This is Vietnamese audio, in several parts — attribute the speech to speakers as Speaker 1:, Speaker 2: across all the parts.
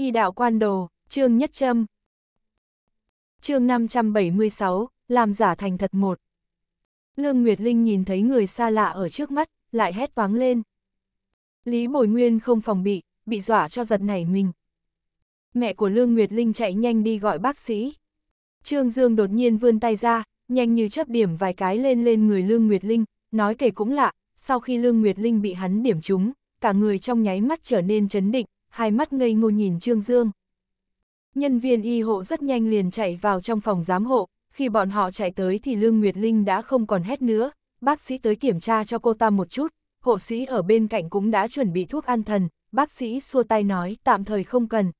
Speaker 1: Y đạo quan đồ, chương nhất châm. Chương 576, làm giả thành thật một. Lương Nguyệt Linh nhìn thấy người xa lạ ở trước mắt, lại hét toáng lên. Lý Bồi Nguyên không phòng bị, bị dọa cho giật nảy mình. Mẹ của Lương Nguyệt Linh chạy nhanh đi gọi bác sĩ. Trương Dương đột nhiên vươn tay ra, nhanh như chớp điểm vài cái lên lên người Lương Nguyệt Linh, nói kể cũng lạ, sau khi Lương Nguyệt Linh bị hắn điểm trúng, cả người trong nháy mắt trở nên chấn định, hai mắt ngây ngô nhìn Trương Dương. Nhân viên y hộ rất nhanh liền chạy vào trong phòng giám hộ, khi bọn họ chạy tới thì Lương Nguyệt Linh đã không còn hét nữa, bác sĩ tới kiểm tra cho cô ta một chút, hộ sĩ ở bên cạnh cũng đã chuẩn bị thuốc an thần, bác sĩ xua tay nói tạm thời không cần.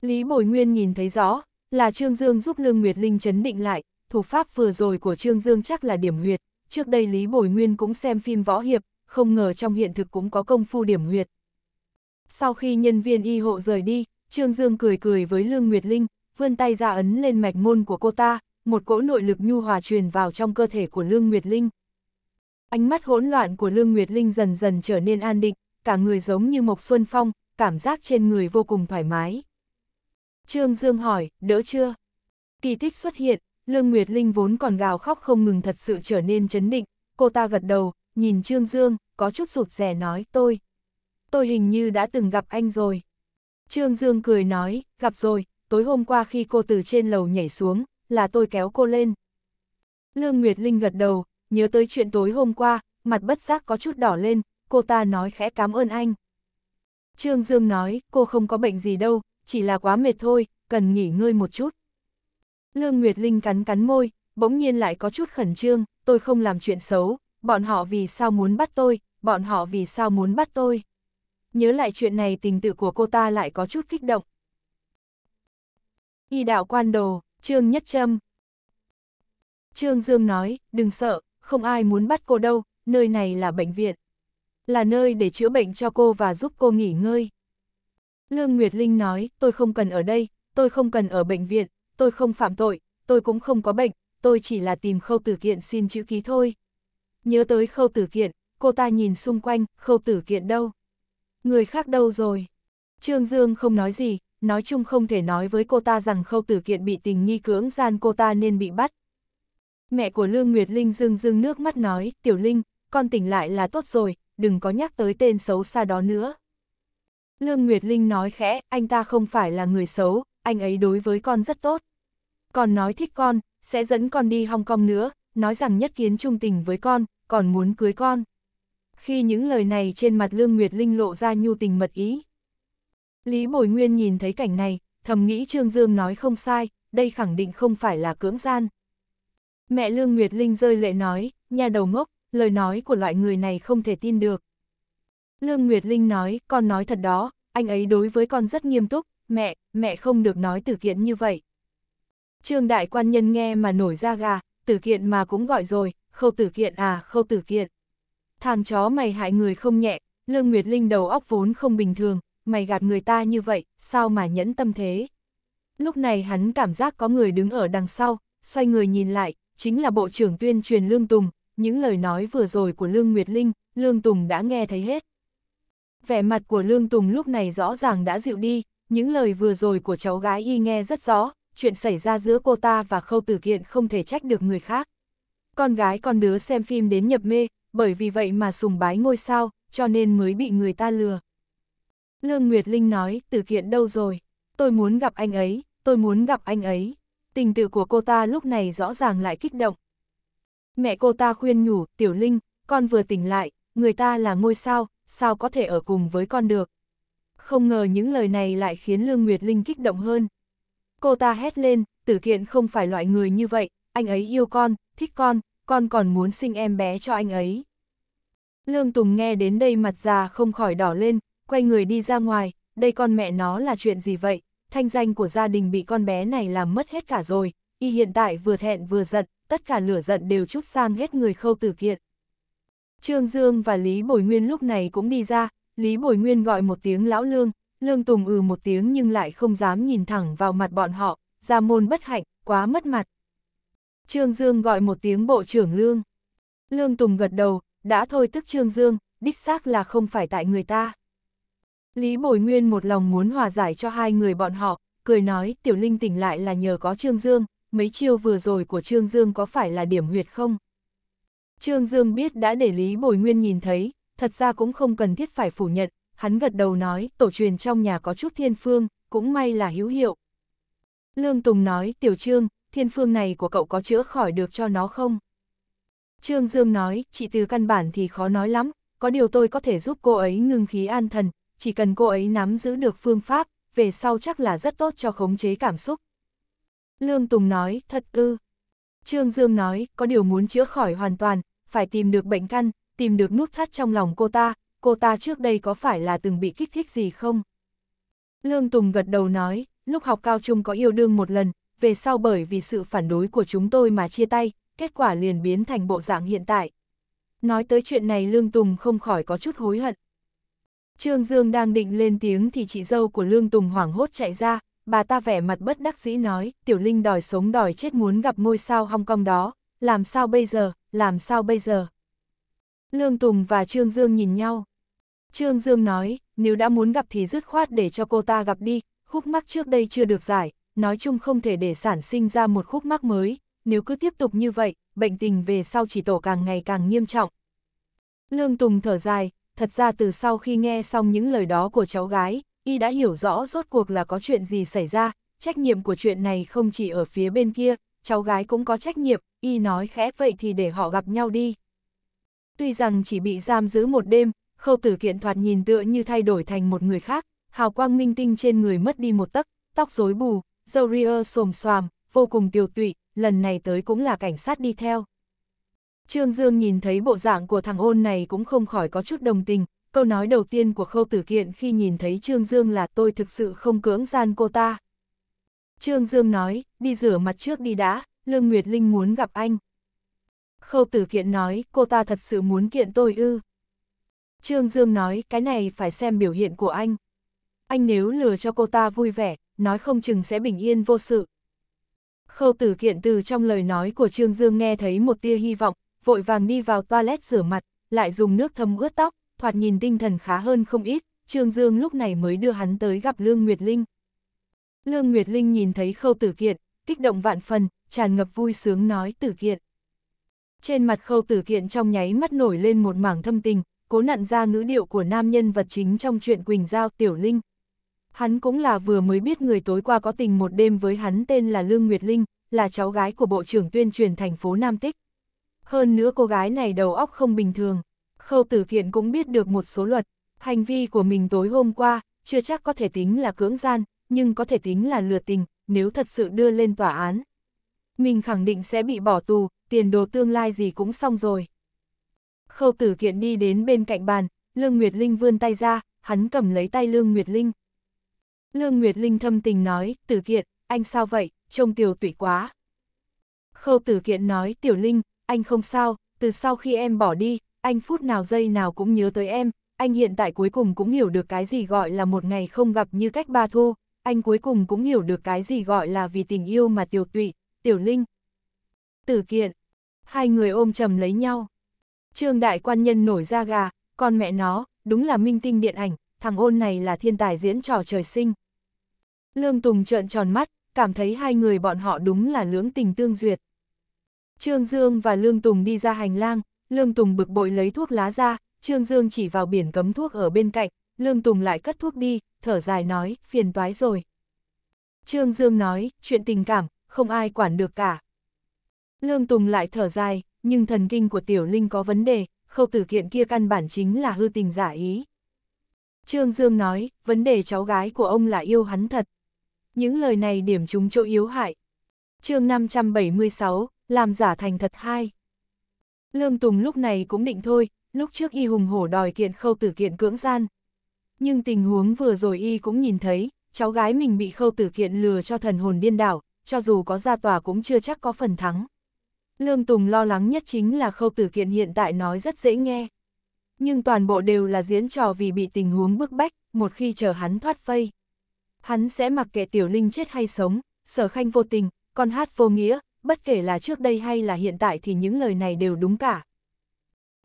Speaker 1: Lý Bồi Nguyên nhìn thấy rõ, là Trương Dương giúp Lương Nguyệt Linh chấn định lại, thủ pháp vừa rồi của Trương Dương chắc là điểm huyệt, trước đây Lý Bồi Nguyên cũng xem phim võ hiệp, không ngờ trong hiện thực cũng có công phu điểm huyệt, sau khi nhân viên y hộ rời đi, Trương Dương cười cười với Lương Nguyệt Linh, vươn tay ra ấn lên mạch môn của cô ta, một cỗ nội lực nhu hòa truyền vào trong cơ thể của Lương Nguyệt Linh. Ánh mắt hỗn loạn của Lương Nguyệt Linh dần dần trở nên an định, cả người giống như Mộc Xuân Phong, cảm giác trên người vô cùng thoải mái. Trương Dương hỏi, đỡ chưa? Kỳ tích xuất hiện, Lương Nguyệt Linh vốn còn gào khóc không ngừng thật sự trở nên chấn định, cô ta gật đầu, nhìn Trương Dương, có chút rụt rè nói, tôi, tôi hình như đã từng gặp anh rồi. Trương Dương cười nói, gặp rồi, tối hôm qua khi cô từ trên lầu nhảy xuống, là tôi kéo cô lên. Lương Nguyệt Linh gật đầu, nhớ tới chuyện tối hôm qua, mặt bất giác có chút đỏ lên, cô ta nói khẽ cảm ơn anh. Trương Dương nói, cô không có bệnh gì đâu, chỉ là quá mệt thôi, cần nghỉ ngơi một chút. Lương Nguyệt Linh cắn cắn môi, bỗng nhiên lại có chút khẩn trương, tôi không làm chuyện xấu, bọn họ vì sao muốn bắt tôi, bọn họ vì sao muốn bắt tôi nhớ lại chuyện này tình tự của cô ta lại có chút kích động. Y đạo quan đồ, Trương Nhất Trâm. Trương Dương nói, đừng sợ, không ai muốn bắt cô đâu, nơi này là bệnh viện. Là nơi để chữa bệnh cho cô và giúp cô nghỉ ngơi. Lương Nguyệt Linh nói, tôi không cần ở đây, tôi không cần ở bệnh viện, tôi không phạm tội, tôi cũng không có bệnh, tôi chỉ là tìm khâu tử kiện xin chữ ký thôi. Nhớ tới khâu tử kiện, cô ta nhìn xung quanh, khâu tử kiện đâu. Người khác đâu rồi? Trương Dương không nói gì, nói chung không thể nói với cô ta rằng khâu tử kiện bị tình nghi cưỡng gian cô ta nên bị bắt. Mẹ của Lương Nguyệt Linh dương dương nước mắt nói, Tiểu Linh, con tỉnh lại là tốt rồi, đừng có nhắc tới tên xấu xa đó nữa. Lương Nguyệt Linh nói khẽ, anh ta không phải là người xấu, anh ấy đối với con rất tốt. Còn nói thích con, sẽ dẫn con đi Hong Kong nữa, nói rằng nhất kiến trung tình với con, còn muốn cưới con khi những lời này trên mặt Lương Nguyệt Linh lộ ra nhu tình mật ý. Lý Bồi Nguyên nhìn thấy cảnh này, thầm nghĩ Trương Dương nói không sai, đây khẳng định không phải là cưỡng gian. Mẹ Lương Nguyệt Linh rơi lệ nói, nhà đầu ngốc, lời nói của loại người này không thể tin được. Lương Nguyệt Linh nói, con nói thật đó, anh ấy đối với con rất nghiêm túc, mẹ, mẹ không được nói từ kiện như vậy. Trương Đại Quan Nhân nghe mà nổi ra gà, tử kiện mà cũng gọi rồi, khâu tử kiện à, khâu tử kiện. Thằng chó mày hại người không nhẹ, Lương Nguyệt Linh đầu óc vốn không bình thường, mày gạt người ta như vậy, sao mà nhẫn tâm thế. Lúc này hắn cảm giác có người đứng ở đằng sau, xoay người nhìn lại, chính là Bộ trưởng tuyên truyền Lương Tùng, những lời nói vừa rồi của Lương Nguyệt Linh, Lương Tùng đã nghe thấy hết. Vẻ mặt của Lương Tùng lúc này rõ ràng đã dịu đi, những lời vừa rồi của cháu gái y nghe rất rõ, chuyện xảy ra giữa cô ta và khâu tử kiện không thể trách được người khác. Con gái con đứa xem phim đến nhập mê, bởi vì vậy mà sùng bái ngôi sao, cho nên mới bị người ta lừa. Lương Nguyệt Linh nói, từ kiện đâu rồi? Tôi muốn gặp anh ấy, tôi muốn gặp anh ấy. Tình tự của cô ta lúc này rõ ràng lại kích động. Mẹ cô ta khuyên nhủ, Tiểu Linh, con vừa tỉnh lại, người ta là ngôi sao, sao có thể ở cùng với con được. Không ngờ những lời này lại khiến Lương Nguyệt Linh kích động hơn. Cô ta hét lên, tử kiện không phải loại người như vậy, anh ấy yêu con, thích con, con còn muốn sinh em bé cho anh ấy. Lương Tùng nghe đến đây mặt già không khỏi đỏ lên, quay người đi ra ngoài, đây con mẹ nó là chuyện gì vậy, thanh danh của gia đình bị con bé này làm mất hết cả rồi, y hiện tại vừa thẹn vừa giận, tất cả lửa giận đều chút sang hết người khâu tử kiện. Trương Dương và Lý Bồi Nguyên lúc này cũng đi ra, Lý Bồi Nguyên gọi một tiếng lão lương, lương tùng ừ một tiếng nhưng lại không dám nhìn thẳng vào mặt bọn họ, ra môn bất hạnh, quá mất mặt, Trương Dương gọi một tiếng bộ trưởng Lương. Lương Tùng gật đầu, đã thôi tức Trương Dương, đích xác là không phải tại người ta. Lý Bồi Nguyên một lòng muốn hòa giải cho hai người bọn họ, cười nói Tiểu Linh tỉnh lại là nhờ có Trương Dương, mấy chiêu vừa rồi của Trương Dương có phải là điểm huyệt không? Trương Dương biết đã để Lý Bồi Nguyên nhìn thấy, thật ra cũng không cần thiết phải phủ nhận, hắn gật đầu nói tổ truyền trong nhà có chút thiên phương, cũng may là hữu hiệu. Lương Tùng nói Tiểu Trương, thiên phương này của cậu có chữa khỏi được cho nó không? Trương Dương nói, chị từ căn bản thì khó nói lắm, có điều tôi có thể giúp cô ấy ngưng khí an thần, chỉ cần cô ấy nắm giữ được phương pháp, về sau chắc là rất tốt cho khống chế cảm xúc. Lương Tùng nói, thật ư. Trương Dương nói, có điều muốn chữa khỏi hoàn toàn, phải tìm được bệnh căn, tìm được nút thắt trong lòng cô ta, cô ta trước đây có phải là từng bị kích thích gì không? Lương Tùng gật đầu nói, lúc học cao trung có yêu đương một lần, về sau bởi vì sự phản đối của chúng tôi mà chia tay, kết quả liền biến thành bộ dạng hiện tại. Nói tới chuyện này Lương Tùng không khỏi có chút hối hận. Trương Dương đang định lên tiếng thì chị dâu của Lương Tùng hoảng hốt chạy ra, bà ta vẻ mặt bất đắc dĩ nói, Tiểu Linh đòi sống đòi chết muốn gặp ngôi sao Hong Kong đó, làm sao bây giờ, làm sao bây giờ. Lương Tùng và Trương Dương nhìn nhau. Trương Dương nói, nếu đã muốn gặp thì dứt khoát để cho cô ta gặp đi, khúc mắc trước đây chưa được giải, nói chung không thể để sản sinh ra một khúc mắc mới, nếu cứ tiếp tục như vậy, bệnh tình về sau chỉ tổ càng ngày càng nghiêm trọng. Lương Tùng thở dài, thật ra từ sau khi nghe xong những lời đó của cháu gái, y đã hiểu rõ rốt cuộc là có chuyện gì xảy ra, trách nhiệm của chuyện này không chỉ ở phía bên kia, cháu gái cũng có trách nhiệm, y nói khẽ vậy thì để họ gặp nhau đi. Tuy rằng chỉ bị giam giữ một đêm, khâu tử kiện thoạt nhìn tựa như thay đổi thành một người khác, hào quang minh tinh trên người mất đi một tấc, tóc rối bù, dâu ria xồm xoàm, vô cùng tiều tụy, lần này tới cũng là cảnh sát đi theo. Trương Dương nhìn thấy bộ dạng của thằng ôn này cũng không khỏi có chút đồng tình, câu nói đầu tiên của khâu tử kiện khi nhìn thấy Trương Dương là tôi thực sự không cưỡng gian cô ta. Trương Dương nói, đi rửa mặt trước đi đã, Lương Nguyệt Linh muốn gặp anh. Khâu tử kiện nói, cô ta thật sự muốn kiện tôi ư. Trương Dương nói, cái này phải xem biểu hiện của anh. Anh nếu lừa cho cô ta vui vẻ, nói không chừng sẽ bình yên vô sự. Khâu tử kiện từ trong lời nói của Trương Dương nghe thấy một tia hy vọng, vội vàng đi vào toilet rửa mặt, lại dùng nước thấm ướt tóc, thoạt nhìn tinh thần khá hơn không ít, Trương Dương lúc này mới đưa hắn tới gặp Lương Nguyệt Linh. Lương Nguyệt Linh nhìn thấy khâu tử kiện, kích động vạn phần, tràn ngập vui sướng nói tử kiện. Trên mặt khâu tử kiện trong nháy mắt nổi lên một mảng thâm tình, cố nặn ra ngữ điệu của nam nhân vật chính trong chuyện Quỳnh Giao Tiểu Linh. Hắn cũng là vừa mới biết người tối qua có tình một đêm với hắn tên là Lương Nguyệt Linh, là cháu gái của Bộ trưởng tuyên truyền thành phố Nam Tích. Hơn nữa cô gái này đầu óc không bình thường. Khâu Tử Kiện cũng biết được một số luật, hành vi của mình tối hôm qua, chưa chắc có thể tính là cưỡng gian, nhưng có thể tính là lừa tình, nếu thật sự đưa lên tòa án. Mình khẳng định sẽ bị bỏ tù, tiền đồ tương lai gì cũng xong rồi. Khâu Tử Kiện đi đến bên cạnh bàn, Lương Nguyệt Linh vươn tay ra, hắn cầm lấy tay Lương Nguyệt Linh. Lương Nguyệt Linh thâm tình nói, tử kiện, anh sao vậy, trông tiểu tụy quá. Khâu tử kiện nói, tiểu Linh, anh không sao, từ sau khi em bỏ đi, anh phút nào giây nào cũng nhớ tới em, anh hiện tại cuối cùng cũng hiểu được cái gì gọi là một ngày không gặp như cách ba thu, anh cuối cùng cũng hiểu được cái gì gọi là vì tình yêu mà tiểu tụy, tiểu Linh. Tử kiện, hai người ôm chầm lấy nhau. Trương đại quan nhân nổi ra gà, con mẹ nó, đúng là minh tinh điện ảnh, thằng ôn này là thiên tài diễn trò trời sinh. Lương Tùng trợn tròn mắt, cảm thấy hai người bọn họ đúng là lưỡng tình tương duyệt. Trương Dương và Lương Tùng đi ra hành lang, Lương Tùng bực bội lấy thuốc lá ra, Trương Dương chỉ vào biển cấm thuốc ở bên cạnh, Lương Tùng lại cất thuốc đi, thở dài nói, phiền toái rồi. Trương Dương nói, chuyện tình cảm, không ai quản được cả. Lương Tùng lại thở dài, nhưng thần kinh của Tiểu Linh có vấn đề, khâu tử kiện kia căn bản chính là hư tình giả ý. Trương Dương nói, vấn đề cháu gái của ông là yêu hắn thật, những lời này điểm chúng chỗ yếu hại. chương 576, làm giả thành thật hai. Lương Tùng lúc này cũng định thôi, lúc trước y hùng hổ đòi kiện khâu tử kiện cưỡng gian. Nhưng tình huống vừa rồi y cũng nhìn thấy, cháu gái mình bị khâu tử kiện lừa cho thần hồn điên đảo, cho dù có ra tòa cũng chưa chắc có phần thắng. Lương Tùng lo lắng nhất chính là khâu tử kiện hiện tại nói rất dễ nghe. Nhưng toàn bộ đều là diễn trò vì bị tình huống bức bách, một khi chờ hắn thoát phây hắn sẽ mặc kệ tiểu linh chết hay sống, sở khanh vô tình, còn hát vô nghĩa, bất kể là trước đây hay là hiện tại thì những lời này đều đúng cả.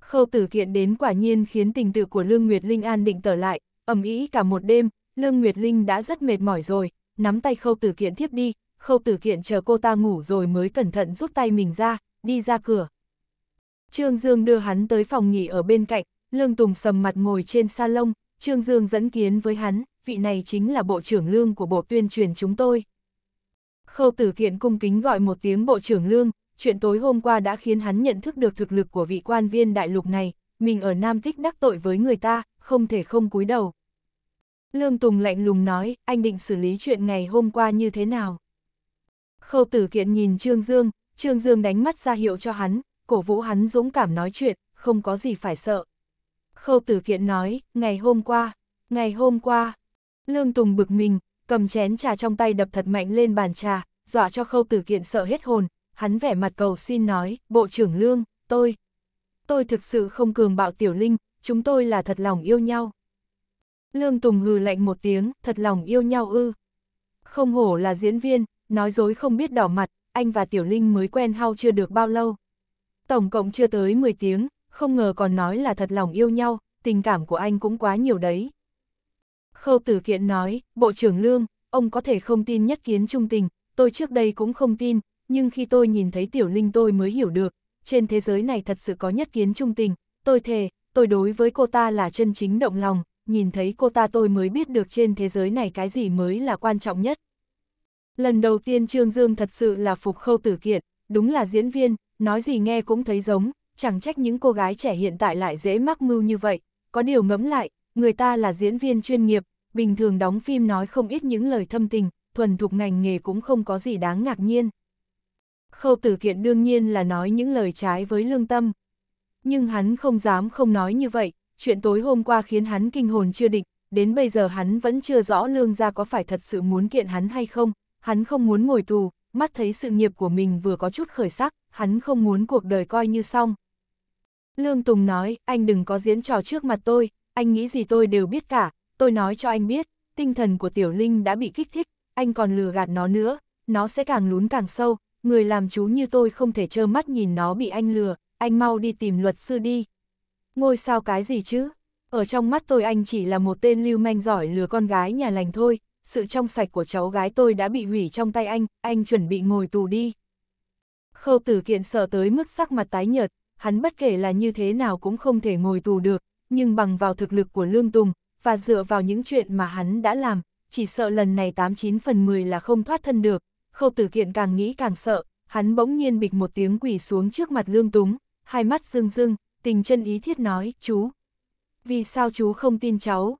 Speaker 1: Khâu tử kiện đến quả nhiên khiến tình tự của Lương Nguyệt Linh an định trở lại, ẩm ý cả một đêm, Lương Nguyệt Linh đã rất mệt mỏi rồi, nắm tay khâu tử kiện tiếp đi, khâu tử kiện chờ cô ta ngủ rồi mới cẩn thận rút tay mình ra, đi ra cửa. Trương Dương đưa hắn tới phòng nghỉ ở bên cạnh, Lương Tùng sầm mặt ngồi trên salon, Trương Dương dẫn kiến với hắn vị này chính là bộ trưởng lương của bộ tuyên truyền chúng tôi. Khâu tử kiện cung kính gọi một tiếng bộ trưởng lương, chuyện tối hôm qua đã khiến hắn nhận thức được thực lực của vị quan viên đại lục này, mình ở Nam Thích đắc tội với người ta, không thể không cúi đầu. Lương Tùng lạnh lùng nói, anh định xử lý chuyện ngày hôm qua như thế nào? Khâu tử kiện nhìn Trương Dương, Trương Dương đánh mắt ra hiệu cho hắn, cổ vũ hắn dũng cảm nói chuyện, không có gì phải sợ. Khâu tử kiện nói, ngày hôm qua, ngày hôm qua, Lương Tùng bực mình, cầm chén trà trong tay đập thật mạnh lên bàn trà, dọa cho khâu tử kiện sợ hết hồn, hắn vẻ mặt cầu xin nói, Bộ trưởng Lương, tôi, tôi thực sự không cường bạo tiểu linh, chúng tôi là thật lòng yêu nhau. Lương Tùng hừ lạnh một tiếng, thật lòng yêu nhau ư. Không hổ là diễn viên, nói dối không biết đỏ mặt, anh và Tiểu Linh mới quen hao chưa được bao lâu. Tổng cộng chưa tới 10 tiếng, không ngờ còn nói là thật lòng yêu nhau, tình cảm của anh cũng quá nhiều đấy. Khâu Tử Kiện nói, Bộ trưởng Lương, ông có thể không tin nhất kiến trung tình, tôi trước đây cũng không tin, nhưng khi tôi nhìn thấy Tiểu Linh tôi mới hiểu được, trên thế giới này thật sự có nhất kiến trung tình, tôi thề, tôi đối với cô ta là chân chính động lòng, nhìn thấy cô ta tôi mới biết được trên thế giới này cái gì mới là quan trọng nhất. Lần đầu tiên Trương Dương thật sự là phục khâu tử kiện, đúng là diễn viên, nói gì nghe cũng thấy giống, chẳng trách những cô gái trẻ hiện tại lại dễ mắc mưu như vậy, có điều ngẫm lại, Người ta là diễn viên chuyên nghiệp, bình thường đóng phim nói không ít những lời thâm tình, thuần thuộc ngành nghề cũng không có gì đáng ngạc nhiên. Khâu tử kiện đương nhiên là nói những lời trái với lương tâm. Nhưng hắn không dám không nói như vậy, chuyện tối hôm qua khiến hắn kinh hồn chưa định, đến bây giờ hắn vẫn chưa rõ lương gia có phải thật sự muốn kiện hắn hay không, hắn không muốn ngồi tù, mắt thấy sự nghiệp của mình vừa có chút khởi sắc, hắn không muốn cuộc đời coi như xong. Lương Tùng nói, anh đừng có diễn trò trước mặt tôi, anh nghĩ gì tôi đều biết cả, tôi nói cho anh biết, tinh thần của Tiểu Linh đã bị kích thích, anh còn lừa gạt nó nữa, nó sẽ càng lún càng sâu, người làm chú như tôi không thể trơ mắt nhìn nó bị anh lừa, anh mau đi tìm luật sư đi. Ngôi sao cái gì chứ? Ở trong mắt tôi anh chỉ là một tên lưu manh giỏi lừa con gái nhà lành thôi, sự trong sạch của cháu gái tôi đã bị hủy trong tay anh, anh chuẩn bị ngồi tù đi. Khâu tử kiện sợ tới mức sắc mặt tái nhợt, hắn bất kể là như thế nào cũng không thể ngồi tù được, nhưng bằng vào thực lực của Lương Tùng, và dựa vào những chuyện mà hắn đã làm, chỉ sợ lần này 89 phần 10 là không thoát thân được. Khâu tử kiện càng nghĩ càng sợ, hắn bỗng nhiên bịch một tiếng quỷ xuống trước mặt Lương Túng, hai mắt rưng rưng, tình chân ý thiết nói, chú. Vì sao chú không tin cháu?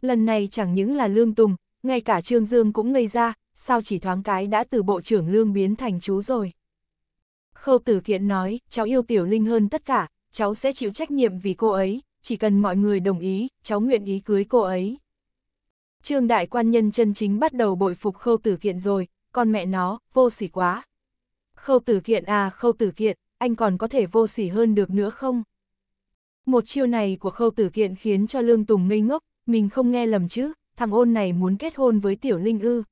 Speaker 1: Lần này chẳng những là Lương Tùng, ngay cả Trương Dương cũng ngây ra, sao chỉ thoáng cái đã từ bộ trưởng Lương biến thành chú rồi. Khâu tử kiện nói, cháu yêu Tiểu Linh hơn tất cả, cháu sẽ chịu trách nhiệm vì cô ấy, chỉ cần mọi người đồng ý, cháu nguyện ý cưới cô ấy. Trương đại quan nhân chân chính bắt đầu bội phục khâu tử kiện rồi, con mẹ nó, vô sỉ quá. Khâu tử kiện à, khâu tử kiện, anh còn có thể vô sỉ hơn được nữa không? Một chiêu này của khâu tử kiện khiến cho Lương Tùng ngây ngốc, mình không nghe lầm chứ, thằng ôn này muốn kết hôn với Tiểu Linh ư.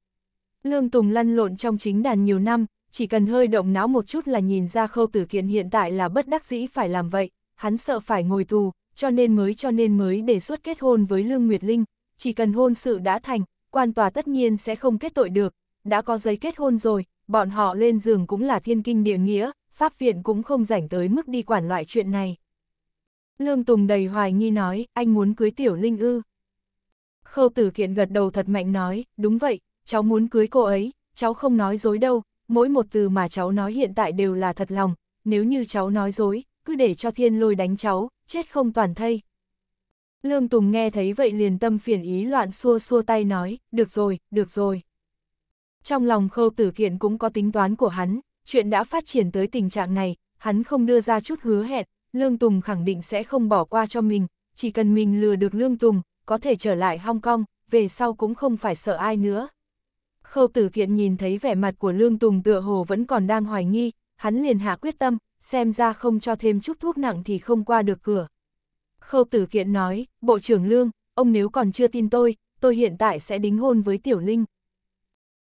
Speaker 1: Lương Tùng lăn lộn trong chính đàn nhiều năm, chỉ cần hơi động não một chút là nhìn ra khâu tử kiện hiện tại là bất đắc dĩ phải làm vậy, hắn sợ phải ngồi tù, cho nên mới cho nên mới đề xuất kết hôn với Lương Nguyệt Linh, chỉ cần hôn sự đã thành, quan tòa tất nhiên sẽ không kết tội được, đã có giấy kết hôn rồi, bọn họ lên giường cũng là thiên kinh địa nghĩa, pháp viện cũng không rảnh tới mức đi quản loại chuyện này. Lương Tùng đầy hoài nghi nói, anh muốn cưới Tiểu Linh ư. Khâu tử kiện gật đầu thật mạnh nói, đúng vậy, cháu muốn cưới cô ấy, cháu không nói dối đâu, mỗi một từ mà cháu nói hiện tại đều là thật lòng, nếu như cháu nói dối, cứ để cho thiên lôi đánh cháu, chết không toàn thây. Lương Tùng nghe thấy vậy liền tâm phiền ý loạn xua xua tay nói, được rồi, được rồi. Trong lòng khâu tử kiện cũng có tính toán của hắn, chuyện đã phát triển tới tình trạng này, hắn không đưa ra chút hứa hẹn, Lương Tùng khẳng định sẽ không bỏ qua cho mình, chỉ cần mình lừa được Lương Tùng, có thể trở lại Hong Kong, về sau cũng không phải sợ ai nữa. Khâu tử kiện nhìn thấy vẻ mặt của Lương Tùng tựa hồ vẫn còn đang hoài nghi, hắn liền hạ quyết tâm, xem ra không cho thêm chút thuốc nặng thì không qua được cửa. Khâu tử kiện nói, Bộ trưởng Lương, ông nếu còn chưa tin tôi, tôi hiện tại sẽ đính hôn với Tiểu Linh.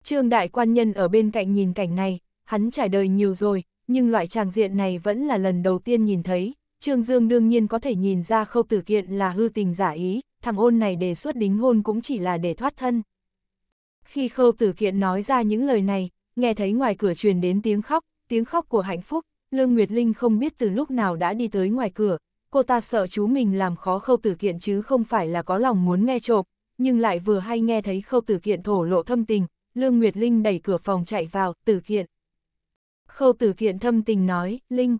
Speaker 1: Trương đại quan nhân ở bên cạnh nhìn cảnh này, hắn trải đời nhiều rồi, nhưng loại tràng diện này vẫn là lần đầu tiên nhìn thấy. Trương Dương đương nhiên có thể nhìn ra khâu tử kiện là hư tình giả ý, thằng ôn này đề xuất đính hôn cũng chỉ là để thoát thân. Khi khâu tử kiện nói ra những lời này, nghe thấy ngoài cửa truyền đến tiếng khóc, tiếng khóc của hạnh phúc, Lương Nguyệt Linh không biết từ lúc nào đã đi tới ngoài cửa, cô ta sợ chú mình làm khó khâu tử kiện chứ không phải là có lòng muốn nghe trộm, nhưng lại vừa hay nghe thấy khâu tử kiện thổ lộ thâm tình, Lương Nguyệt Linh đẩy cửa phòng chạy vào, tử kiện. Khâu tử kiện thâm tình nói, Linh.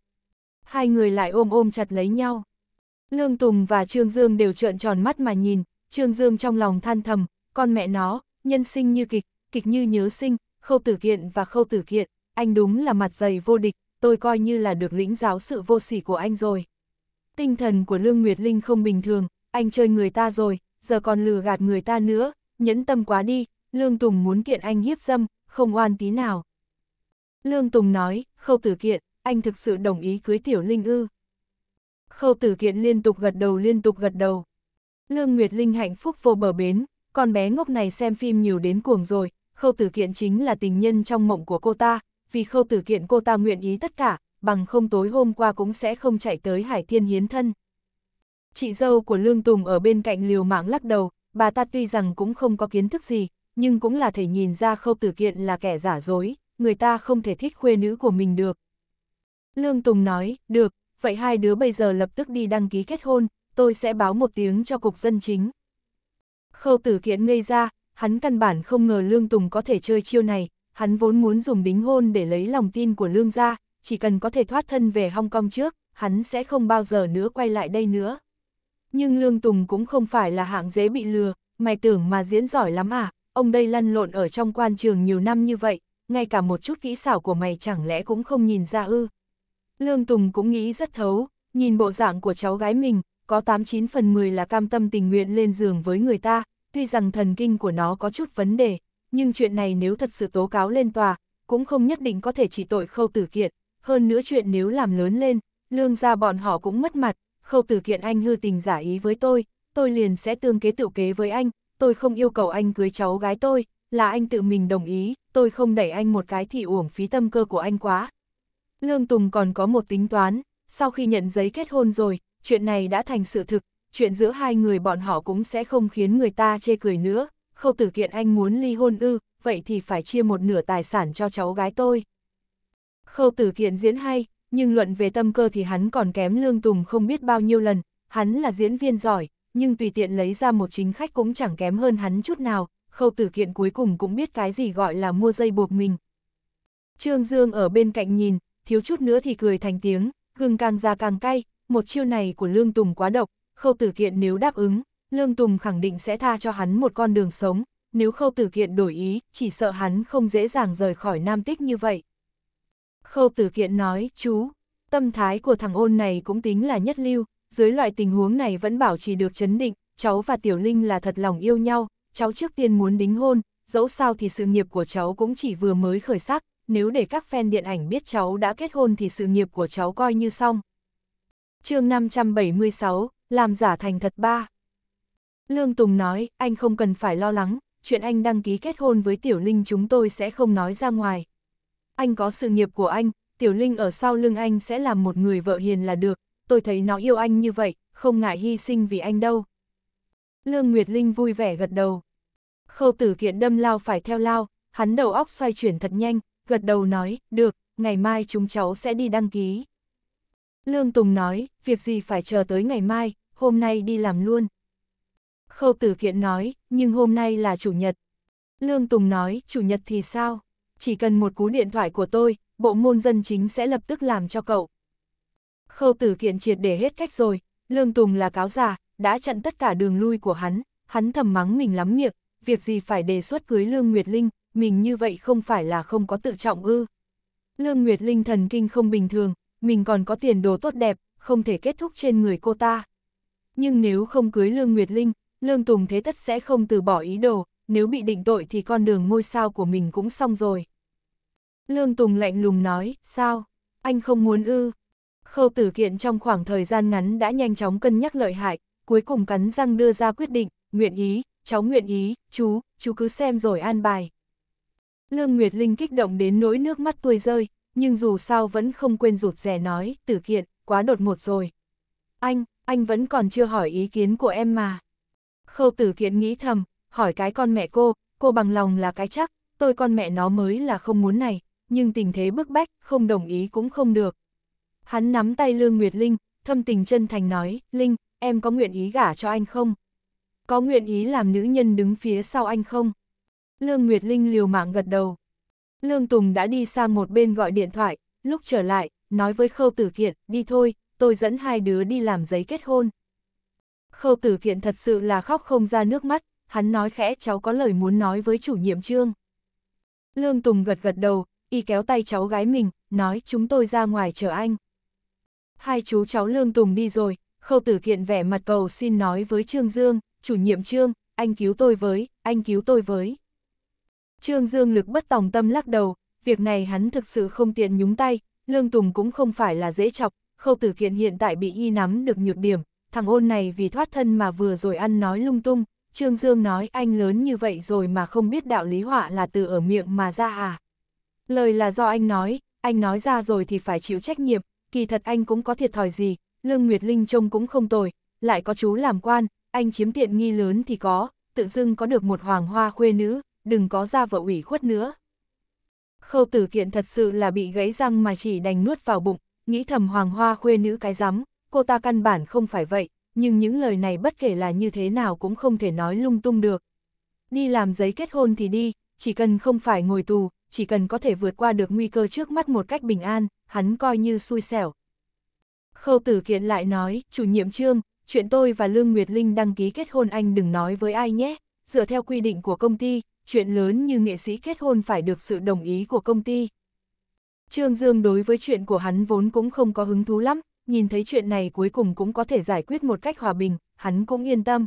Speaker 1: Hai người lại ôm ôm chặt lấy nhau. Lương Tùng và Trương Dương đều trợn tròn mắt mà nhìn, Trương Dương trong lòng than thầm, con mẹ nó, nhân sinh như kịch, kịch như nhớ sinh, khâu tử kiện và khâu tử kiện, anh đúng là mặt dày vô địch, tôi coi như là được lĩnh giáo sự vô sỉ của anh rồi. Tinh thần của Lương Nguyệt Linh không bình thường, anh chơi người ta rồi, giờ còn lừa gạt người ta nữa, nhẫn tâm quá đi, Lương Tùng muốn kiện anh hiếp dâm, không oan tí nào. Lương Tùng nói, khâu tử kiện, anh thực sự đồng ý cưới tiểu Linh ư. Khâu tử kiện liên tục gật đầu liên tục gật đầu. Lương Nguyệt Linh hạnh phúc vô bờ bến, con bé ngốc này xem phim nhiều đến cuồng rồi, khâu tử kiện chính là tình nhân trong mộng của cô ta, vì khâu tử kiện cô ta nguyện ý tất cả, bằng không tối hôm qua cũng sẽ không chạy tới Hải Thiên hiến thân. Chị dâu của Lương Tùng ở bên cạnh liều mạng lắc đầu, bà ta tuy rằng cũng không có kiến thức gì, nhưng cũng là thể nhìn ra khâu tử kiện là kẻ giả dối, người ta không thể thích khuê nữ của mình được. Lương Tùng nói, được, vậy hai đứa bây giờ lập tức đi đăng ký kết hôn, tôi sẽ báo một tiếng cho cục dân chính. Khâu tử kiện ngây ra, hắn căn bản không ngờ Lương Tùng có thể chơi chiêu này, hắn vốn muốn dùng đính hôn để lấy lòng tin của lương gia, chỉ cần có thể thoát thân về Hong Kong trước, hắn sẽ không bao giờ nữa quay lại đây nữa. Nhưng Lương Tùng cũng không phải là hạng dễ bị lừa, mày tưởng mà diễn giỏi lắm à, ông đây lăn lộn ở trong quan trường nhiều năm như vậy, ngay cả một chút kỹ xảo của mày chẳng lẽ cũng không nhìn ra ư. Lương Tùng cũng nghĩ rất thấu, nhìn bộ dạng của cháu gái mình, có 89 phần 10 là cam tâm tình nguyện lên giường với người ta, tuy rằng thần kinh của nó có chút vấn đề, nhưng chuyện này nếu thật sự tố cáo lên tòa, cũng không nhất định có thể chỉ tội khâu tử kiện, hơn nữa chuyện nếu làm lớn lên, lương gia bọn họ cũng mất mặt, khâu tử kiện anh hư tình giả ý với tôi, tôi liền sẽ tương kế tự kế với anh, tôi không yêu cầu anh cưới cháu gái tôi, là anh tự mình đồng ý, tôi không đẩy anh một cái thì uổng phí tâm cơ của anh quá. Lương Tùng còn có một tính toán, sau khi nhận giấy kết hôn rồi, chuyện này đã thành sự thực, chuyện giữa hai người bọn họ cũng sẽ không khiến người ta chê cười nữa khâu tử kiện anh muốn ly hôn ư, vậy thì phải chia một nửa tài sản cho cháu gái tôi. Khâu tử kiện diễn hay, nhưng luận về tâm cơ thì hắn còn kém lương tùng không biết bao nhiêu lần, hắn là diễn viên giỏi, nhưng tùy tiện lấy ra một chính khách cũng chẳng kém hơn hắn chút nào, khâu tử kiện cuối cùng cũng biết cái gì gọi là mua dây buộc mình. Trương Dương ở bên cạnh nhìn, thiếu chút nữa thì cười thành tiếng, gừng càng ra càng cay, một chiêu này của Lương Tùng quá độc, khâu tử kiện nếu đáp ứng, Lương Tùng khẳng định sẽ tha cho hắn một con đường sống, nếu khâu tử kiện đổi ý, chỉ sợ hắn không dễ dàng rời khỏi Nam Tích như vậy. Khâu tử kiện nói, chú, tâm thái của thằng ôn này cũng tính là nhất lưu, dưới loại tình huống này vẫn bảo trì được chấn định, cháu và Tiểu Linh là thật lòng yêu nhau, cháu trước tiên muốn đính hôn, dẫu sao thì sự nghiệp của cháu cũng chỉ vừa mới khởi sắc, nếu để các fan điện ảnh biết cháu đã kết hôn thì sự nghiệp của cháu coi như xong. chương 576, làm giả thành thật ba Lương Tùng nói, anh không cần phải lo lắng, chuyện anh đăng ký kết hôn với Tiểu Linh chúng tôi sẽ không nói ra ngoài. Anh có sự nghiệp của anh, Tiểu Linh ở sau lưng anh sẽ làm một người vợ hiền là được, tôi thấy nó yêu anh như vậy, không ngại hy sinh vì anh đâu. Lương Nguyệt Linh vui vẻ gật đầu. Khâu tử kiện đâm lao phải theo lao, hắn đầu óc xoay chuyển thật nhanh, gật đầu nói, được, ngày mai chúng cháu sẽ đi đăng ký. Lương Tùng nói, việc gì phải chờ tới ngày mai, hôm nay đi làm luôn. Khâu Tử Kiện nói, nhưng hôm nay là chủ nhật. Lương Tùng nói, chủ nhật thì sao? Chỉ cần một cú điện thoại của tôi, bộ môn dân chính sẽ lập tức làm cho cậu. Khâu Tử Kiện triệt để hết cách rồi, Lương Tùng là cáo già, đã chặn tất cả đường lui của hắn, hắn thầm mắng mình lắm miệng, việc gì phải đề xuất cưới Lương Nguyệt Linh, mình như vậy không phải là không có tự trọng ư. Lương Nguyệt Linh thần kinh không bình thường, mình còn có tiền đồ tốt đẹp, không thể kết thúc trên người cô ta. Nhưng nếu không cưới Lương Nguyệt Linh, Lương Tùng thế tất sẽ không từ bỏ ý đồ, nếu bị định tội thì con đường ngôi sao của mình cũng xong rồi. Lương Tùng lạnh lùng nói, sao? Anh không muốn ư? Khâu tử kiện trong khoảng thời gian ngắn đã nhanh chóng cân nhắc lợi hại, cuối cùng cắn răng đưa ra quyết định, nguyện ý, cháu nguyện ý, chú, chú cứ xem rồi an bài. Lương Nguyệt Linh kích động đến nỗi nước mắt tuôi rơi, nhưng dù sao vẫn không quên rụt rè nói, tử kiện, quá đột ngột rồi. Anh, anh vẫn còn chưa hỏi ý kiến của em mà. Khâu tử kiện nghĩ thầm, hỏi cái con mẹ cô, cô bằng lòng là cái chắc, tôi con mẹ nó mới là không muốn này, nhưng tình thế bức bách, không đồng ý cũng không được. Hắn nắm tay Lương Nguyệt Linh, thâm tình chân thành nói, Linh, em có nguyện ý gả cho anh không? Có nguyện ý làm nữ nhân đứng phía sau anh không? Lương Nguyệt Linh liều mạng gật đầu. Lương Tùng đã đi sang một bên gọi điện thoại, lúc trở lại, nói với Khâu Tử Kiện, đi thôi, tôi dẫn hai đứa đi làm giấy kết hôn. Khâu tử kiện thật sự là khóc không ra nước mắt, hắn nói khẽ cháu có lời muốn nói với chủ nhiệm trương. Lương Tùng gật gật đầu, y kéo tay cháu gái mình, nói chúng tôi ra ngoài chờ anh. Hai chú cháu Lương Tùng đi rồi, khâu tử kiện vẻ mặt cầu xin nói với Trương Dương, chủ nhiệm Trương, anh cứu tôi với, anh cứu tôi với. Trương Dương lực bất tòng tâm lắc đầu, việc này hắn thực sự không tiện nhúng tay, Lương Tùng cũng không phải là dễ chọc, khâu tử kiện hiện tại bị y nắm được nhược điểm, thằng ôn này vì thoát thân mà vừa rồi ăn nói lung tung, Trương Dương nói anh lớn như vậy rồi mà không biết đạo lý họa là từ ở miệng mà ra à. Lời là do anh nói, anh nói ra rồi thì phải chịu trách nhiệm, kỳ thật anh cũng có thiệt thòi gì, Lương Nguyệt Linh trông cũng không tồi, lại có chú làm quan, anh chiếm tiện nghi lớn thì có, tự dưng có được một hoàng hoa khuê nữ, đừng có ra vợ ủy khuất nữa. Khâu tử kiện thật sự là bị gãy răng mà chỉ đành nuốt vào bụng, nghĩ thầm hoàng hoa khuê nữ cái rắm, cô ta căn bản không phải vậy, nhưng những lời này bất kể là như thế nào cũng không thể nói lung tung được. Đi làm giấy kết hôn thì đi, chỉ cần không phải ngồi tù, chỉ cần có thể vượt qua được nguy cơ trước mắt một cách bình an, hắn coi như xui xẻo. Khâu tử kiện lại nói, chủ nhiệm trương, chuyện tôi và Lương Nguyệt Linh đăng ký kết hôn anh đừng nói với ai nhé, dựa theo quy định của công ty, chuyện lớn như nghệ sĩ kết hôn phải được sự đồng ý của công ty. Trương Dương đối với chuyện của hắn vốn cũng không có hứng thú lắm, nhìn thấy chuyện này cuối cùng cũng có thể giải quyết một cách hòa bình, hắn cũng yên tâm.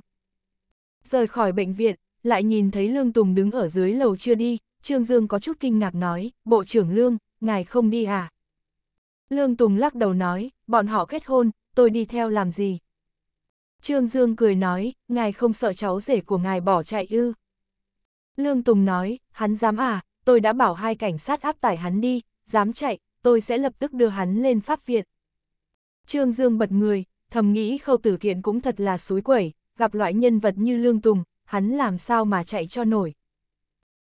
Speaker 1: Rời khỏi bệnh viện, lại nhìn thấy Lương Tùng đứng ở dưới lầu chưa đi, Trương Dương có chút kinh ngạc nói, Bộ trưởng Lương, ngài không đi à? Lương Tùng lắc đầu nói, bọn họ kết hôn, tôi đi theo làm gì? Trương Dương cười nói, ngài không sợ cháu rể của ngài bỏ chạy ư. Lương Tùng nói, hắn dám à, tôi đã bảo hai cảnh sát áp tải hắn đi, dám chạy, tôi sẽ lập tức đưa hắn lên pháp viện. Trương Dương bật người, thầm nghĩ khâu tử kiện cũng thật là suối quẩy, gặp loại nhân vật như Lương Tùng, hắn làm sao mà chạy cho nổi.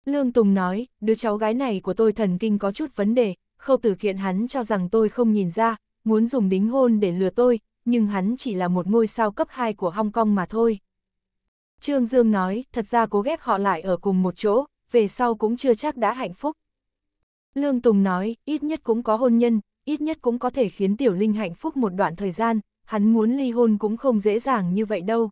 Speaker 1: Lương Tùng nói, đứa cháu gái này của tôi thần kinh có chút vấn đề, khâu tử kiện hắn cho rằng tôi không nhìn ra, muốn dùng đính hôn để lừa tôi, nhưng hắn chỉ là một ngôi sao cấp 2 của Hong Kong mà thôi. Trương Dương nói, thật ra cố ghép họ lại ở cùng một chỗ, về sau cũng chưa chắc đã hạnh phúc. Lương Tùng nói, ít nhất cũng có hôn nhân, ít nhất cũng có thể khiến Tiểu Linh hạnh phúc một đoạn thời gian, hắn muốn ly hôn cũng không dễ dàng như vậy đâu.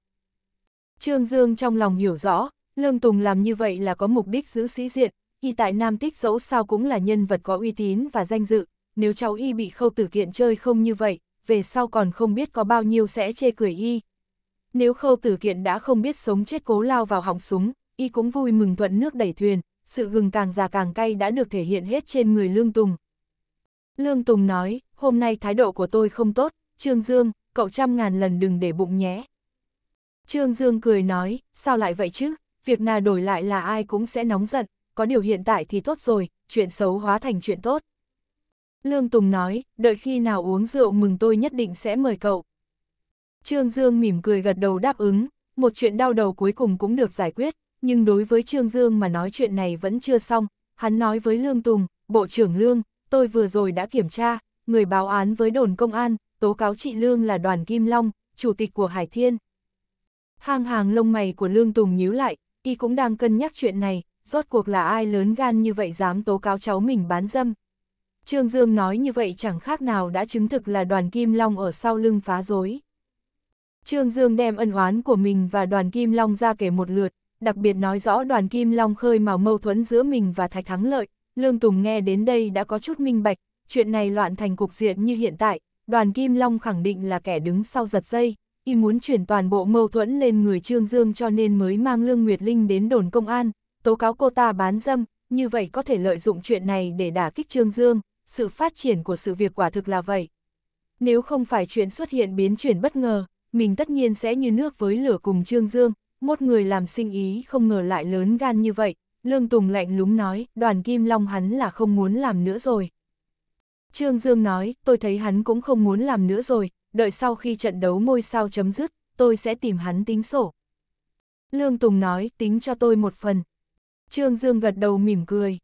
Speaker 1: Trương Dương trong lòng hiểu rõ, Lương Tùng làm như vậy là có mục đích giữ sĩ diện, y tại Nam Tích dẫu sao cũng là nhân vật có uy tín và danh dự, nếu cháu y bị khâu tử kiện chơi không như vậy, về sau còn không biết có bao nhiêu sẽ chê cười y. Nếu khâu tử kiện đã không biết sống chết cố lao vào hỏng súng, y cũng vui mừng thuận nước đẩy thuyền, sự gừng càng già càng cay đã được thể hiện hết trên người Lương Tùng, Lương Tùng nói, hôm nay thái độ của tôi không tốt, Trương Dương, cậu trăm ngàn lần đừng để bụng nhé. Trương Dương cười nói, sao lại vậy chứ, việc nào đổi lại là ai cũng sẽ nóng giận, có điều hiện tại thì tốt rồi, chuyện xấu hóa thành chuyện tốt. Lương Tùng nói, đợi khi nào uống rượu mừng tôi nhất định sẽ mời cậu. Trương Dương mỉm cười gật đầu đáp ứng, một chuyện đau đầu cuối cùng cũng được giải quyết, nhưng đối với Trương Dương mà nói chuyện này vẫn chưa xong, hắn nói với Lương Tùng, Bộ trưởng Lương, tôi vừa rồi đã kiểm tra, người báo án với đồn công an, tố cáo chị Lương là đoàn Kim Long, chủ tịch của Hải Thiên. Hàng hàng lông mày của Lương Tùng nhíu lại, y cũng đang cân nhắc chuyện này, rốt cuộc là ai lớn gan như vậy dám tố cáo cháu mình bán dâm. Trương Dương nói như vậy chẳng khác nào đã chứng thực là đoàn Kim Long ở sau lưng phá rối. Trương Dương đem ân oán của mình và đoàn Kim Long ra kể một lượt, đặc biệt nói rõ đoàn Kim Long khơi mào mâu thuẫn giữa mình và Thạch Thắng Lợi, Lương Tùng nghe đến đây đã có chút minh bạch, chuyện này loạn thành cục diện như hiện tại, đoàn Kim Long khẳng định là kẻ đứng sau giật dây, y muốn chuyển toàn bộ mâu thuẫn lên người Trương Dương cho nên mới mang Lương Nguyệt Linh đến đồn công an, tố cáo cô ta bán dâm, như vậy có thể lợi dụng chuyện này để đả kích Trương Dương, sự phát triển của sự việc quả thực là vậy. Nếu không phải chuyện xuất hiện biến chuyển bất ngờ, mình tất nhiên sẽ như nước với lửa cùng Trương Dương, một người làm sinh ý không ngờ lại lớn gan như vậy, Lương Tùng lạnh lúng nói, đoàn kim long hắn là không muốn làm nữa rồi. Trương Dương nói, tôi thấy hắn cũng không muốn làm nữa rồi, đợi sau khi trận đấu ngôi sao chấm dứt, tôi sẽ tìm hắn tính sổ. Lương Tùng nói, tính cho tôi một phần. Trương Dương gật đầu mỉm cười.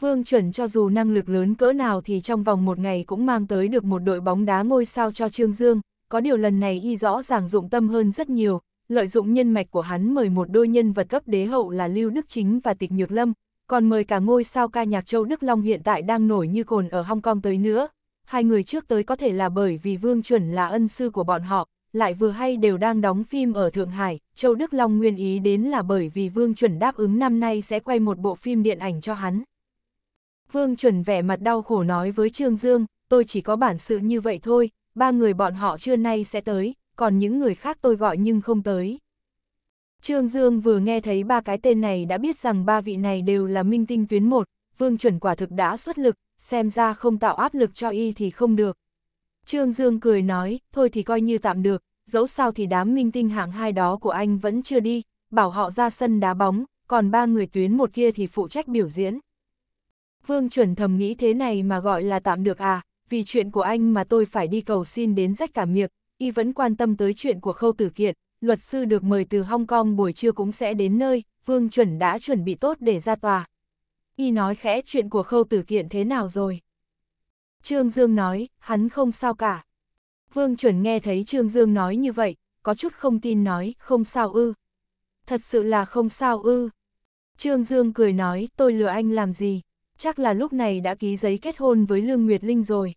Speaker 1: Vương chuẩn cho dù năng lực lớn cỡ nào thì trong vòng một ngày cũng mang tới được một đội bóng đá ngôi sao cho Trương Dương, có điều lần này y rõ ràng dụng tâm hơn rất nhiều, lợi dụng nhân mạch của hắn mời một đôi nhân vật cấp đế hậu là Lưu Đức Chính và Tịch Nhược Lâm, còn mời cả ngôi sao ca nhạc Châu Đức Long hiện tại đang nổi như cồn ở Hong Kong tới nữa. Hai người trước tới có thể là bởi vì Vương Chuẩn là ân sư của bọn họ, lại vừa hay đều đang đóng phim ở Thượng Hải, Châu Đức Long nguyên ý đến là bởi vì Vương Chuẩn đáp ứng năm nay sẽ quay một bộ phim điện ảnh cho hắn. Vương Chuẩn vẻ mặt đau khổ nói với Trương Dương, tôi chỉ có bản sự như vậy thôi, ba người bọn họ trưa nay sẽ tới, còn những người khác tôi gọi nhưng không tới. Trương Dương vừa nghe thấy ba cái tên này đã biết rằng ba vị này đều là minh tinh tuyến một, vương chuẩn quả thực đã xuất lực, xem ra không tạo áp lực cho y thì không được. Trương Dương cười nói, thôi thì coi như tạm được, dẫu sao thì đám minh tinh hạng hai đó của anh vẫn chưa đi, bảo họ ra sân đá bóng, còn ba người tuyến một kia thì phụ trách biểu diễn. Vương chuẩn thầm nghĩ thế này mà gọi là tạm được à, vì chuyện của anh mà tôi phải đi cầu xin đến rách cả miệng, y vẫn quan tâm tới chuyện của khâu tử kiện, luật sư được mời từ Hong Kong buổi trưa cũng sẽ đến nơi, Vương Chuẩn đã chuẩn bị tốt để ra tòa. Y nói khẽ chuyện của khâu tử kiện thế nào rồi? Trương Dương nói, hắn không sao cả. Vương Chuẩn nghe thấy Trương Dương nói như vậy, có chút không tin nói, không sao ư. Thật sự là không sao ư. Trương Dương cười nói, tôi lừa anh làm gì, chắc là lúc này đã ký giấy kết hôn với Lương Nguyệt Linh rồi.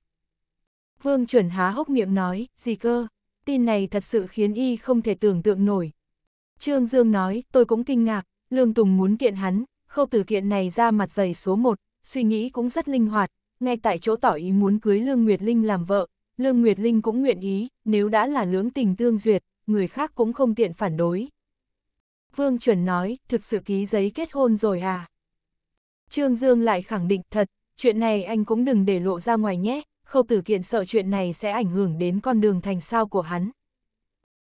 Speaker 1: Vương Chuẩn há hốc miệng nói, gì cơ? tin này thật sự khiến y không thể tưởng tượng nổi. Trương Dương nói, tôi cũng kinh ngạc, Lương Tùng muốn kiện hắn, khâu từ kiện này ra mặt dày số 1, suy nghĩ cũng rất linh hoạt, ngay tại chỗ tỏ ý muốn cưới Lương Nguyệt Linh làm vợ, Lương Nguyệt Linh cũng nguyện ý, nếu đã là lưỡng tình tương duyệt, người khác cũng không tiện phản đối. Vương Chuẩn nói, thực sự ký giấy kết hôn rồi à? Trương Dương lại khẳng định thật, chuyện này anh cũng đừng để lộ ra ngoài nhé, khâu tử kiện sợ chuyện này sẽ ảnh hưởng đến con đường thành sao của hắn.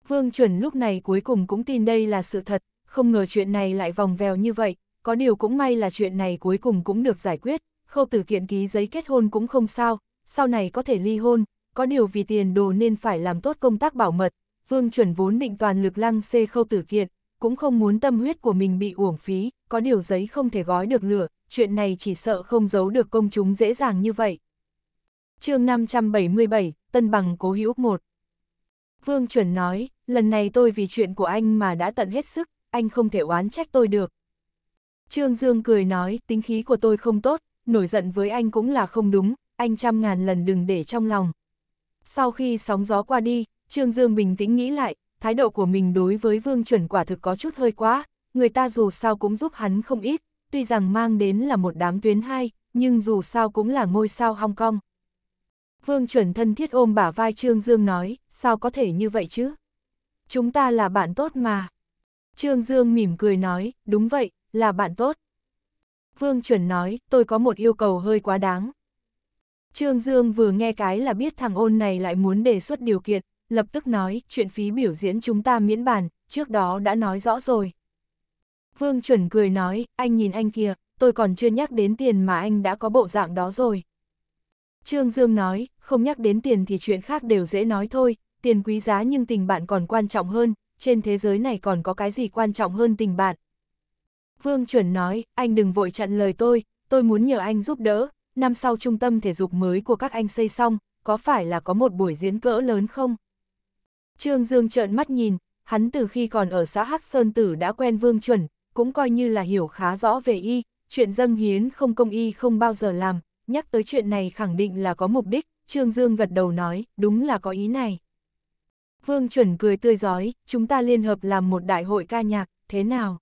Speaker 1: Vương chuẩn lúc này cuối cùng cũng tin đây là sự thật, không ngờ chuyện này lại vòng vèo như vậy, có điều cũng may là chuyện này cuối cùng cũng được giải quyết, khâu tử kiện ký giấy kết hôn cũng không sao, sau này có thể ly hôn, có điều vì tiền đồ nên phải làm tốt công tác bảo mật, vương chuẩn vốn định toàn lực lăng xê khâu tử kiện, cũng không muốn tâm huyết của mình bị uổng phí, có điều giấy không thể gói được lửa, chuyện này chỉ sợ không giấu được công chúng dễ dàng như vậy chương 577, Tân Bằng Cố Hữu một Vương Chuẩn nói, lần này tôi vì chuyện của anh mà đã tận hết sức, anh không thể oán trách tôi được. Trương Dương cười nói, tính khí của tôi không tốt, nổi giận với anh cũng là không đúng, anh trăm ngàn lần đừng để trong lòng. Sau khi sóng gió qua đi, Trương Dương bình tĩnh nghĩ lại, thái độ của mình đối với Vương Chuẩn quả thực có chút hơi quá, người ta dù sao cũng giúp hắn không ít, tuy rằng mang đến là một đám tuyến hai, nhưng dù sao cũng là ngôi sao Hong Kong, Vương chuẩn thân thiết ôm bả vai Trương Dương nói, sao có thể như vậy chứ? Chúng ta là bạn tốt mà. Trương Dương mỉm cười nói, đúng vậy, là bạn tốt. Vương chuẩn nói, tôi có một yêu cầu hơi quá đáng. Trương Dương vừa nghe cái là biết thằng ôn này lại muốn đề xuất điều kiện, lập tức nói, chuyện phí biểu diễn chúng ta miễn bàn, trước đó đã nói rõ rồi. Vương chuẩn cười nói, anh nhìn anh kia, tôi còn chưa nhắc đến tiền mà anh đã có bộ dạng đó rồi. Trương Dương nói, không nhắc đến tiền thì chuyện khác đều dễ nói thôi, tiền quý giá nhưng tình bạn còn quan trọng hơn, trên thế giới này còn có cái gì quan trọng hơn tình bạn. Vương Chuẩn nói, anh đừng vội chặn lời tôi, tôi muốn nhờ anh giúp đỡ, năm sau trung tâm thể dục mới của các anh xây xong, có phải là có một buổi diễn cỡ lớn không? Trương Dương trợn mắt nhìn, hắn từ khi còn ở xã Hắc Sơn Tử đã quen Vương Chuẩn, cũng coi như là hiểu khá rõ về y, chuyện dâng hiến không công y không bao giờ làm, nhắc tới chuyện này khẳng định là có mục đích, Trương Dương gật đầu nói, đúng là có ý này. Vương chuẩn cười tươi giói, chúng ta liên hợp làm một đại hội ca nhạc, thế nào?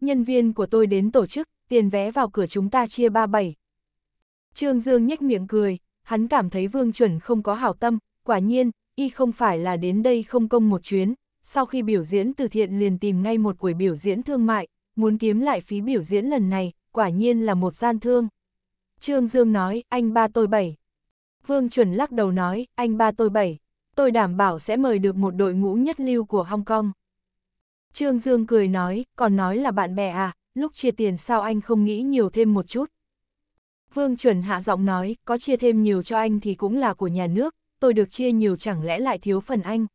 Speaker 1: Nhân viên của tôi đến tổ chức, tiền vé vào cửa chúng ta chia 37. Trương Dương nhếch miệng cười, hắn cảm thấy Vương chuẩn không có hảo tâm, quả nhiên, y không phải là đến đây không công một chuyến, sau khi biểu diễn từ thiện liền tìm ngay một buổi biểu diễn thương mại, muốn kiếm lại phí biểu diễn lần này, quả nhiên là một gian thương. Trương Dương nói, anh ba tôi bảy. Vương chuẩn lắc đầu nói, anh ba tôi bảy. Tôi đảm bảo sẽ mời được một đội ngũ nhất lưu của Hong Kong. Trương Dương cười nói, còn nói là bạn bè à, lúc chia tiền sao anh không nghĩ nhiều thêm một chút. Vương chuẩn hạ giọng nói, có chia thêm nhiều cho anh thì cũng là của nhà nước, tôi được chia nhiều chẳng lẽ lại thiếu phần anh.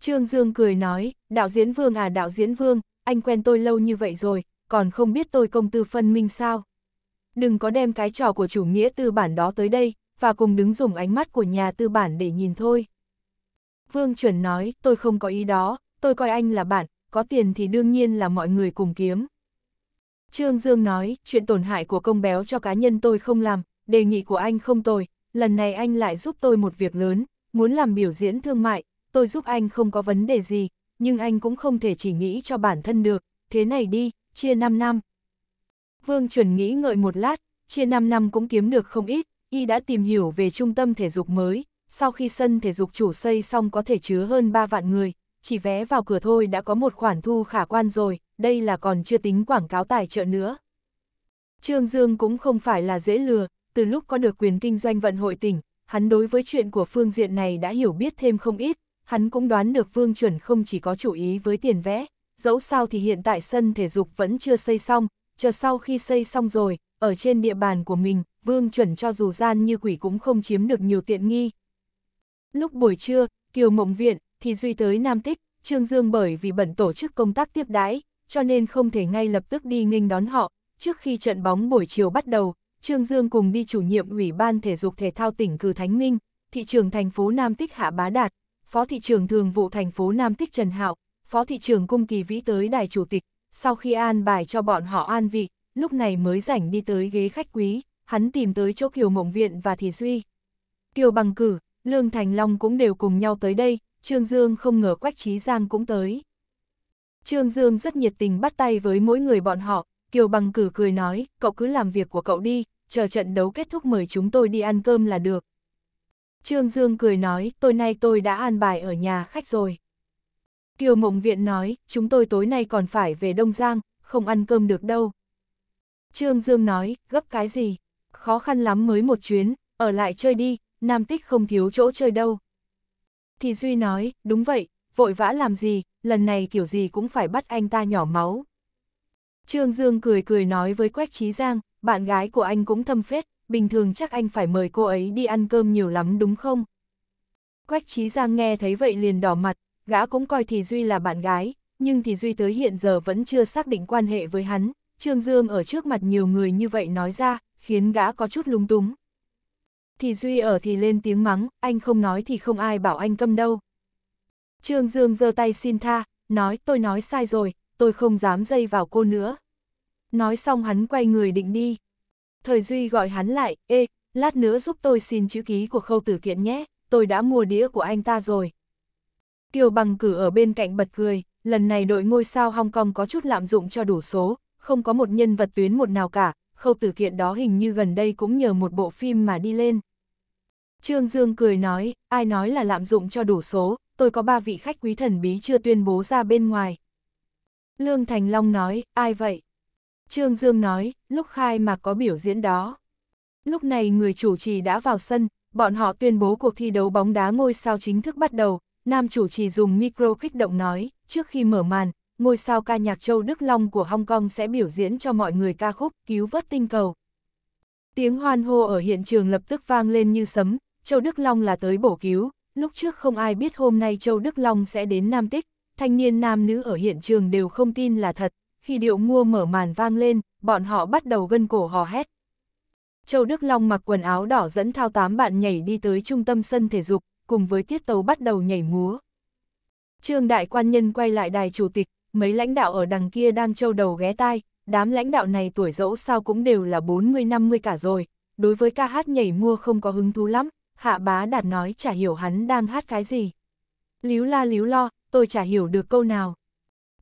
Speaker 1: Trương Dương cười nói, đạo diễn Vương à đạo diễn Vương, anh quen tôi lâu như vậy rồi, còn không biết tôi công tư phân minh sao đừng có đem cái trò của chủ nghĩa tư bản đó tới đây, và cùng đứng dùng ánh mắt của nhà tư bản để nhìn thôi. Vương chuẩn nói, tôi không có ý đó, tôi coi anh là bạn, có tiền thì đương nhiên là mọi người cùng kiếm. Trương Dương nói, chuyện tổn hại của công béo cho cá nhân tôi không làm, đề nghị của anh không tồi, lần này anh lại giúp tôi một việc lớn, muốn làm biểu diễn thương mại, tôi giúp anh không có vấn đề gì, nhưng anh cũng không thể chỉ nghĩ cho bản thân được, thế này đi, chia 5 năm, Vương chuẩn nghĩ ngợi một lát, chia 5 năm cũng kiếm được không ít, y đã tìm hiểu về trung tâm thể dục mới, sau khi sân thể dục chủ xây xong có thể chứa hơn 3 vạn người, chỉ vé vào cửa thôi đã có một khoản thu khả quan rồi, đây là còn chưa tính quảng cáo tài trợ nữa. Trương Dương cũng không phải là dễ lừa, từ lúc có được quyền kinh doanh vận hội tỉnh, hắn đối với chuyện của phương diện này đã hiểu biết thêm không ít, hắn cũng đoán được Vương Chuẩn không chỉ có chủ ý với tiền vé, dẫu sao thì hiện tại sân thể dục vẫn chưa xây xong, chờ sau khi xây xong rồi, ở trên địa bàn của mình, Vương Chuẩn cho dù gian như quỷ cũng không chiếm được nhiều tiện nghi. Lúc buổi trưa, Kiều Mộng Viện, thì Duy tới Nam Tích, Trương Dương bởi vì bận tổ chức công tác tiếp đãi, cho nên không thể ngay lập tức đi nghênh đón họ. Trước khi trận bóng buổi chiều bắt đầu, Trương Dương cùng đi chủ nhiệm Ủy ban Thể dục Thể thao tỉnh Cử Thánh Minh, thị trường thành phố Nam Tích Hạ Bá Đạt, phó thị trường thường vụ thành phố Nam Tích Trần Hạo, phó thị trường Cung Kỳ Vĩ tới Đài Chủ tịch, sau khi an bài cho bọn họ an vị, lúc này mới rảnh đi tới ghế khách quý, hắn tìm tới chỗ Kiều Mộng Viện và Thì Duy. Kiều Bằng Cử, Lương Thành Long cũng đều cùng nhau tới đây, Trương Dương không ngờ Quách Trí Giang cũng tới. Trương Dương rất nhiệt tình bắt tay với mỗi người bọn họ, Kiều Bằng Cử cười nói, cậu cứ làm việc của cậu đi, chờ trận đấu kết thúc mời chúng tôi đi ăn cơm là được. Trương Dương cười nói, tôi nay tôi đã an bài ở nhà khách rồi. Kiều Mộng Viện nói, chúng tôi tối nay còn phải về Đông Giang, không ăn cơm được đâu. Trương Dương nói, gấp cái gì? Khó khăn lắm mới một chuyến, ở lại chơi đi, Nam Tích không thiếu chỗ chơi đâu. Thì Duy nói, đúng vậy, vội vã làm gì, lần này kiểu gì cũng phải bắt anh ta nhỏ máu. Trương Dương cười cười nói với Quách Trí Giang, bạn gái của anh cũng thâm phết, bình thường chắc anh phải mời cô ấy đi ăn cơm nhiều lắm đúng không? Quách Trí Giang nghe thấy vậy liền đỏ mặt, gã cũng coi Thì Duy là bạn gái, nhưng Thì Duy tới hiện giờ vẫn chưa xác định quan hệ với hắn, Trương Dương ở trước mặt nhiều người như vậy nói ra, khiến gã có chút lúng túng. Thì Duy ở thì lên tiếng mắng, anh không nói thì không ai bảo anh câm đâu. Trương Dương giơ tay xin tha, nói tôi nói sai rồi, tôi không dám dây vào cô nữa. Nói xong hắn quay người định đi. Thời Duy gọi hắn lại, ê, lát nữa giúp tôi xin chữ ký của khâu tử kiện nhé, tôi đã mua đĩa của anh ta rồi. Kiều bằng cử ở bên cạnh bật cười, lần này đội ngôi sao Hong Kong có chút lạm dụng cho đủ số, không có một nhân vật tuyến một nào cả, khâu tử kiện đó hình như gần đây cũng nhờ một bộ phim mà đi lên. Trương Dương cười nói, ai nói là lạm dụng cho đủ số, tôi có ba vị khách quý thần bí chưa tuyên bố ra bên ngoài. Lương Thành Long nói, ai vậy? Trương Dương nói, lúc khai mà có biểu diễn đó. Lúc này người chủ trì đã vào sân, bọn họ tuyên bố cuộc thi đấu bóng đá ngôi sao chính thức bắt đầu, nam chủ trì dùng micro kích động nói, trước khi mở màn, ngôi sao ca nhạc Châu Đức Long của Hong Kong sẽ biểu diễn cho mọi người ca khúc Cứu vớt tinh cầu. Tiếng hoan hô ở hiện trường lập tức vang lên như sấm, Châu Đức Long là tới bổ cứu, lúc trước không ai biết hôm nay Châu Đức Long sẽ đến Nam Tích, thanh niên nam nữ ở hiện trường đều không tin là thật, khi điệu mua mở màn vang lên, bọn họ bắt đầu gân cổ hò hét. Châu Đức Long mặc quần áo đỏ dẫn thao tám bạn nhảy đi tới trung tâm sân thể dục, cùng với tiết tấu bắt đầu nhảy múa. Trương đại quan nhân quay lại đài chủ tịch, mấy lãnh đạo ở đằng kia đang trâu đầu ghé tai, đám lãnh đạo này tuổi dẫu sao cũng đều là 40-50 cả rồi, đối với ca hát nhảy múa không có hứng thú lắm, hạ bá đạt nói chả hiểu hắn đang hát cái gì. Líu la líu lo, tôi chả hiểu được câu nào.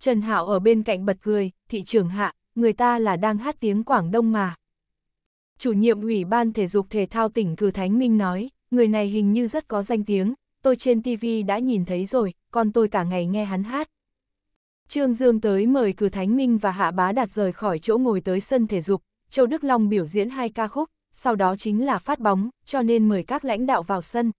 Speaker 1: Trần Hạo ở bên cạnh bật cười, thị trường hạ, người ta là đang hát tiếng Quảng Đông mà. Chủ nhiệm Ủy ban Thể dục Thể thao tỉnh Cử Thánh Minh nói, người này hình như rất có danh tiếng, tôi trên TV đã nhìn thấy rồi, còn tôi cả ngày nghe hắn hát. Trương Dương tới mời Cử Thánh Minh và Hạ Bá Đạt rời khỏi chỗ ngồi tới sân thể dục, Châu Đức Long biểu diễn hai ca khúc, sau đó chính là phát bóng, cho nên mời các lãnh đạo vào sân.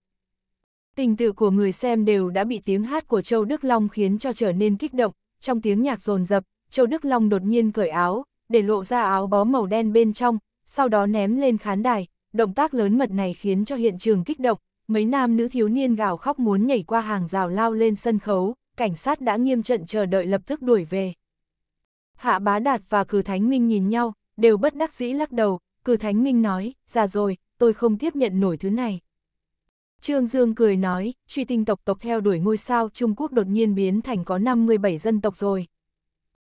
Speaker 1: Tình tự của người xem đều đã bị tiếng hát của Châu Đức Long khiến cho trở nên kích động, trong tiếng nhạc rồn rập, Châu Đức Long đột nhiên cởi áo, để lộ ra áo bó màu đen bên trong, sau đó ném lên khán đài, động tác lớn mật này khiến cho hiện trường kích động, mấy nam nữ thiếu niên gào khóc muốn nhảy qua hàng rào lao lên sân khấu, cảnh sát đã nghiêm trận chờ đợi lập tức đuổi về. Hạ Bá Đạt và Cử Thánh Minh nhìn nhau, đều bất đắc dĩ lắc đầu, Cử Thánh Minh nói, già rồi, tôi không tiếp nhận nổi thứ này. Trương Dương cười nói, truy tinh tộc tộc theo đuổi ngôi sao Trung Quốc đột nhiên biến thành có 57 dân tộc rồi.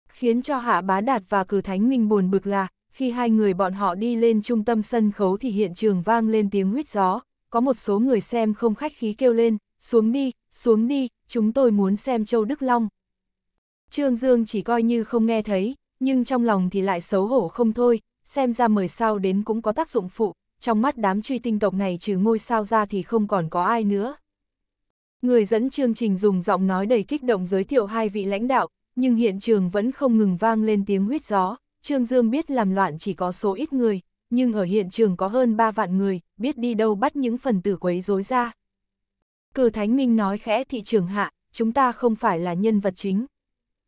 Speaker 1: Khiến cho Hạ Bá Đạt và Cử Thánh Minh buồn bực là, khi hai người bọn họ đi lên trung tâm sân khấu thì hiện trường vang lên tiếng huyết gió, có một số người xem không khách khí kêu lên, xuống đi, xuống đi, chúng tôi muốn xem Châu Đức Long. Trương Dương chỉ coi như không nghe thấy, nhưng trong lòng thì lại xấu hổ không thôi, xem ra mời sao đến cũng có tác dụng phụ, trong mắt đám truy tinh tộc này trừ ngôi sao ra thì không còn có ai nữa. Người dẫn chương trình dùng giọng nói đầy kích động giới thiệu hai vị lãnh đạo, nhưng hiện trường vẫn không ngừng vang lên tiếng huyết gió. Trương Dương biết làm loạn chỉ có số ít người, nhưng ở hiện trường có hơn 3 vạn người, biết đi đâu bắt những phần tử quấy rối ra. Cử Thánh Minh nói khẽ thị trường hạ, chúng ta không phải là nhân vật chính.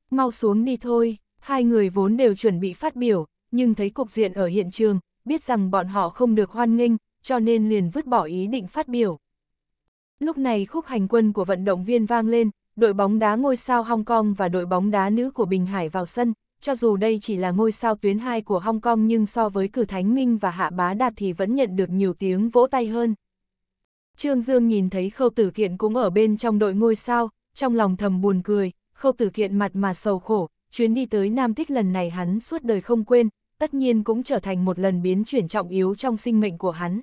Speaker 1: Mau xuống đi thôi, hai người vốn đều chuẩn bị phát biểu, nhưng thấy cục diện ở hiện trường, biết rằng bọn họ không được hoan nghênh, cho nên liền vứt bỏ ý định phát biểu. Lúc này khúc hành quân của vận động viên vang lên, đội bóng đá ngôi sao Hong Kong và đội bóng đá nữ của Bình Hải vào sân, cho dù đây chỉ là ngôi sao tuyến 2 của Hong Kong nhưng so với cử Thánh Minh và Hạ Bá Đạt thì vẫn nhận được nhiều tiếng vỗ tay hơn. Trương Dương nhìn thấy Khâu Tử Kiện cũng ở bên trong đội ngôi sao, trong lòng thầm buồn cười, Khâu Tử Kiện mặt mà sầu khổ, chuyến đi tới Nam Tích lần này hắn suốt đời không quên, tất nhiên cũng trở thành một lần biến chuyển trọng yếu trong sinh mệnh của hắn.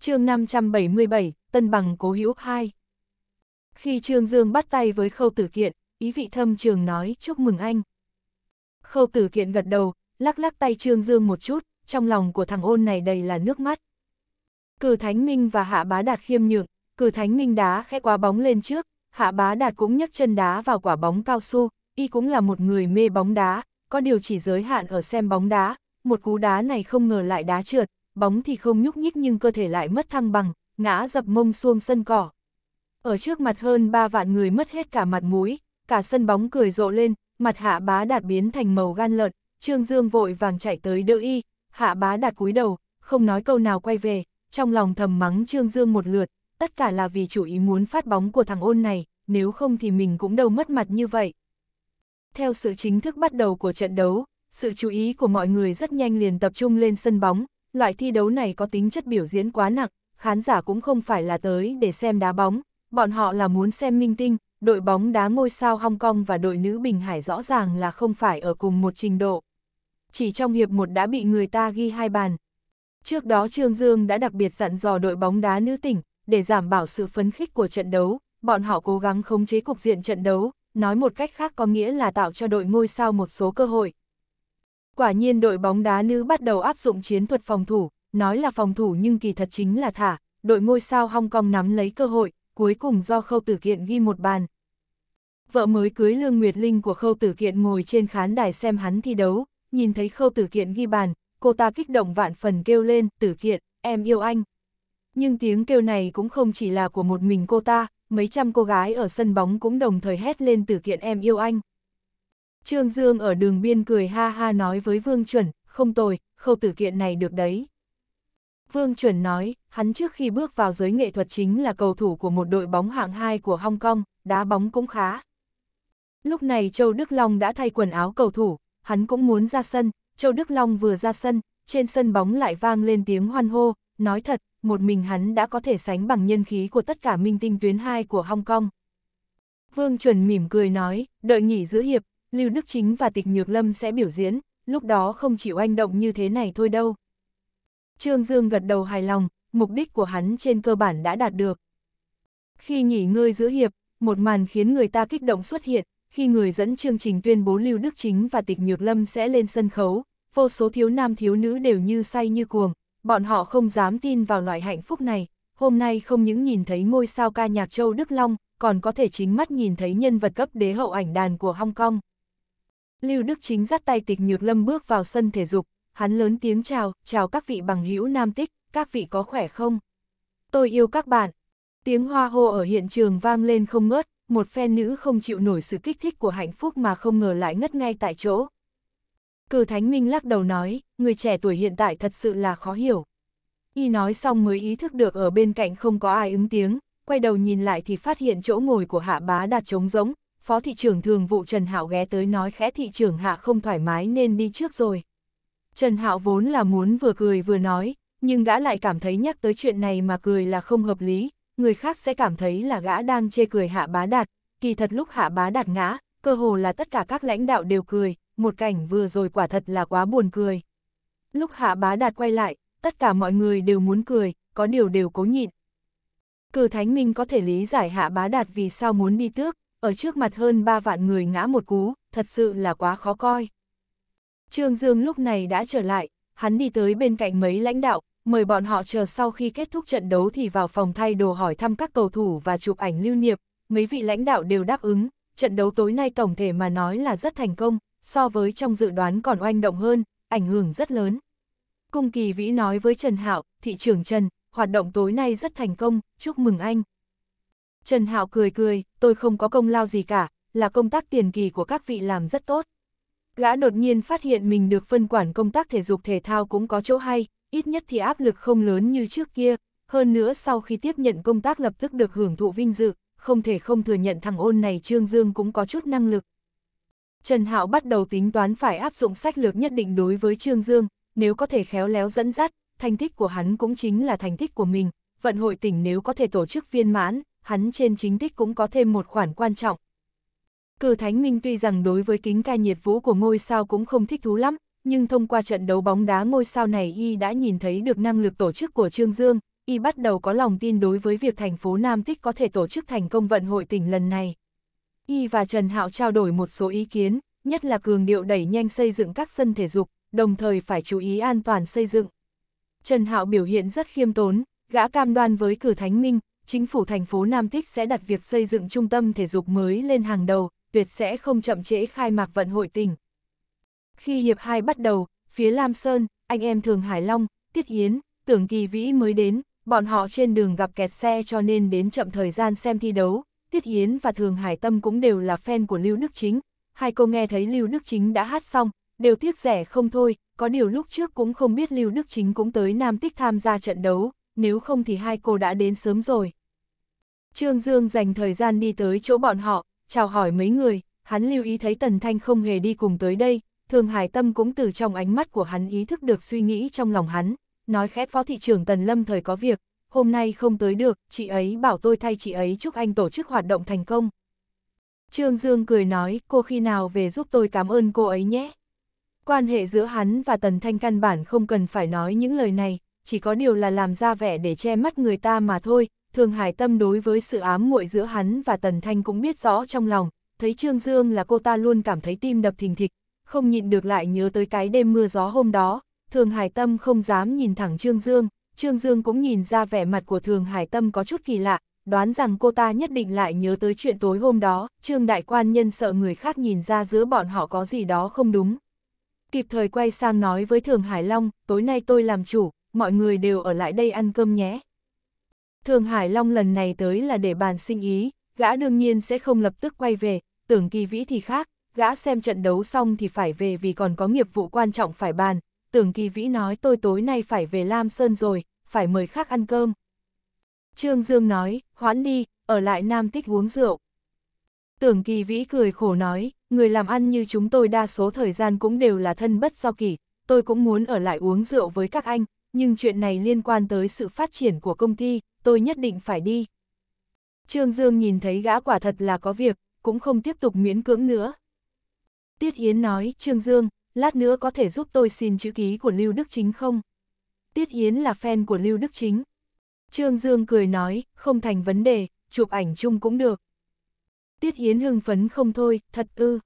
Speaker 1: chương 577, Tân Bằng Cố Hữu 2 Khi Trương Dương bắt tay với Khâu Tử Kiện, ý vị thâm trường nói chúc mừng anh. Khâu tử kiện gật đầu, lắc lắc tay Trương Dương một chút, trong lòng của thằng ôn này đầy là nước mắt. Cử Thánh Minh và Hạ Bá Đạt khiêm nhượng, Cử Thánh Minh đá khẽ quá bóng lên trước, Hạ Bá Đạt cũng nhấc chân đá vào quả bóng cao su, y cũng là một người mê bóng đá, có điều chỉ giới hạn ở xem bóng đá, một cú đá này không ngờ lại đá trượt, bóng thì không nhúc nhích nhưng cơ thể lại mất thăng bằng, ngã dập mông xuông sân cỏ. Ở trước mặt hơn 3 vạn người mất hết cả mặt mũi, cả sân bóng cười rộ lên, mặt hạ bá đạt biến thành màu gan lợn, Trương Dương vội vàng chạy tới đỡ y, hạ bá đạt cúi đầu, không nói câu nào quay về, trong lòng thầm mắng Trương Dương một lượt, tất cả là vì chủ ý muốn phát bóng của thằng ôn này, nếu không thì mình cũng đâu mất mặt như vậy. Theo sự chính thức bắt đầu của trận đấu, sự chú ý của mọi người rất nhanh liền tập trung lên sân bóng, loại thi đấu này có tính chất biểu diễn quá nặng, khán giả cũng không phải là tới để xem đá bóng, bọn họ là muốn xem minh tinh, đội bóng đá ngôi sao Hong Kong và đội nữ Bình Hải rõ ràng là không phải ở cùng một trình độ. Chỉ trong hiệp một đã bị người ta ghi hai bàn. Trước đó Trương Dương đã đặc biệt dặn dò đội bóng đá nữ tỉnh, để giảm bảo sự phấn khích của trận đấu, bọn họ cố gắng khống chế cục diện trận đấu, nói một cách khác có nghĩa là tạo cho đội ngôi sao một số cơ hội. Quả nhiên đội bóng đá nữ bắt đầu áp dụng chiến thuật phòng thủ, nói là phòng thủ nhưng kỳ thật chính là thả, đội ngôi sao Hong Kong nắm lấy cơ hội, cuối cùng do Khâu Tử Kiện ghi một bàn. Vợ mới cưới Lương Nguyệt Linh của Khâu Tử Kiện ngồi trên khán đài xem hắn thi đấu, nhìn thấy Khâu Tử Kiện ghi bàn, cô ta kích động vạn phần kêu lên, Tử Kiện, em yêu anh. Nhưng tiếng kêu này cũng không chỉ là của một mình cô ta, mấy trăm cô gái ở sân bóng cũng đồng thời hét lên Tử Kiện em yêu anh. Trương Dương ở đường biên cười ha ha nói với Vương Chuẩn, không tồi, Khâu Tử Kiện này được đấy. Vương Chuẩn nói, hắn trước khi bước vào giới nghệ thuật chính là cầu thủ của một đội bóng hạng 2 của Hong Kong, đá bóng cũng khá. Lúc này Châu Đức Long đã thay quần áo cầu thủ, hắn cũng muốn ra sân, Châu Đức Long vừa ra sân, trên sân bóng lại vang lên tiếng hoan hô, nói thật, một mình hắn đã có thể sánh bằng nhân khí của tất cả minh tinh tuyến 2 của Hong Kong. Vương Chuẩn mỉm cười nói, đợi nghỉ giữa hiệp, Lưu Đức Chính và Tịch Nhược Lâm sẽ biểu diễn, lúc đó không chịu anh động như thế này thôi đâu. Trương Dương gật đầu hài lòng, mục đích của hắn trên cơ bản đã đạt được. Khi nghỉ ngơi giữa hiệp, một màn khiến người ta kích động xuất hiện, khi người dẫn chương trình tuyên bố Lưu Đức Chính và Tịch Nhược Lâm sẽ lên sân khấu, vô số thiếu nam thiếu nữ đều như say như cuồng, bọn họ không dám tin vào loại hạnh phúc này, hôm nay không những nhìn thấy ngôi sao ca nhạc Châu Đức Long, còn có thể chính mắt nhìn thấy nhân vật cấp đế hậu ảnh đàn của Hong Kong. Lưu Đức Chính dắt tay Tịch Nhược Lâm bước vào sân thể dục, hắn lớn tiếng chào, chào các vị bằng hữu nam tích, các vị có khỏe không? Tôi yêu các bạn. Tiếng hoa hô ở hiện trường vang lên không ngớt, một phen nữ không chịu nổi sự kích thích của hạnh phúc mà không ngờ lại ngất ngay tại chỗ. Cử Thánh Minh lắc đầu nói, người trẻ tuổi hiện tại thật sự là khó hiểu. Y nói xong mới ý thức được ở bên cạnh không có ai ứng tiếng, quay đầu nhìn lại thì phát hiện chỗ ngồi của hạ bá đạt trống rỗng, phó thị trưởng thường vụ Trần hảo ghé tới nói khẽ thị trưởng hạ không thoải mái nên đi trước rồi. Trần Hạo vốn là muốn vừa cười vừa nói, nhưng gã lại cảm thấy nhắc tới chuyện này mà cười là không hợp lý, người khác sẽ cảm thấy là gã đang chê cười hạ bá đạt, kỳ thật lúc hạ bá đạt ngã, cơ hồ là tất cả các lãnh đạo đều cười, một cảnh vừa rồi quả thật là quá buồn cười. Lúc hạ bá đạt quay lại, tất cả mọi người đều muốn cười, có điều đều cố nhịn. Cử Thánh Minh có thể lý giải hạ bá đạt vì sao muốn đi tước, ở trước mặt hơn 3 vạn người ngã một cú, thật sự là quá khó coi. Trương Dương lúc này đã trở lại, hắn đi tới bên cạnh mấy lãnh đạo, mời bọn họ chờ sau khi kết thúc trận đấu thì vào phòng thay đồ hỏi thăm các cầu thủ và chụp ảnh lưu niệm. Mấy vị lãnh đạo đều đáp ứng, trận đấu tối nay tổng thể mà nói là rất thành công, so với trong dự đoán còn oanh động hơn, ảnh hưởng rất lớn. Cung Kỳ Vĩ nói với Trần Hạo, thị trưởng Trần, hoạt động tối nay rất thành công, chúc mừng anh. Trần Hạo cười cười, tôi không có công lao gì cả, là công tác tiền kỳ của các vị làm rất tốt. Gã đột nhiên phát hiện mình được phân quản công tác thể dục thể thao cũng có chỗ hay, ít nhất thì áp lực không lớn như trước kia, hơn nữa sau khi tiếp nhận công tác lập tức được hưởng thụ vinh dự, không thể không thừa nhận thằng ôn này Trương Dương cũng có chút năng lực. Trần Hạo bắt đầu tính toán phải áp dụng sách lược nhất định đối với Trương Dương, nếu có thể khéo léo dẫn dắt, thành tích của hắn cũng chính là thành tích của mình, vận hội tỉnh nếu có thể tổ chức viên mãn, hắn trên chính tích cũng có thêm một khoản quan trọng, Cử Thánh Minh tuy rằng đối với kính ca nhiệt vũ của ngôi sao cũng không thích thú lắm, nhưng thông qua trận đấu bóng đá ngôi sao này y đã nhìn thấy được năng lực tổ chức của Trương Dương, y bắt đầu có lòng tin đối với việc thành phố Nam Tích có thể tổ chức thành công vận hội tỉnh lần này. Y và Trần Hạo trao đổi một số ý kiến, nhất là cường điệu đẩy nhanh xây dựng các sân thể dục, đồng thời phải chú ý an toàn xây dựng. Trần Hạo biểu hiện rất khiêm tốn, gã cam đoan với cử Thánh Minh, chính phủ thành phố Nam Tích sẽ đặt việc xây dựng trung tâm thể dục mới lên hàng đầu, tuyệt sẽ không chậm trễ khai mạc vận hội tình Khi hiệp 2 bắt đầu, phía Lam Sơn, anh em Thường Hải Long, Tiết Yến, Tưởng Kỳ Vĩ mới đến, bọn họ trên đường gặp kẹt xe cho nên đến chậm thời gian xem thi đấu. Tiết Yến và Thường Hải Tâm cũng đều là fan của Lưu Đức Chính. Hai cô nghe thấy Lưu Đức Chính đã hát xong, đều tiếc rẻ không thôi, có điều lúc trước cũng không biết Lưu Đức Chính cũng tới Nam Tích tham gia trận đấu, nếu không thì hai cô đã đến sớm rồi. Trương Dương dành thời gian đi tới chỗ bọn họ, chào hỏi mấy người, hắn lưu ý thấy Tần Thanh không hề đi cùng tới đây, Thường Hải Tâm cũng từ trong ánh mắt của hắn ý thức được suy nghĩ trong lòng hắn, nói khẽ phó thị trưởng Tần Lâm thời có việc, hôm nay không tới được, chị ấy bảo tôi thay chị ấy chúc anh tổ chức hoạt động thành công. Trương Dương cười nói, cô khi nào về giúp tôi cảm ơn cô ấy nhé. Quan hệ giữa hắn và Tần Thanh căn bản không cần phải nói những lời này, chỉ có điều là làm ra vẻ để che mắt người ta mà thôi, Thường Hải Tâm đối với sự ám muội giữa hắn và Tần Thanh cũng biết rõ trong lòng, thấy Trương Dương là cô ta luôn cảm thấy tim đập thình thịch, không nhịn được lại nhớ tới cái đêm mưa gió hôm đó, Thường Hải Tâm không dám nhìn thẳng Trương Dương, Trương Dương cũng nhìn ra vẻ mặt của Thường Hải Tâm có chút kỳ lạ, đoán rằng cô ta nhất định lại nhớ tới chuyện tối hôm đó, Trương Đại Quan Nhân sợ người khác nhìn ra giữa bọn họ có gì đó không đúng. Kịp thời quay sang nói với Thường Hải Long, tối nay tôi làm chủ, mọi người đều ở lại đây ăn cơm nhé. Thường Hải Long lần này tới là để bàn sinh ý, gã đương nhiên sẽ không lập tức quay về, tưởng kỳ vĩ thì khác, gã xem trận đấu xong thì phải về vì còn có nghiệp vụ quan trọng phải bàn, tưởng kỳ vĩ nói tôi tối nay phải về Lam Sơn rồi, phải mời khác ăn cơm. Trương Dương nói, hoãn đi, ở lại Nam Tích uống rượu. Tưởng kỳ vĩ cười khổ nói, người làm ăn như chúng tôi đa số thời gian cũng đều là thân bất do kỷ, tôi cũng muốn ở lại uống rượu với các anh, nhưng chuyện này liên quan tới sự phát triển của công ty, tôi nhất định phải đi. Trương Dương nhìn thấy gã quả thật là có việc, cũng không tiếp tục miễn cưỡng nữa. Tiết Yến nói, Trương Dương, lát nữa có thể giúp tôi xin chữ ký của Lưu Đức Chính không? Tiết Yến là fan của Lưu Đức Chính. Trương Dương cười nói, không thành vấn đề, chụp ảnh chung cũng được. Tiết Yến hưng phấn không thôi, thật ư.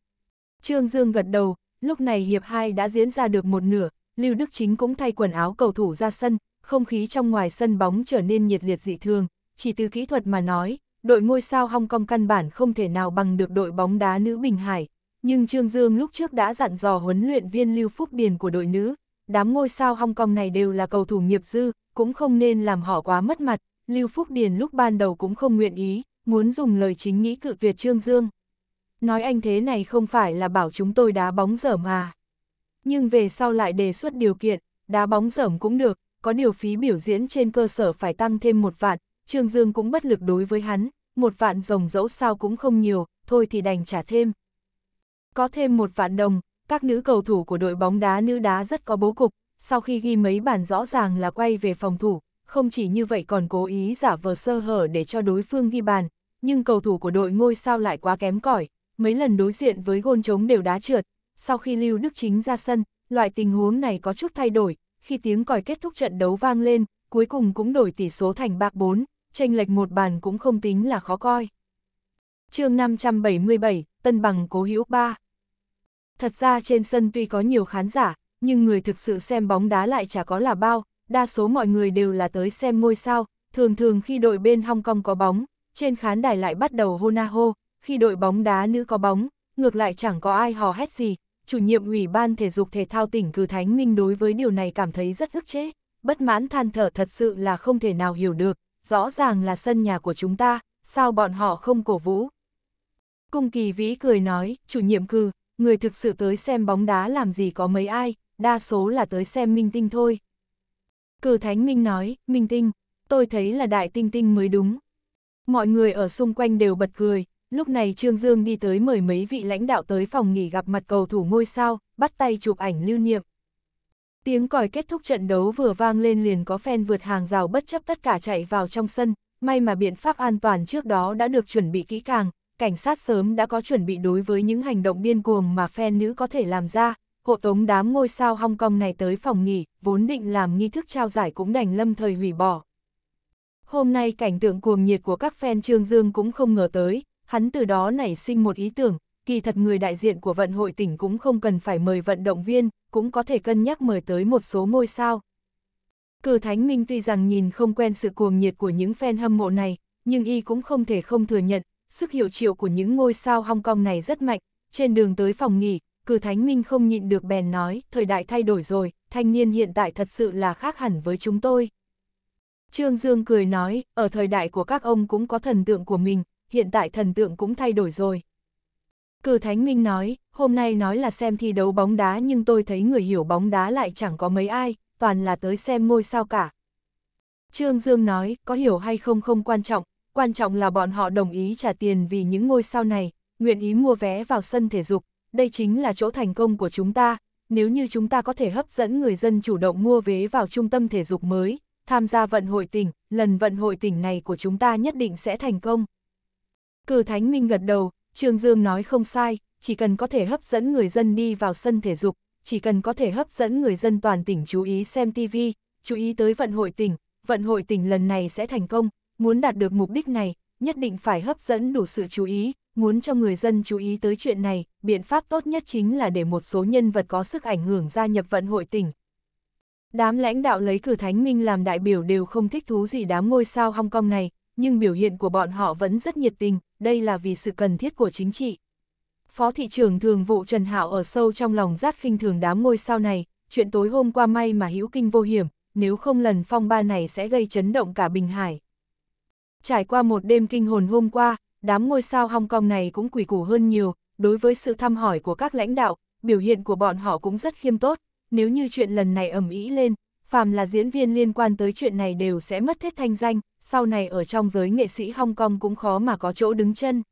Speaker 1: Trương Dương gật đầu, lúc này hiệp 2 đã diễn ra được một nửa, Lưu Đức Chính cũng thay quần áo cầu thủ ra sân, không khí trong ngoài sân bóng trở nên nhiệt liệt dị thường, chỉ từ kỹ thuật mà nói, đội ngôi sao Hong Kong căn bản không thể nào bằng được đội bóng đá nữ Bình Hải, nhưng Trương Dương lúc trước đã dặn dò huấn luyện viên Lưu Phúc Điền của đội nữ, đám ngôi sao Hong Kong này đều là cầu thủ nghiệp dư, cũng không nên làm họ quá mất mặt, Lưu Phúc Điền lúc ban đầu cũng không nguyện ý, muốn dùng lời chính nghĩ cự tuyệt Trương Dương. Nói anh thế này không phải là bảo chúng tôi đá bóng dở mà nhưng về sau lại đề xuất điều kiện, đá bóng dởm cũng được, có điều phí biểu diễn trên cơ sở phải tăng thêm một vạn, Trương Dương cũng bất lực đối với hắn, một vạn rồng dẫu sao cũng không nhiều, thôi thì đành trả thêm. Có thêm một vạn đồng, các nữ cầu thủ của đội bóng đá nữ đá rất có bố cục, sau khi ghi mấy bàn rõ ràng là quay về phòng thủ, không chỉ như vậy còn cố ý giả vờ sơ hở để cho đối phương ghi bàn, nhưng cầu thủ của đội ngôi sao lại quá kém cỏi mấy lần đối diện với gôn trống đều đá trượt, sau khi Lưu Đức Chính ra sân, loại tình huống này có chút thay đổi, khi tiếng còi kết thúc trận đấu vang lên, cuối cùng cũng đổi tỷ số thành bạc 4, tranh lệch một bàn cũng không tính là khó coi. chương 577, Tân Bằng Cố Hữu 3 Thật ra trên sân tuy có nhiều khán giả, nhưng người thực sự xem bóng đá lại chả có là bao, đa số mọi người đều là tới xem ngôi sao, thường thường khi đội bên Hong Kong có bóng, trên khán đài lại bắt đầu hô na hô, khi đội bóng đá nữ có bóng, ngược lại chẳng có ai hò hét gì, chủ nhiệm Ủy ban Thể dục Thể thao tỉnh Cử Thánh Minh đối với điều này cảm thấy rất ức chế, bất mãn than thở thật sự là không thể nào hiểu được, rõ ràng là sân nhà của chúng ta, sao bọn họ không cổ vũ. Cung kỳ vĩ cười nói, chủ nhiệm cư, người thực sự tới xem bóng đá làm gì có mấy ai, đa số là tới xem minh tinh thôi. Cử Thánh Minh nói, minh tinh, tôi thấy là đại tinh tinh mới đúng. Mọi người ở xung quanh đều bật cười, Lúc này Trương Dương đi tới mời mấy vị lãnh đạo tới phòng nghỉ gặp mặt cầu thủ ngôi sao, bắt tay chụp ảnh lưu niệm. Tiếng còi kết thúc trận đấu vừa vang lên liền có fan vượt hàng rào bất chấp tất cả chạy vào trong sân, may mà biện pháp an toàn trước đó đã được chuẩn bị kỹ càng, cảnh sát sớm đã có chuẩn bị đối với những hành động điên cuồng mà fan nữ có thể làm ra, hộ tống đám ngôi sao Hong Kong này tới phòng nghỉ, vốn định làm nghi thức trao giải cũng đành lâm thời hủy bỏ. Hôm nay cảnh tượng cuồng nhiệt của các fan Trương Dương cũng không ngờ tới, hắn từ đó nảy sinh một ý tưởng, kỳ thật người đại diện của vận hội tỉnh cũng không cần phải mời vận động viên, cũng có thể cân nhắc mời tới một số ngôi sao. Cử Thánh Minh tuy rằng nhìn không quen sự cuồng nhiệt của những fan hâm mộ này, nhưng y cũng không thể không thừa nhận, sức hiệu triệu của những ngôi sao Hong Kong này rất mạnh. Trên đường tới phòng nghỉ, Cử Thánh Minh không nhịn được bèn nói, thời đại thay đổi rồi, thanh niên hiện tại thật sự là khác hẳn với chúng tôi. Trương Dương cười nói, ở thời đại của các ông cũng có thần tượng của mình, hiện tại thần tượng cũng thay đổi rồi. Cử Thánh Minh nói, hôm nay nói là xem thi đấu bóng đá nhưng tôi thấy người hiểu bóng đá lại chẳng có mấy ai, toàn là tới xem ngôi sao cả. Trương Dương nói, có hiểu hay không không quan trọng, quan trọng là bọn họ đồng ý trả tiền vì những ngôi sao này, nguyện ý mua vé vào sân thể dục, đây chính là chỗ thành công của chúng ta, nếu như chúng ta có thể hấp dẫn người dân chủ động mua vé vào trung tâm thể dục mới, tham gia vận hội tỉnh, lần vận hội tỉnh này của chúng ta nhất định sẽ thành công. Cử Thánh Minh gật đầu, Trương Dương nói không sai, chỉ cần có thể hấp dẫn người dân đi vào sân thể dục, chỉ cần có thể hấp dẫn người dân toàn tỉnh chú ý xem TV, chú ý tới vận hội tỉnh, vận hội tỉnh lần này sẽ thành công, muốn đạt được mục đích này, nhất định phải hấp dẫn đủ sự chú ý, muốn cho người dân chú ý tới chuyện này, biện pháp tốt nhất chính là để một số nhân vật có sức ảnh hưởng gia nhập vận hội tỉnh. Đám lãnh đạo lấy cử Thánh Minh làm đại biểu đều không thích thú gì đám ngôi sao Hong Kong này, nhưng biểu hiện của bọn họ vẫn rất nhiệt tình, đây là vì sự cần thiết của chính trị. Phó thị trưởng thường vụ Trần Hạo ở sâu trong lòng rát khinh thường đám ngôi sao này, chuyện tối hôm qua may mà hữu kinh vô hiểm, nếu không lần phong ba này sẽ gây chấn động cả Bình Hải. Trải qua một đêm kinh hồn hôm qua, đám ngôi sao Hong Kong này cũng quỷ củ hơn nhiều, đối với sự thăm hỏi của các lãnh đạo, biểu hiện của bọn họ cũng rất khiêm tốt, nếu như chuyện lần này ầm ĩ lên, phàm là diễn viên liên quan tới chuyện này đều sẽ mất hết thanh danh, sau này ở trong giới nghệ sĩ Hong Kong cũng khó mà có chỗ đứng chân.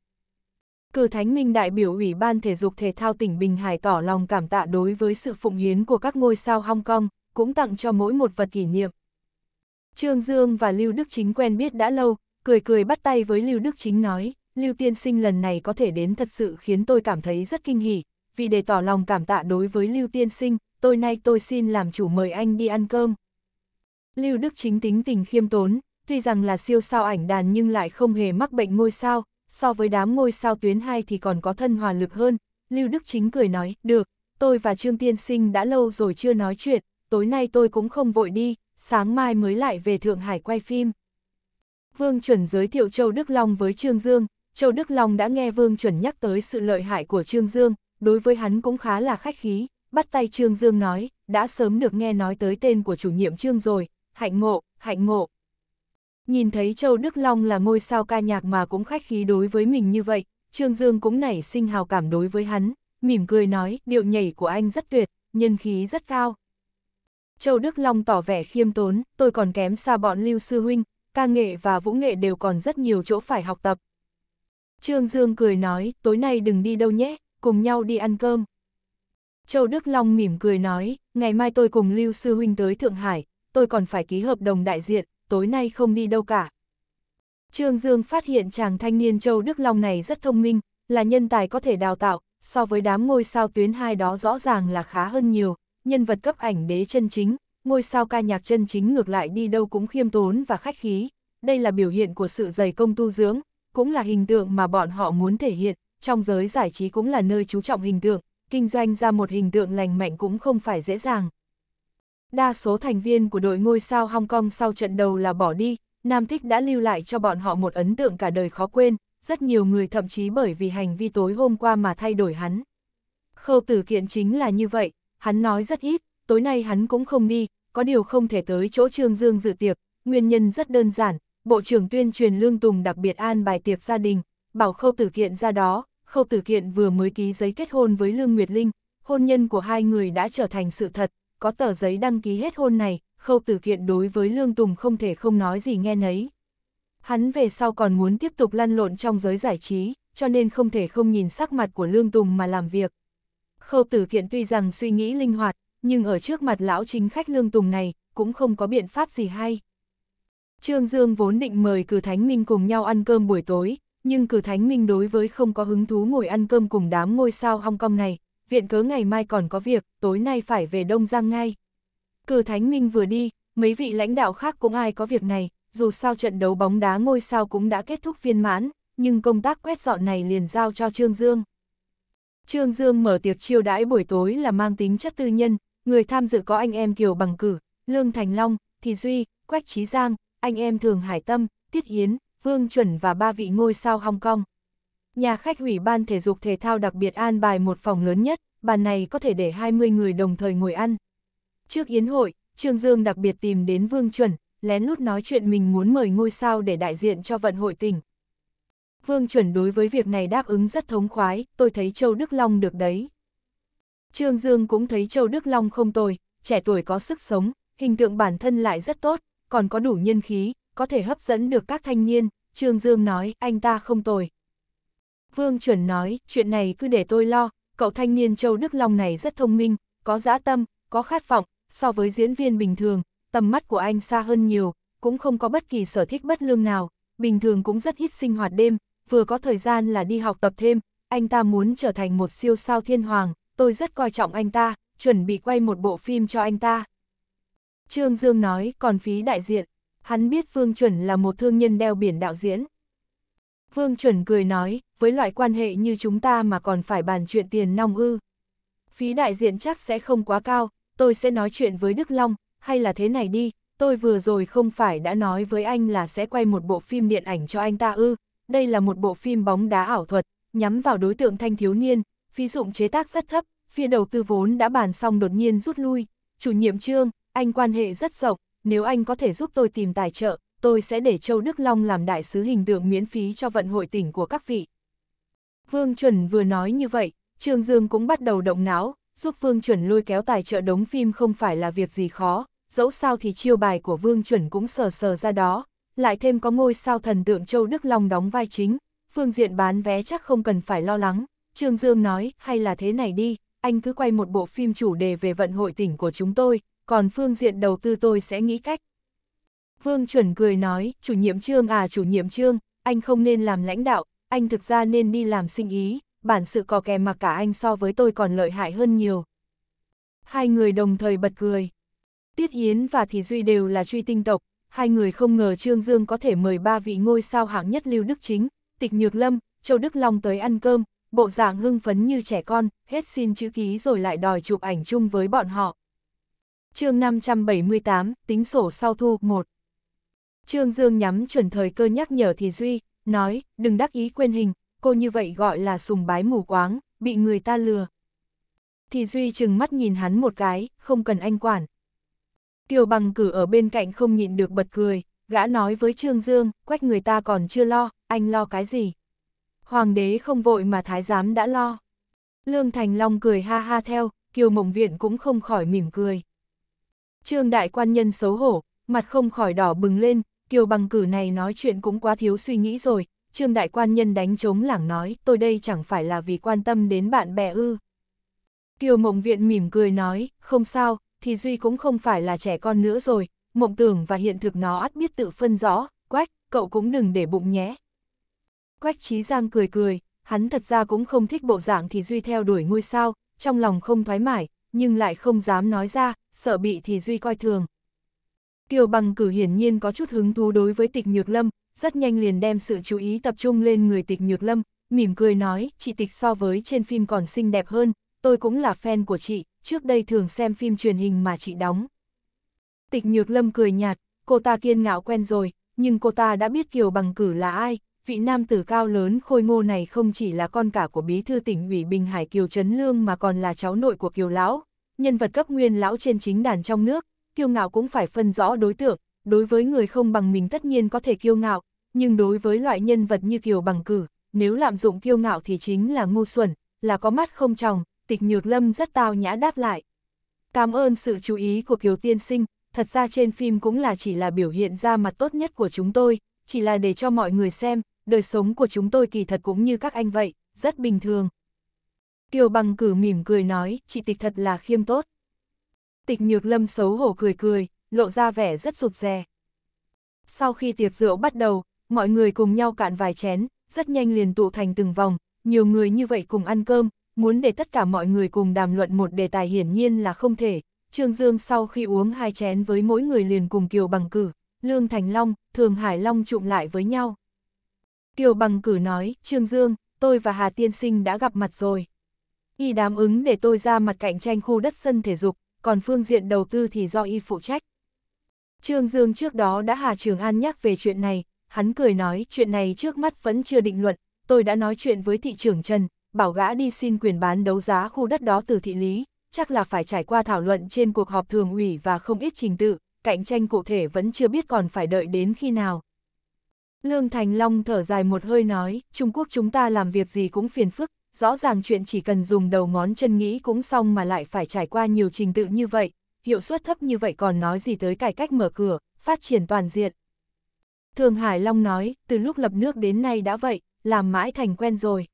Speaker 1: Cử Thánh Minh đại biểu Ủy ban Thể dục Thể thao tỉnh Bình Hải tỏ lòng cảm tạ đối với sự phụng hiến của các ngôi sao Hong Kong, cũng tặng cho mỗi một vật kỷ niệm. Trương Dương và Lưu Đức Chính quen biết đã lâu, cười cười bắt tay với Lưu Đức Chính nói, Lưu Tiên Sinh lần này có thể đến thật sự khiến tôi cảm thấy rất kinh hỉ, vì để tỏ lòng cảm tạ đối với Lưu Tiên Sinh, tôi nay tôi xin làm chủ mời anh đi ăn cơm. Lưu Đức Chính tính tình khiêm tốn, tuy rằng là siêu sao ảnh đàn nhưng lại không hề mắc bệnh ngôi sao, so với đám ngôi sao tuyến 2 thì còn có thân hòa lực hơn. Lưu Đức Chính cười nói, được, tôi và Trương Tiên Sinh đã lâu rồi chưa nói chuyện, tối nay tôi cũng không vội đi, sáng mai mới lại về Thượng Hải quay phim. Vương Chuẩn giới thiệu Châu Đức Long với Trương Dương, Châu Đức Long đã nghe Vương Chuẩn nhắc tới sự lợi hại của Trương Dương, đối với hắn cũng khá là khách khí, bắt tay Trương Dương nói, đã sớm được nghe nói tới tên của chủ nhiệm Trương rồi, hạnh ngộ, hạnh ngộ, Nhìn thấy Châu Đức Long là ngôi sao ca nhạc mà cũng khách khí đối với mình như vậy, Trương Dương cũng nảy sinh hào cảm đối với hắn, mỉm cười nói điệu nhảy của anh rất tuyệt, nhân khí rất cao. Châu Đức Long tỏ vẻ khiêm tốn, tôi còn kém xa bọn Lưu Sư Huynh, ca nghệ và vũ nghệ đều còn rất nhiều chỗ phải học tập. Trương Dương cười nói, tối nay đừng đi đâu nhé, cùng nhau đi ăn cơm. Châu Đức Long mỉm cười nói, ngày mai tôi cùng Lưu Sư Huynh tới Thượng Hải, tôi còn phải ký hợp đồng đại diện, tối nay không đi đâu cả. Trương Dương phát hiện chàng thanh niên Châu Đức Long này rất thông minh, là nhân tài có thể đào tạo, so với đám ngôi sao tuyến hai đó rõ ràng là khá hơn nhiều, nhân vật cấp ảnh đế chân chính, ngôi sao ca nhạc chân chính ngược lại đi đâu cũng khiêm tốn và khách khí, đây là biểu hiện của sự dày công tu dưỡng, cũng là hình tượng mà bọn họ muốn thể hiện, trong giới giải trí cũng là nơi chú trọng hình tượng, kinh doanh ra một hình tượng lành mạnh cũng không phải dễ dàng. Đa số thành viên của đội ngôi sao Hong Kong sau trận đầu là bỏ đi, Nam Thích đã lưu lại cho bọn họ một ấn tượng cả đời khó quên, rất nhiều người thậm chí bởi vì hành vi tối hôm qua mà thay đổi hắn. Khâu tử kiện chính là như vậy, hắn nói rất ít, tối nay hắn cũng không đi, có điều không thể tới chỗ Trương Dương dự tiệc, nguyên nhân rất đơn giản, Bộ trưởng tuyên truyền Lương Tùng đặc biệt an bài tiệc gia đình, bảo khâu tử kiện ra đó, khâu tử kiện vừa mới ký giấy kết hôn với Lương Nguyệt Linh, hôn nhân của hai người đã trở thành sự thật, có tờ giấy đăng ký hết hôn này, khâu tử kiện đối với Lương Tùng không thể không nói gì nghe nấy. Hắn về sau còn muốn tiếp tục lăn lộn trong giới giải trí, cho nên không thể không nhìn sắc mặt của Lương Tùng mà làm việc. Khâu tử kiện tuy rằng suy nghĩ linh hoạt, nhưng ở trước mặt lão chính khách Lương Tùng này, cũng không có biện pháp gì hay. Trương Dương vốn định mời Cử Thánh Minh cùng nhau ăn cơm buổi tối, nhưng Cử Thánh Minh đối với không có hứng thú ngồi ăn cơm cùng đám ngôi sao Hong Kong này, viện cớ ngày mai còn có việc, tối nay phải về Đông Giang ngay. Cử Thánh Minh vừa đi, mấy vị lãnh đạo khác cũng ai có việc này, dù sao trận đấu bóng đá ngôi sao cũng đã kết thúc viên mãn, nhưng công tác quét dọn này liền giao cho Trương Dương. Trương Dương mở tiệc chiêu đãi buổi tối là mang tính chất tư nhân, người tham dự có anh em Kiều Bằng Cử, Lương Thành Long, Thì Duy, Quách Trí Giang, anh em Thường Hải Tâm, Tiết Yến, Vương Chuẩn và ba vị ngôi sao Hong Kong nhà khách ủy ban thể dục thể thao đặc biệt an bài một phòng lớn nhất, bàn này có thể để 20 người đồng thời ngồi ăn. Trước yến hội, Trương Dương đặc biệt tìm đến Vương Chuẩn, lén lút nói chuyện mình muốn mời ngôi sao để đại diện cho vận hội tỉnh. Vương Chuẩn đối với việc này đáp ứng rất thống khoái, tôi thấy Châu Đức Long được đấy. Trương Dương cũng thấy Châu Đức Long không tồi, trẻ tuổi có sức sống, hình tượng bản thân lại rất tốt, còn có đủ nhân khí, có thể hấp dẫn được các thanh niên. Trương Dương nói, anh ta không tồi, Vương chuẩn nói, chuyện này cứ để tôi lo, cậu thanh niên Châu Đức Long này rất thông minh, có dã tâm, có khát vọng, so với diễn viên bình thường, tầm mắt của anh xa hơn nhiều, cũng không có bất kỳ sở thích bất lương nào, bình thường cũng rất hít sinh hoạt đêm, vừa có thời gian là đi học tập thêm, anh ta muốn trở thành một siêu sao thiên hoàng, tôi rất coi trọng anh ta, chuẩn bị quay một bộ phim cho anh ta. Trương Dương nói, còn phí đại diện, hắn biết Vương Chuẩn là một thương nhân đeo biển đạo diễn, Vương chuẩn cười nói, với loại quan hệ như chúng ta mà còn phải bàn chuyện tiền nong ư. Phí đại diện chắc sẽ không quá cao, tôi sẽ nói chuyện với Đức Long, hay là thế này đi, tôi vừa rồi không phải đã nói với anh là sẽ quay một bộ phim điện ảnh cho anh ta ư. Đây là một bộ phim bóng đá ảo thuật, nhắm vào đối tượng thanh thiếu niên, phí dụng chế tác rất thấp, phía đầu tư vốn đã bàn xong đột nhiên rút lui. Chủ nhiệm trương, anh quan hệ rất rộng, nếu anh có thể giúp tôi tìm tài trợ, tôi sẽ để Châu Đức Long làm đại sứ hình tượng miễn phí cho vận hội tỉnh của các vị. Vương Chuẩn vừa nói như vậy, Trương Dương cũng bắt đầu động não, giúp Vương Chuẩn lôi kéo tài trợ đống phim không phải là việc gì khó, dẫu sao thì chiêu bài của Vương Chuẩn cũng sờ sờ ra đó, lại thêm có ngôi sao thần tượng Châu Đức Long đóng vai chính, phương diện bán vé chắc không cần phải lo lắng. Trương Dương nói, hay là thế này đi, anh cứ quay một bộ phim chủ đề về vận hội tỉnh của chúng tôi, còn phương diện đầu tư tôi sẽ nghĩ cách. Vương chuẩn cười nói, chủ nhiệm trương à chủ nhiệm trương, anh không nên làm lãnh đạo, anh thực ra nên đi làm sinh ý, bản sự cò kè mà cả anh so với tôi còn lợi hại hơn nhiều. Hai người đồng thời bật cười. Tiết Yến và Thì Duy đều là truy tinh tộc, hai người không ngờ Trương Dương có thể mời ba vị ngôi sao hạng nhất Lưu Đức Chính, Tịch Nhược Lâm, Châu Đức Long tới ăn cơm, bộ dạng hưng phấn như trẻ con, hết xin chữ ký rồi lại đòi chụp ảnh chung với bọn họ. chương 578, tính sổ sau thu 1 Trương Dương nhắm chuẩn thời cơ nhắc nhở thì Duy, nói, đừng đắc ý quên hình, cô như vậy gọi là sùng bái mù quáng, bị người ta lừa. Thì Duy chừng mắt nhìn hắn một cái, không cần anh quản. Kiều bằng cử ở bên cạnh không nhịn được bật cười, gã nói với Trương Dương, quách người ta còn chưa lo, anh lo cái gì. Hoàng đế không vội mà thái giám đã lo. Lương Thành Long cười ha ha theo, Kiều Mộng Viện cũng không khỏi mỉm cười. Trương Đại Quan Nhân xấu hổ, mặt không khỏi đỏ bừng lên, Kiều bằng cử này nói chuyện cũng quá thiếu suy nghĩ rồi, Trương Đại Quan Nhân đánh trống lảng nói, tôi đây chẳng phải là vì quan tâm đến bạn bè ư. Kiều Mộng Viện mỉm cười nói, không sao, thì Duy cũng không phải là trẻ con nữa rồi, mộng tưởng và hiện thực nó ắt biết tự phân rõ, quách, cậu cũng đừng để bụng nhé. Quách Trí Giang cười cười, hắn thật ra cũng không thích bộ dạng thì Duy theo đuổi ngôi sao, trong lòng không thoái mái, nhưng lại không dám nói ra, sợ bị thì Duy coi thường. Kiều bằng cử hiển nhiên có chút hứng thú đối với tịch nhược lâm, rất nhanh liền đem sự chú ý tập trung lên người tịch nhược lâm, mỉm cười nói, chị tịch so với trên phim còn xinh đẹp hơn, tôi cũng là fan của chị, trước đây thường xem phim truyền hình mà chị đóng. Tịch nhược lâm cười nhạt, cô ta kiên ngạo quen rồi, nhưng cô ta đã biết Kiều bằng cử là ai, vị nam tử cao lớn khôi ngô này không chỉ là con cả của bí thư tỉnh ủy Bình Hải Kiều Trấn Lương mà còn là cháu nội của Kiều Lão, nhân vật cấp nguyên lão trên chính đàn trong nước, kiêu ngạo cũng phải phân rõ đối tượng, đối với người không bằng mình tất nhiên có thể kiêu ngạo, nhưng đối với loại nhân vật như Kiều Bằng Cử, nếu lạm dụng kiêu ngạo thì chính là ngu xuẩn, là có mắt không tròng, tịch nhược lâm rất tao nhã đáp lại. Cảm ơn sự chú ý của Kiều Tiên Sinh, thật ra trên phim cũng là chỉ là biểu hiện ra mặt tốt nhất của chúng tôi, chỉ là để cho mọi người xem, đời sống của chúng tôi kỳ thật cũng như các anh vậy, rất bình thường. Kiều Bằng Cử mỉm cười nói, chị tịch thật là khiêm tốt. Tịch nhược lâm xấu hổ cười cười, lộ ra vẻ rất rụt rè. Sau khi tiệc rượu bắt đầu, mọi người cùng nhau cạn vài chén, rất nhanh liền tụ thành từng vòng, nhiều người như vậy cùng ăn cơm, muốn để tất cả mọi người cùng đàm luận một đề tài hiển nhiên là không thể. Trương Dương sau khi uống hai chén với mỗi người liền cùng Kiều Bằng Cử, Lương Thành Long, Thường Hải Long trụm lại với nhau. Kiều Bằng Cử nói, Trương Dương, tôi và Hà Tiên Sinh đã gặp mặt rồi. Y đám ứng để tôi ra mặt cạnh tranh khu đất sân thể dục, còn phương diện đầu tư thì do y phụ trách. Trương Dương trước đó đã Hà Trường An nhắc về chuyện này, hắn cười nói chuyện này trước mắt vẫn chưa định luận, tôi đã nói chuyện với thị trưởng Trần, bảo gã đi xin quyền bán đấu giá khu đất đó từ thị lý, chắc là phải trải qua thảo luận trên cuộc họp thường ủy và không ít trình tự, cạnh tranh cụ thể vẫn chưa biết còn phải đợi đến khi nào. Lương Thành Long thở dài một hơi nói, Trung Quốc chúng ta làm việc gì cũng phiền phức, rõ ràng chuyện chỉ cần dùng đầu ngón chân nghĩ cũng xong mà lại phải trải qua nhiều trình tự như vậy, hiệu suất thấp như vậy còn nói gì tới cải cách mở cửa, phát triển toàn diện. Thường Hải Long nói, từ lúc lập nước đến nay đã vậy, làm mãi thành quen rồi.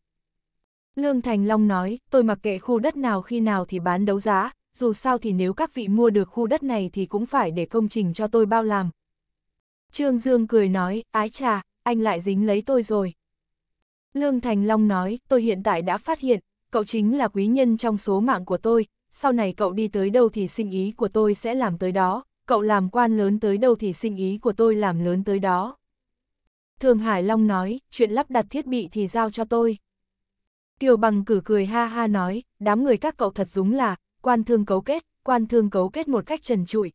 Speaker 1: Lương Thành Long nói, tôi mặc kệ khu đất nào khi nào thì bán đấu giá, dù sao thì nếu các vị mua được khu đất này thì cũng phải để công trình cho tôi bao làm. Trương Dương cười nói, ái trà, anh lại dính lấy tôi rồi. Lương Thành Long nói, tôi hiện tại đã phát hiện, cậu chính là quý nhân trong số mạng của tôi, sau này cậu đi tới đâu thì sinh ý của tôi sẽ làm tới đó, cậu làm quan lớn tới đâu thì sinh ý của tôi làm lớn tới đó. Thường Hải Long nói, chuyện lắp đặt thiết bị thì giao cho tôi. Kiều Bằng cử cười ha ha nói, đám người các cậu thật đúng là, quan thương cấu kết, quan thương cấu kết một cách trần trụi.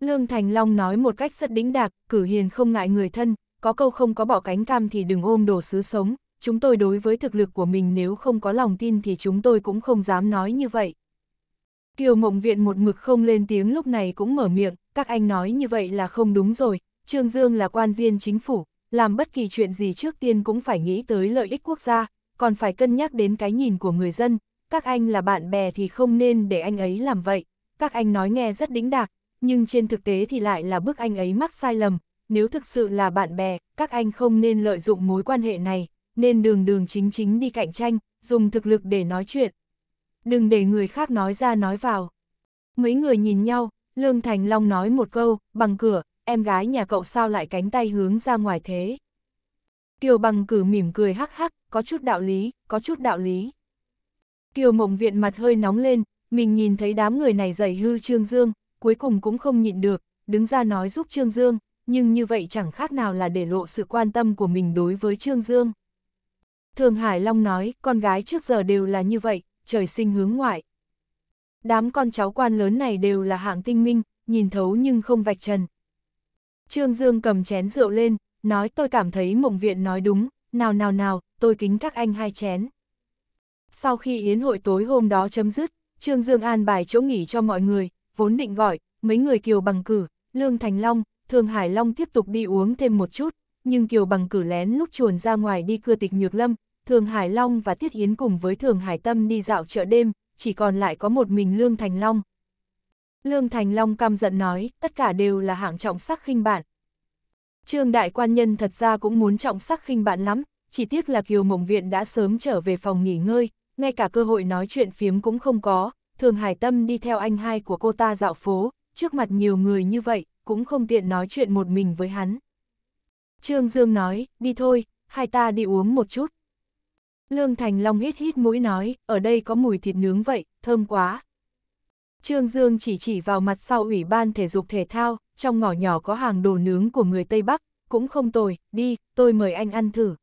Speaker 1: Lương Thành Long nói một cách rất đĩnh đạc, cử hiền không ngại người thân, có câu không có bỏ cánh cam thì đừng ôm đồ sứ sống, chúng tôi đối với thực lực của mình nếu không có lòng tin thì chúng tôi cũng không dám nói như vậy. Kiều Mộng Viện một mực không lên tiếng lúc này cũng mở miệng, các anh nói như vậy là không đúng rồi, Trương Dương là quan viên chính phủ, làm bất kỳ chuyện gì trước tiên cũng phải nghĩ tới lợi ích quốc gia, còn phải cân nhắc đến cái nhìn của người dân, các anh là bạn bè thì không nên để anh ấy làm vậy, các anh nói nghe rất đĩnh đạc, nhưng trên thực tế thì lại là bức anh ấy mắc sai lầm, nếu thực sự là bạn bè, các anh không nên lợi dụng mối quan hệ này, nên đường đường chính chính đi cạnh tranh, dùng thực lực để nói chuyện. Đừng để người khác nói ra nói vào. Mấy người nhìn nhau, Lương Thành Long nói một câu, bằng cửa, em gái nhà cậu sao lại cánh tay hướng ra ngoài thế. Kiều bằng cử mỉm cười hắc hắc, có chút đạo lý, có chút đạo lý. Kiều mộng viện mặt hơi nóng lên, mình nhìn thấy đám người này dày hư Trương Dương, cuối cùng cũng không nhịn được, đứng ra nói giúp Trương Dương nhưng như vậy chẳng khác nào là để lộ sự quan tâm của mình đối với Trương Dương. Thường Hải Long nói, con gái trước giờ đều là như vậy, trời sinh hướng ngoại. Đám con cháu quan lớn này đều là hạng tinh minh, nhìn thấu nhưng không vạch trần. Trương Dương cầm chén rượu lên, nói tôi cảm thấy mộng viện nói đúng, nào nào nào, tôi kính các anh hai chén. Sau khi yến hội tối hôm đó chấm dứt, Trương Dương an bài chỗ nghỉ cho mọi người, vốn định gọi, mấy người kiều bằng cử, Lương Thành Long, Thường Hải Long tiếp tục đi uống thêm một chút, nhưng Kiều Bằng cử lén lúc chuồn ra ngoài đi cưa tịch nhược lâm, Thường Hải Long và Tiết Yến cùng với Thường Hải Tâm đi dạo chợ đêm, chỉ còn lại có một mình Lương Thành Long. Lương Thành Long căm giận nói, tất cả đều là hạng trọng sắc khinh bạn. Trương Đại Quan Nhân thật ra cũng muốn trọng sắc khinh bạn lắm, chỉ tiếc là Kiều Mộng Viện đã sớm trở về phòng nghỉ ngơi, ngay cả cơ hội nói chuyện phiếm cũng không có, Thường Hải Tâm đi theo anh hai của cô ta dạo phố, trước mặt nhiều người như vậy, cũng không tiện nói chuyện một mình với hắn. Trương Dương nói, đi thôi, hai ta đi uống một chút. Lương Thành Long hít hít mũi nói, ở đây có mùi thịt nướng vậy, thơm quá. Trương Dương chỉ chỉ vào mặt sau ủy ban thể dục thể thao, trong ngõ nhỏ có hàng đồ nướng của người Tây Bắc, cũng không tồi, đi, tôi mời anh ăn thử.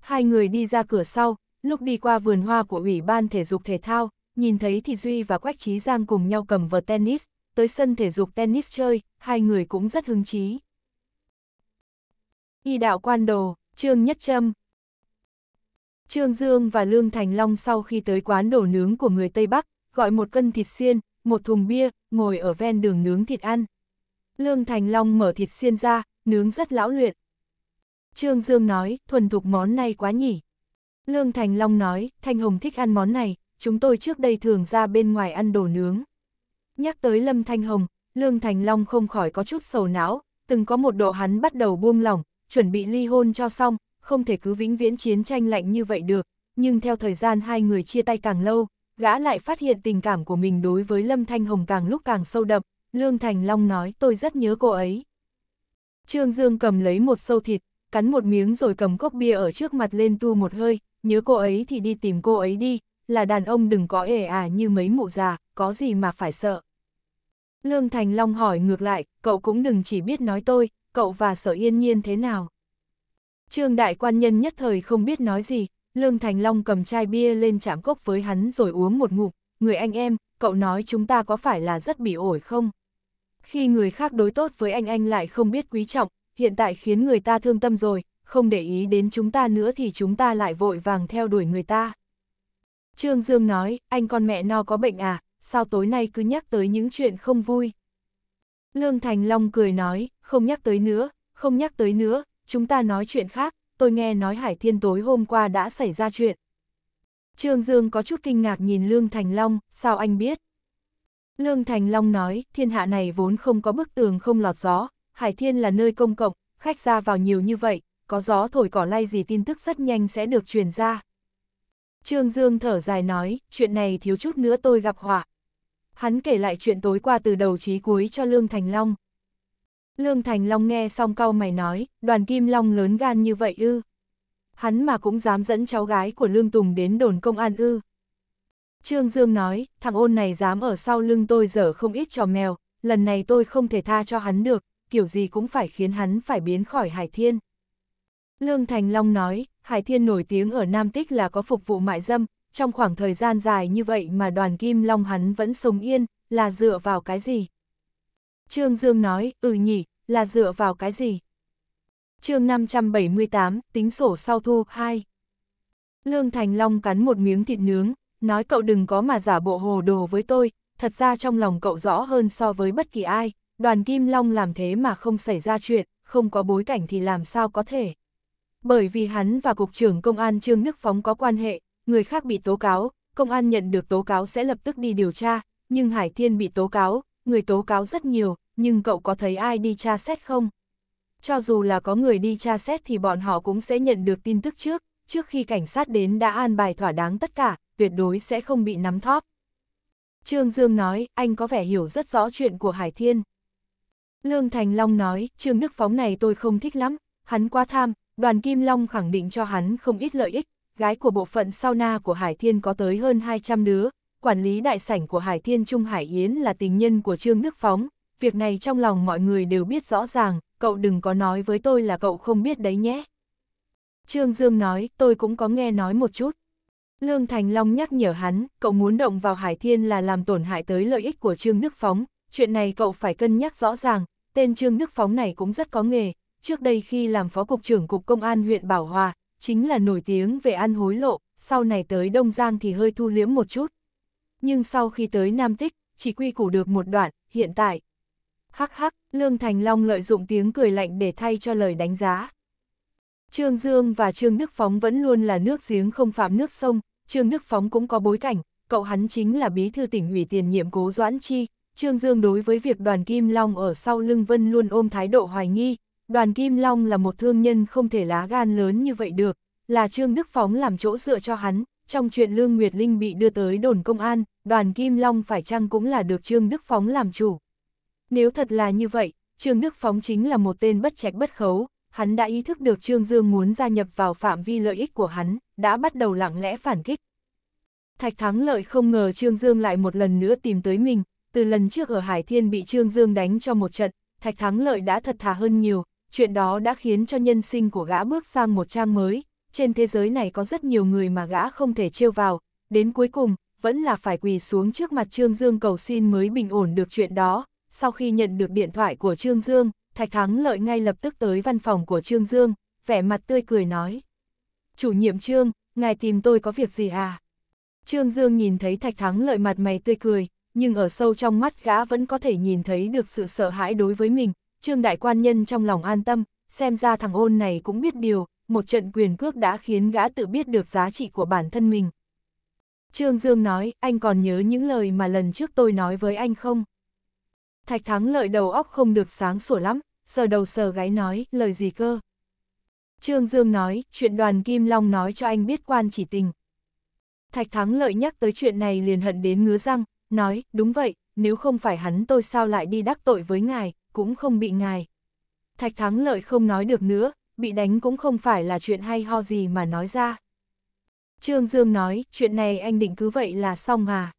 Speaker 1: Hai người đi ra cửa sau, lúc đi qua vườn hoa của ủy ban thể dục thể thao, nhìn thấy thì Duy và Quách Trí Giang cùng nhau cầm vợt tennis, tới sân thể dục tennis chơi, hai người cũng rất hứng chí. Y đạo quan đồ, Trương Nhất Trâm Trương Dương và Lương Thành Long sau khi tới quán đồ nướng của người Tây Bắc, gọi một cân thịt xiên, một thùng bia, ngồi ở ven đường nướng thịt ăn. Lương Thành Long mở thịt xiên ra, nướng rất lão luyện. Trương Dương nói, thuần thục món này quá nhỉ. Lương Thành Long nói, Thanh Hồng thích ăn món này, chúng tôi trước đây thường ra bên ngoài ăn đồ nướng. Nhắc tới Lâm Thanh Hồng, Lương Thành Long không khỏi có chút sầu não, từng có một độ hắn bắt đầu buông lỏng, chuẩn bị ly hôn cho xong, không thể cứ vĩnh viễn chiến tranh lạnh như vậy được, nhưng theo thời gian hai người chia tay càng lâu, gã lại phát hiện tình cảm của mình đối với Lâm Thanh Hồng càng lúc càng sâu đậm, Lương Thành Long nói tôi rất nhớ cô ấy. Trương Dương cầm lấy một sâu thịt, cắn một miếng rồi cầm cốc bia ở trước mặt lên tu một hơi, nhớ cô ấy thì đi tìm cô ấy đi, là đàn ông đừng có ề à như mấy mụ già, có gì mà phải sợ. Lương Thành Long hỏi ngược lại, cậu cũng đừng chỉ biết nói tôi, cậu và sở yên nhiên thế nào. Trương đại quan nhân nhất thời không biết nói gì, Lương Thành Long cầm chai bia lên chạm cốc với hắn rồi uống một ngụm, người anh em, cậu nói chúng ta có phải là rất bị ổi không? Khi người khác đối tốt với anh anh lại không biết quý trọng, hiện tại khiến người ta thương tâm rồi, không để ý đến chúng ta nữa thì chúng ta lại vội vàng theo đuổi người ta. Trương Dương nói, anh con mẹ no có bệnh à, sao tối nay cứ nhắc tới những chuyện không vui. Lương Thành Long cười nói, không nhắc tới nữa, không nhắc tới nữa, chúng ta nói chuyện khác, tôi nghe nói Hải Thiên tối hôm qua đã xảy ra chuyện. Trương Dương có chút kinh ngạc nhìn Lương Thành Long, sao anh biết? Lương Thành Long nói, thiên hạ này vốn không có bức tường không lọt gió, Hải Thiên là nơi công cộng, khách ra vào nhiều như vậy, có gió thổi cỏ lay gì tin tức rất nhanh sẽ được truyền ra. Trương Dương thở dài nói, chuyện này thiếu chút nữa tôi gặp họa hắn kể lại chuyện tối qua từ đầu chí cuối cho Lương Thành Long. Lương Thành Long nghe xong cau mày nói, đoàn kim long lớn gan như vậy ư. Hắn mà cũng dám dẫn cháu gái của Lương Tùng đến đồn công an ư. Trương Dương nói, thằng ôn này dám ở sau lưng tôi dở không ít trò mèo, lần này tôi không thể tha cho hắn được, kiểu gì cũng phải khiến hắn phải biến khỏi Hải Thiên. Lương Thành Long nói, Hải Thiên nổi tiếng ở Nam Tích là có phục vụ mại dâm, trong khoảng thời gian dài như vậy mà đoàn kim long hắn vẫn sống yên, là dựa vào cái gì? Trương Dương nói, ừ nhỉ, là dựa vào cái gì? chương 578, tính sổ sau thu, 2. Lương Thành Long cắn một miếng thịt nướng, nói cậu đừng có mà giả bộ hồ đồ với tôi, thật ra trong lòng cậu rõ hơn so với bất kỳ ai, đoàn Kim Long làm thế mà không xảy ra chuyện, không có bối cảnh thì làm sao có thể. Bởi vì hắn và Cục trưởng Công an Trương nước Phóng có quan hệ, người khác bị tố cáo, công an nhận được tố cáo sẽ lập tức đi điều tra, nhưng Hải Thiên bị tố cáo, người tố cáo rất nhiều, nhưng cậu có thấy ai đi tra xét không? Cho dù là có người đi tra xét thì bọn họ cũng sẽ nhận được tin tức trước, trước khi cảnh sát đến đã an bài thỏa đáng tất cả, tuyệt đối sẽ không bị nắm thóp. Trương Dương nói, anh có vẻ hiểu rất rõ chuyện của Hải Thiên. Lương Thành Long nói, Trương Đức Phóng này tôi không thích lắm, hắn quá tham, đoàn Kim Long khẳng định cho hắn không ít lợi ích, gái của bộ phận sauna của Hải Thiên có tới hơn 200 đứa, quản lý đại sảnh của Hải Thiên Trung Hải Yến là tình nhân của Trương Đức Phóng, việc này trong lòng mọi người đều biết rõ ràng, cậu đừng có nói với tôi là cậu không biết đấy nhé. Trương Dương nói, tôi cũng có nghe nói một chút. Lương Thành Long nhắc nhở hắn, cậu muốn động vào Hải Thiên là làm tổn hại tới lợi ích của Trương Đức Phóng, chuyện này cậu phải cân nhắc rõ ràng, tên Trương Đức Phóng này cũng rất có nghề, trước đây khi làm phó cục trưởng cục công an huyện Bảo Hòa, chính là nổi tiếng về ăn hối lộ, sau này tới Đông Giang thì hơi thu liếm một chút. Nhưng sau khi tới Nam Tích, chỉ quy củ được một đoạn, hiện tại. Hắc hắc, Lương Thành Long lợi dụng tiếng cười lạnh để thay cho lời đánh giá. Trương Dương và Trương Đức Phóng vẫn luôn là nước giếng không phạm nước sông, Trương Đức Phóng cũng có bối cảnh, cậu hắn chính là bí thư tỉnh ủy tiền nhiệm cố Doãn Chi. Trương Dương đối với việc đoàn Kim Long ở sau lưng Vân luôn ôm thái độ hoài nghi, đoàn Kim Long là một thương nhân không thể lá gan lớn như vậy được, là Trương Đức Phóng làm chỗ dựa cho hắn, trong chuyện Lương Nguyệt Linh bị đưa tới đồn công an, đoàn Kim Long phải chăng cũng là được Trương Đức Phóng làm chủ. Nếu thật là như vậy, Trương Đức Phóng chính là một tên bất trạch bất khấu, hắn đã ý thức được Trương Dương muốn gia nhập vào phạm vi lợi ích của hắn, đã bắt đầu lặng lẽ phản kích. Thạch Thắng Lợi không ngờ Trương Dương lại một lần nữa tìm tới mình, từ lần trước ở Hải Thiên bị Trương Dương đánh cho một trận, Thạch Thắng Lợi đã thật thà hơn nhiều, chuyện đó đã khiến cho nhân sinh của gã bước sang một trang mới, trên thế giới này có rất nhiều người mà gã không thể trêu vào, đến cuối cùng, vẫn là phải quỳ xuống trước mặt Trương Dương cầu xin mới bình ổn được chuyện đó. Sau khi nhận được điện thoại của Trương Dương, Thạch Thắng Lợi ngay lập tức tới văn phòng của Trương Dương, vẻ mặt tươi cười nói. Chủ nhiệm Trương, ngài tìm tôi có việc gì à? Trương Dương nhìn thấy Thạch Thắng Lợi mặt mày tươi cười, nhưng ở sâu trong mắt gã vẫn có thể nhìn thấy được sự sợ hãi đối với mình, Trương Đại Quan Nhân trong lòng an tâm, xem ra thằng ôn này cũng biết điều, một trận quyền cước đã khiến gã tự biết được giá trị của bản thân mình. Trương Dương nói, anh còn nhớ những lời mà lần trước tôi nói với anh không? Thạch Thắng lợi đầu óc không được sáng sủa lắm, sờ đầu sờ gáy nói, lời gì cơ? Trương Dương nói, chuyện đoàn Kim Long nói cho anh biết quan chỉ tình. Thạch Thắng lợi nhắc tới chuyện này liền hận đến ngứa răng, nói, đúng vậy, nếu không phải hắn tôi sao lại đi đắc tội với ngài, cũng không bị ngài. Thạch thắng lợi không nói được nữa, bị đánh cũng không phải là chuyện hay ho gì mà nói ra. Trương Dương nói, chuyện này anh định cứ vậy là xong à.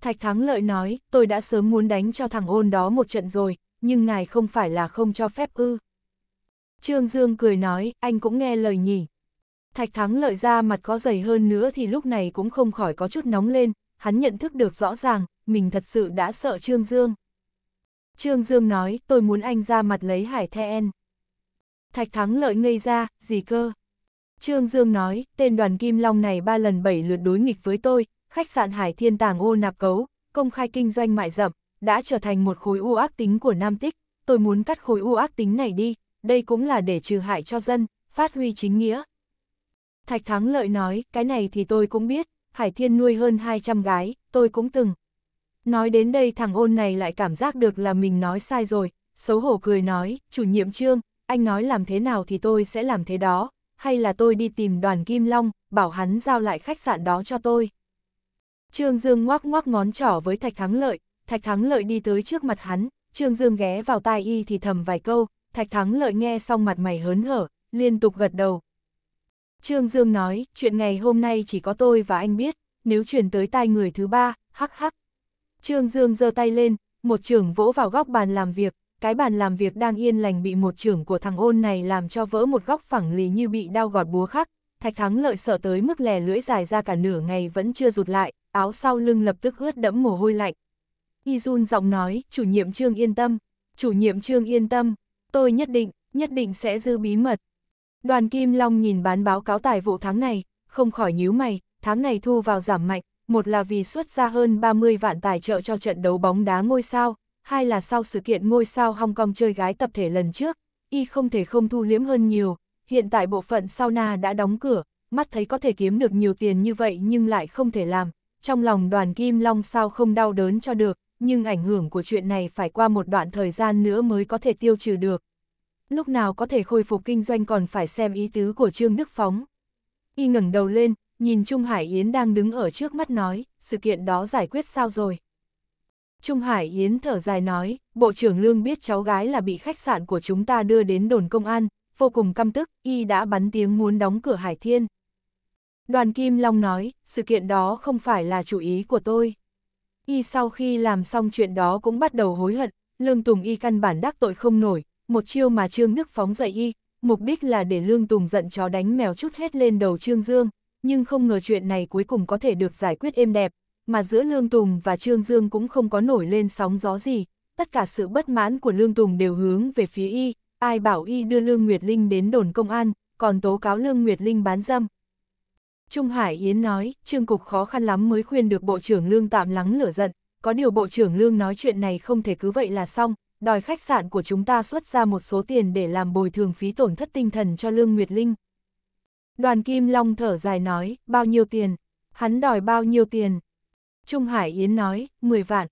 Speaker 1: Thạch thắng lợi nói, tôi đã sớm muốn đánh cho thằng ôn đó một trận rồi, nhưng ngài không phải là không cho phép ư. Trương Dương cười nói, anh cũng nghe lời nhỉ. Thạch thắng lợi ra mặt có dày hơn nữa thì lúc này cũng không khỏi có chút nóng lên, hắn nhận thức được rõ ràng, mình thật sự đã sợ Trương Dương. Trương Dương nói, tôi muốn anh ra mặt lấy Hải En. Thạch Thắng lợi ngây ra, gì cơ? Trương Dương nói, tên đoàn Kim Long này ba lần bảy lượt đối nghịch với tôi, khách sạn Hải Thiên Tàng ô nạp cấu, công khai kinh doanh mại dậm, đã trở thành một khối u ác tính của Nam Tích, tôi muốn cắt khối u ác tính này đi, đây cũng là để trừ hại cho dân, phát huy chính nghĩa. Thạch Thắng lợi nói, cái này thì tôi cũng biết, Hải Thiên nuôi hơn 200 gái, tôi cũng từng, Nói đến đây thằng ôn này lại cảm giác được là mình nói sai rồi, xấu hổ cười nói, chủ nhiệm trương, anh nói làm thế nào thì tôi sẽ làm thế đó, hay là tôi đi tìm đoàn Kim Long, bảo hắn giao lại khách sạn đó cho tôi. Trương Dương ngoác ngoác ngón trỏ với Thạch Thắng Lợi, Thạch Thắng Lợi đi tới trước mặt hắn, Trương Dương ghé vào tai y thì thầm vài câu, Thạch Thắng Lợi nghe xong mặt mày hớn hở, liên tục gật đầu. Trương Dương nói, chuyện ngày hôm nay chỉ có tôi và anh biết, nếu chuyển tới tai người thứ ba, hắc hắc, Trương Dương giơ tay lên, một trưởng vỗ vào góc bàn làm việc, cái bàn làm việc đang yên lành bị một trưởng của thằng ôn này làm cho vỡ một góc phẳng lì như bị đau gọt búa khắc, thạch thắng lợi sợ tới mức lè lưỡi dài ra cả nửa ngày vẫn chưa rụt lại, áo sau lưng lập tức ướt đẫm mồ hôi lạnh. Y Jun giọng nói, chủ nhiệm Trương yên tâm, chủ nhiệm Trương yên tâm, tôi nhất định, nhất định sẽ giữ bí mật. Đoàn Kim Long nhìn bán báo cáo tài vụ tháng này, không khỏi nhíu mày, tháng này thu vào giảm mạnh, một là vì xuất ra hơn 30 vạn tài trợ cho trận đấu bóng đá ngôi sao, hai là sau sự kiện ngôi sao Hong Kong chơi gái tập thể lần trước, y không thể không thu liếm hơn nhiều, hiện tại bộ phận sauna đã đóng cửa, mắt thấy có thể kiếm được nhiều tiền như vậy nhưng lại không thể làm, trong lòng đoàn Kim Long sao không đau đớn cho được, nhưng ảnh hưởng của chuyện này phải qua một đoạn thời gian nữa mới có thể tiêu trừ được. Lúc nào có thể khôi phục kinh doanh còn phải xem ý tứ của Trương Đức Phóng. Y ngẩng đầu lên, nhìn Trung Hải Yến đang đứng ở trước mắt nói, sự kiện đó giải quyết sao rồi. Trung Hải Yến thở dài nói, Bộ trưởng Lương biết cháu gái là bị khách sạn của chúng ta đưa đến đồn công an, vô cùng căm tức, y đã bắn tiếng muốn đóng cửa Hải Thiên. Đoàn Kim Long nói, sự kiện đó không phải là chủ ý của tôi. Y sau khi làm xong chuyện đó cũng bắt đầu hối hận, Lương Tùng Y căn bản đắc tội không nổi, một chiêu mà Trương Đức phóng dậy Y, mục đích là để Lương Tùng giận chó đánh mèo chút hết lên đầu Trương Dương, nhưng không ngờ chuyện này cuối cùng có thể được giải quyết êm đẹp, mà giữa Lương Tùng và Trương Dương cũng không có nổi lên sóng gió gì, tất cả sự bất mãn của Lương Tùng đều hướng về phía y, ai bảo y đưa Lương Nguyệt Linh đến đồn công an, còn tố cáo Lương Nguyệt Linh bán dâm. Trung Hải Yến nói, Trương Cục khó khăn lắm mới khuyên được Bộ trưởng Lương tạm lắng lửa giận, có điều Bộ trưởng Lương nói chuyện này không thể cứ vậy là xong, đòi khách sạn của chúng ta xuất ra một số tiền để làm bồi thường phí tổn thất tinh thần cho Lương Nguyệt Linh. Đoàn Kim Long thở dài nói, bao nhiêu tiền? Hắn đòi bao nhiêu tiền? Trung Hải Yến nói, 10 vạn.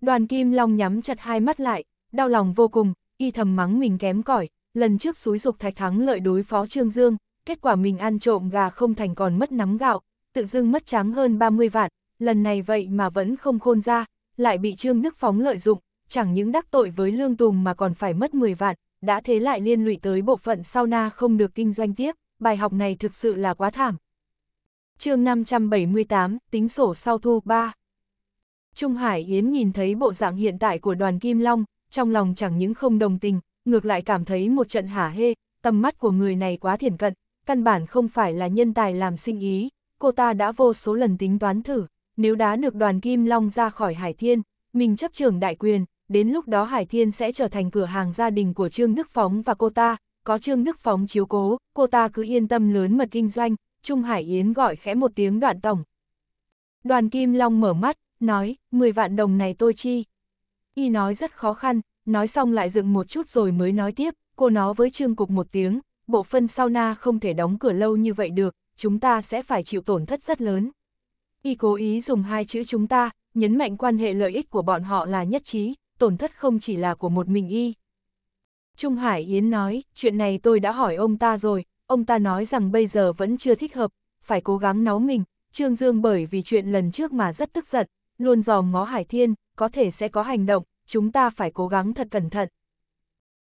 Speaker 1: Đoàn Kim Long nhắm chặt hai mắt lại, đau lòng vô cùng, y thầm mắng mình kém cỏi lần trước xúi dục thạch thắng lợi đối phó Trương Dương, kết quả mình ăn trộm gà không thành còn mất nắm gạo, tự dưng mất trắng hơn 30 vạn, lần này vậy mà vẫn không khôn ra, lại bị Trương Đức Phóng lợi dụng, chẳng những đắc tội với Lương Tùng mà còn phải mất 10 vạn, đã thế lại liên lụy tới bộ phận sau na không được kinh doanh tiếp bài học này thực sự là quá thảm. chương 578, tính sổ sau thu 3 Trung Hải Yến nhìn thấy bộ dạng hiện tại của đoàn Kim Long, trong lòng chẳng những không đồng tình, ngược lại cảm thấy một trận hả hê, tầm mắt của người này quá thiển cận, căn bản không phải là nhân tài làm sinh ý, cô ta đã vô số lần tính toán thử, nếu đá được đoàn Kim Long ra khỏi Hải Thiên, mình chấp trưởng đại quyền, đến lúc đó Hải Thiên sẽ trở thành cửa hàng gia đình của Trương Đức Phóng và cô ta, có Trương Đức Phóng chiếu cố, cô ta cứ yên tâm lớn mật kinh doanh, Trung Hải Yến gọi khẽ một tiếng đoạn tổng. Đoàn Kim Long mở mắt, nói, 10 vạn đồng này tôi chi. Y nói rất khó khăn, nói xong lại dựng một chút rồi mới nói tiếp, cô nó với Trương Cục một tiếng, bộ phân sauna không thể đóng cửa lâu như vậy được, chúng ta sẽ phải chịu tổn thất rất lớn. Y cố ý dùng hai chữ chúng ta, nhấn mạnh quan hệ lợi ích của bọn họ là nhất trí, tổn thất không chỉ là của một mình Y. Trung Hải Yến nói, chuyện này tôi đã hỏi ông ta rồi, ông ta nói rằng bây giờ vẫn chưa thích hợp, phải cố gắng náu mình. Trương Dương bởi vì chuyện lần trước mà rất tức giận, luôn dòm ngó Hải Thiên, có thể sẽ có hành động, chúng ta phải cố gắng thật cẩn thận.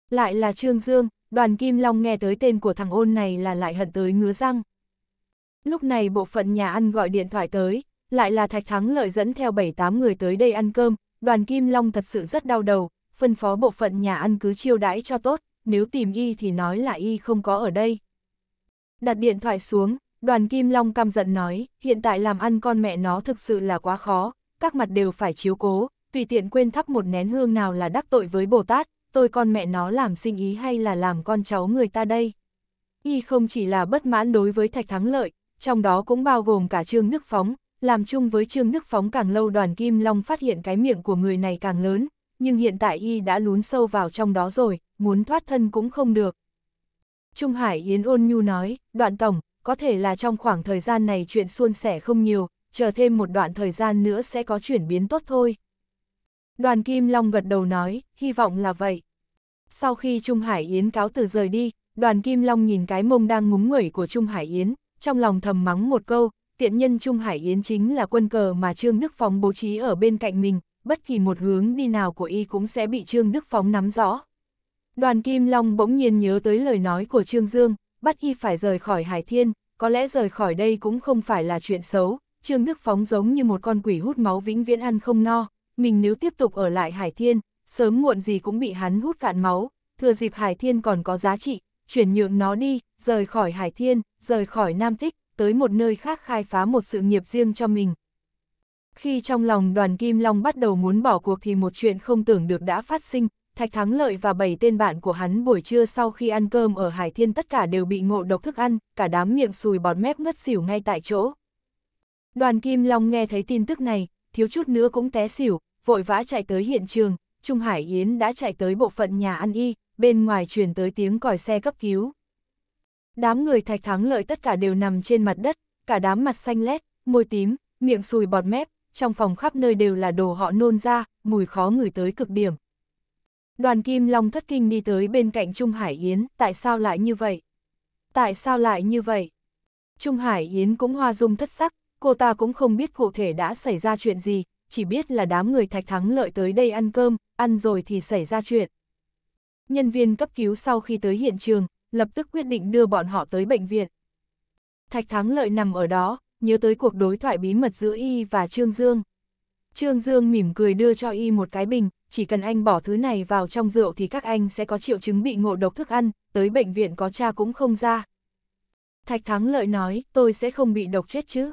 Speaker 1: Lại là Trương Dương, đoàn Kim Long nghe tới tên của thằng ôn này là lại hận tới ngứa răng. Lúc này bộ phận nhà ăn gọi điện thoại tới, lại là Thạch Thắng lợi dẫn theo 7-8 người tới đây ăn cơm, đoàn Kim Long thật sự rất đau đầu, phân phó bộ phận nhà ăn cứ chiêu đãi cho tốt, nếu tìm y thì nói là y không có ở đây. Đặt điện thoại xuống, đoàn Kim Long căm giận nói, hiện tại làm ăn con mẹ nó thực sự là quá khó, các mặt đều phải chiếu cố, tùy tiện quên thắp một nén hương nào là đắc tội với Bồ Tát, tôi con mẹ nó làm sinh ý hay là làm con cháu người ta đây. Y không chỉ là bất mãn đối với Thạch Thắng Lợi, trong đó cũng bao gồm cả Trương Nước Phóng, làm chung với Trương Nước Phóng càng lâu đoàn Kim Long phát hiện cái miệng của người này càng lớn, nhưng hiện tại y đã lún sâu vào trong đó rồi, muốn thoát thân cũng không được. Trung Hải Yến ôn nhu nói, đoạn tổng, có thể là trong khoảng thời gian này chuyện suôn sẻ không nhiều, chờ thêm một đoạn thời gian nữa sẽ có chuyển biến tốt thôi. Đoàn Kim Long gật đầu nói, hy vọng là vậy. Sau khi Trung Hải Yến cáo từ rời đi, đoàn Kim Long nhìn cái mông đang ngúng nguẩy của Trung Hải Yến, trong lòng thầm mắng một câu, tiện nhân Trung Hải Yến chính là quân cờ mà Trương Đức Phóng bố trí ở bên cạnh mình, bất kỳ một hướng đi nào của y cũng sẽ bị Trương Đức Phóng nắm rõ. Đoàn Kim Long bỗng nhiên nhớ tới lời nói của Trương Dương, bắt y phải rời khỏi Hải Thiên, có lẽ rời khỏi đây cũng không phải là chuyện xấu, Trương Đức Phóng giống như một con quỷ hút máu vĩnh viễn ăn không no, mình nếu tiếp tục ở lại Hải Thiên, sớm muộn gì cũng bị hắn hút cạn máu, thừa dịp Hải Thiên còn có giá trị, chuyển nhượng nó đi, rời khỏi Hải Thiên, rời khỏi Nam thích tới một nơi khác khai phá một sự nghiệp riêng cho mình, khi trong lòng đoàn Kim Long bắt đầu muốn bỏ cuộc thì một chuyện không tưởng được đã phát sinh, Thạch Thắng Lợi và bảy tên bạn của hắn buổi trưa sau khi ăn cơm ở Hải Thiên tất cả đều bị ngộ độc thức ăn, cả đám miệng sùi bọt mép ngất xỉu ngay tại chỗ. Đoàn Kim Long nghe thấy tin tức này, thiếu chút nữa cũng té xỉu, vội vã chạy tới hiện trường, Trung Hải Yến đã chạy tới bộ phận nhà ăn y, bên ngoài truyền tới tiếng còi xe cấp cứu. Đám người Thạch Thắng Lợi tất cả đều nằm trên mặt đất, cả đám mặt xanh lét, môi tím, miệng sùi bọt mép, trong phòng khắp nơi đều là đồ họ nôn ra, mùi khó ngửi tới cực điểm. Đoàn Kim Long thất kinh đi tới bên cạnh Trung Hải Yến, tại sao lại như vậy? Tại sao lại như vậy? Trung Hải Yến cũng hoa dung thất sắc, cô ta cũng không biết cụ thể đã xảy ra chuyện gì, chỉ biết là đám người thạch thắng lợi tới đây ăn cơm, ăn rồi thì xảy ra chuyện. Nhân viên cấp cứu sau khi tới hiện trường, lập tức quyết định đưa bọn họ tới bệnh viện. Thạch thắng lợi nằm ở đó, nhớ tới cuộc đối thoại bí mật giữa y và Trương Dương. Trương Dương mỉm cười đưa cho y một cái bình, chỉ cần anh bỏ thứ này vào trong rượu thì các anh sẽ có triệu chứng bị ngộ độc thức ăn, tới bệnh viện có cha cũng không ra. Thạch Thắng Lợi nói, tôi sẽ không bị độc chết chứ.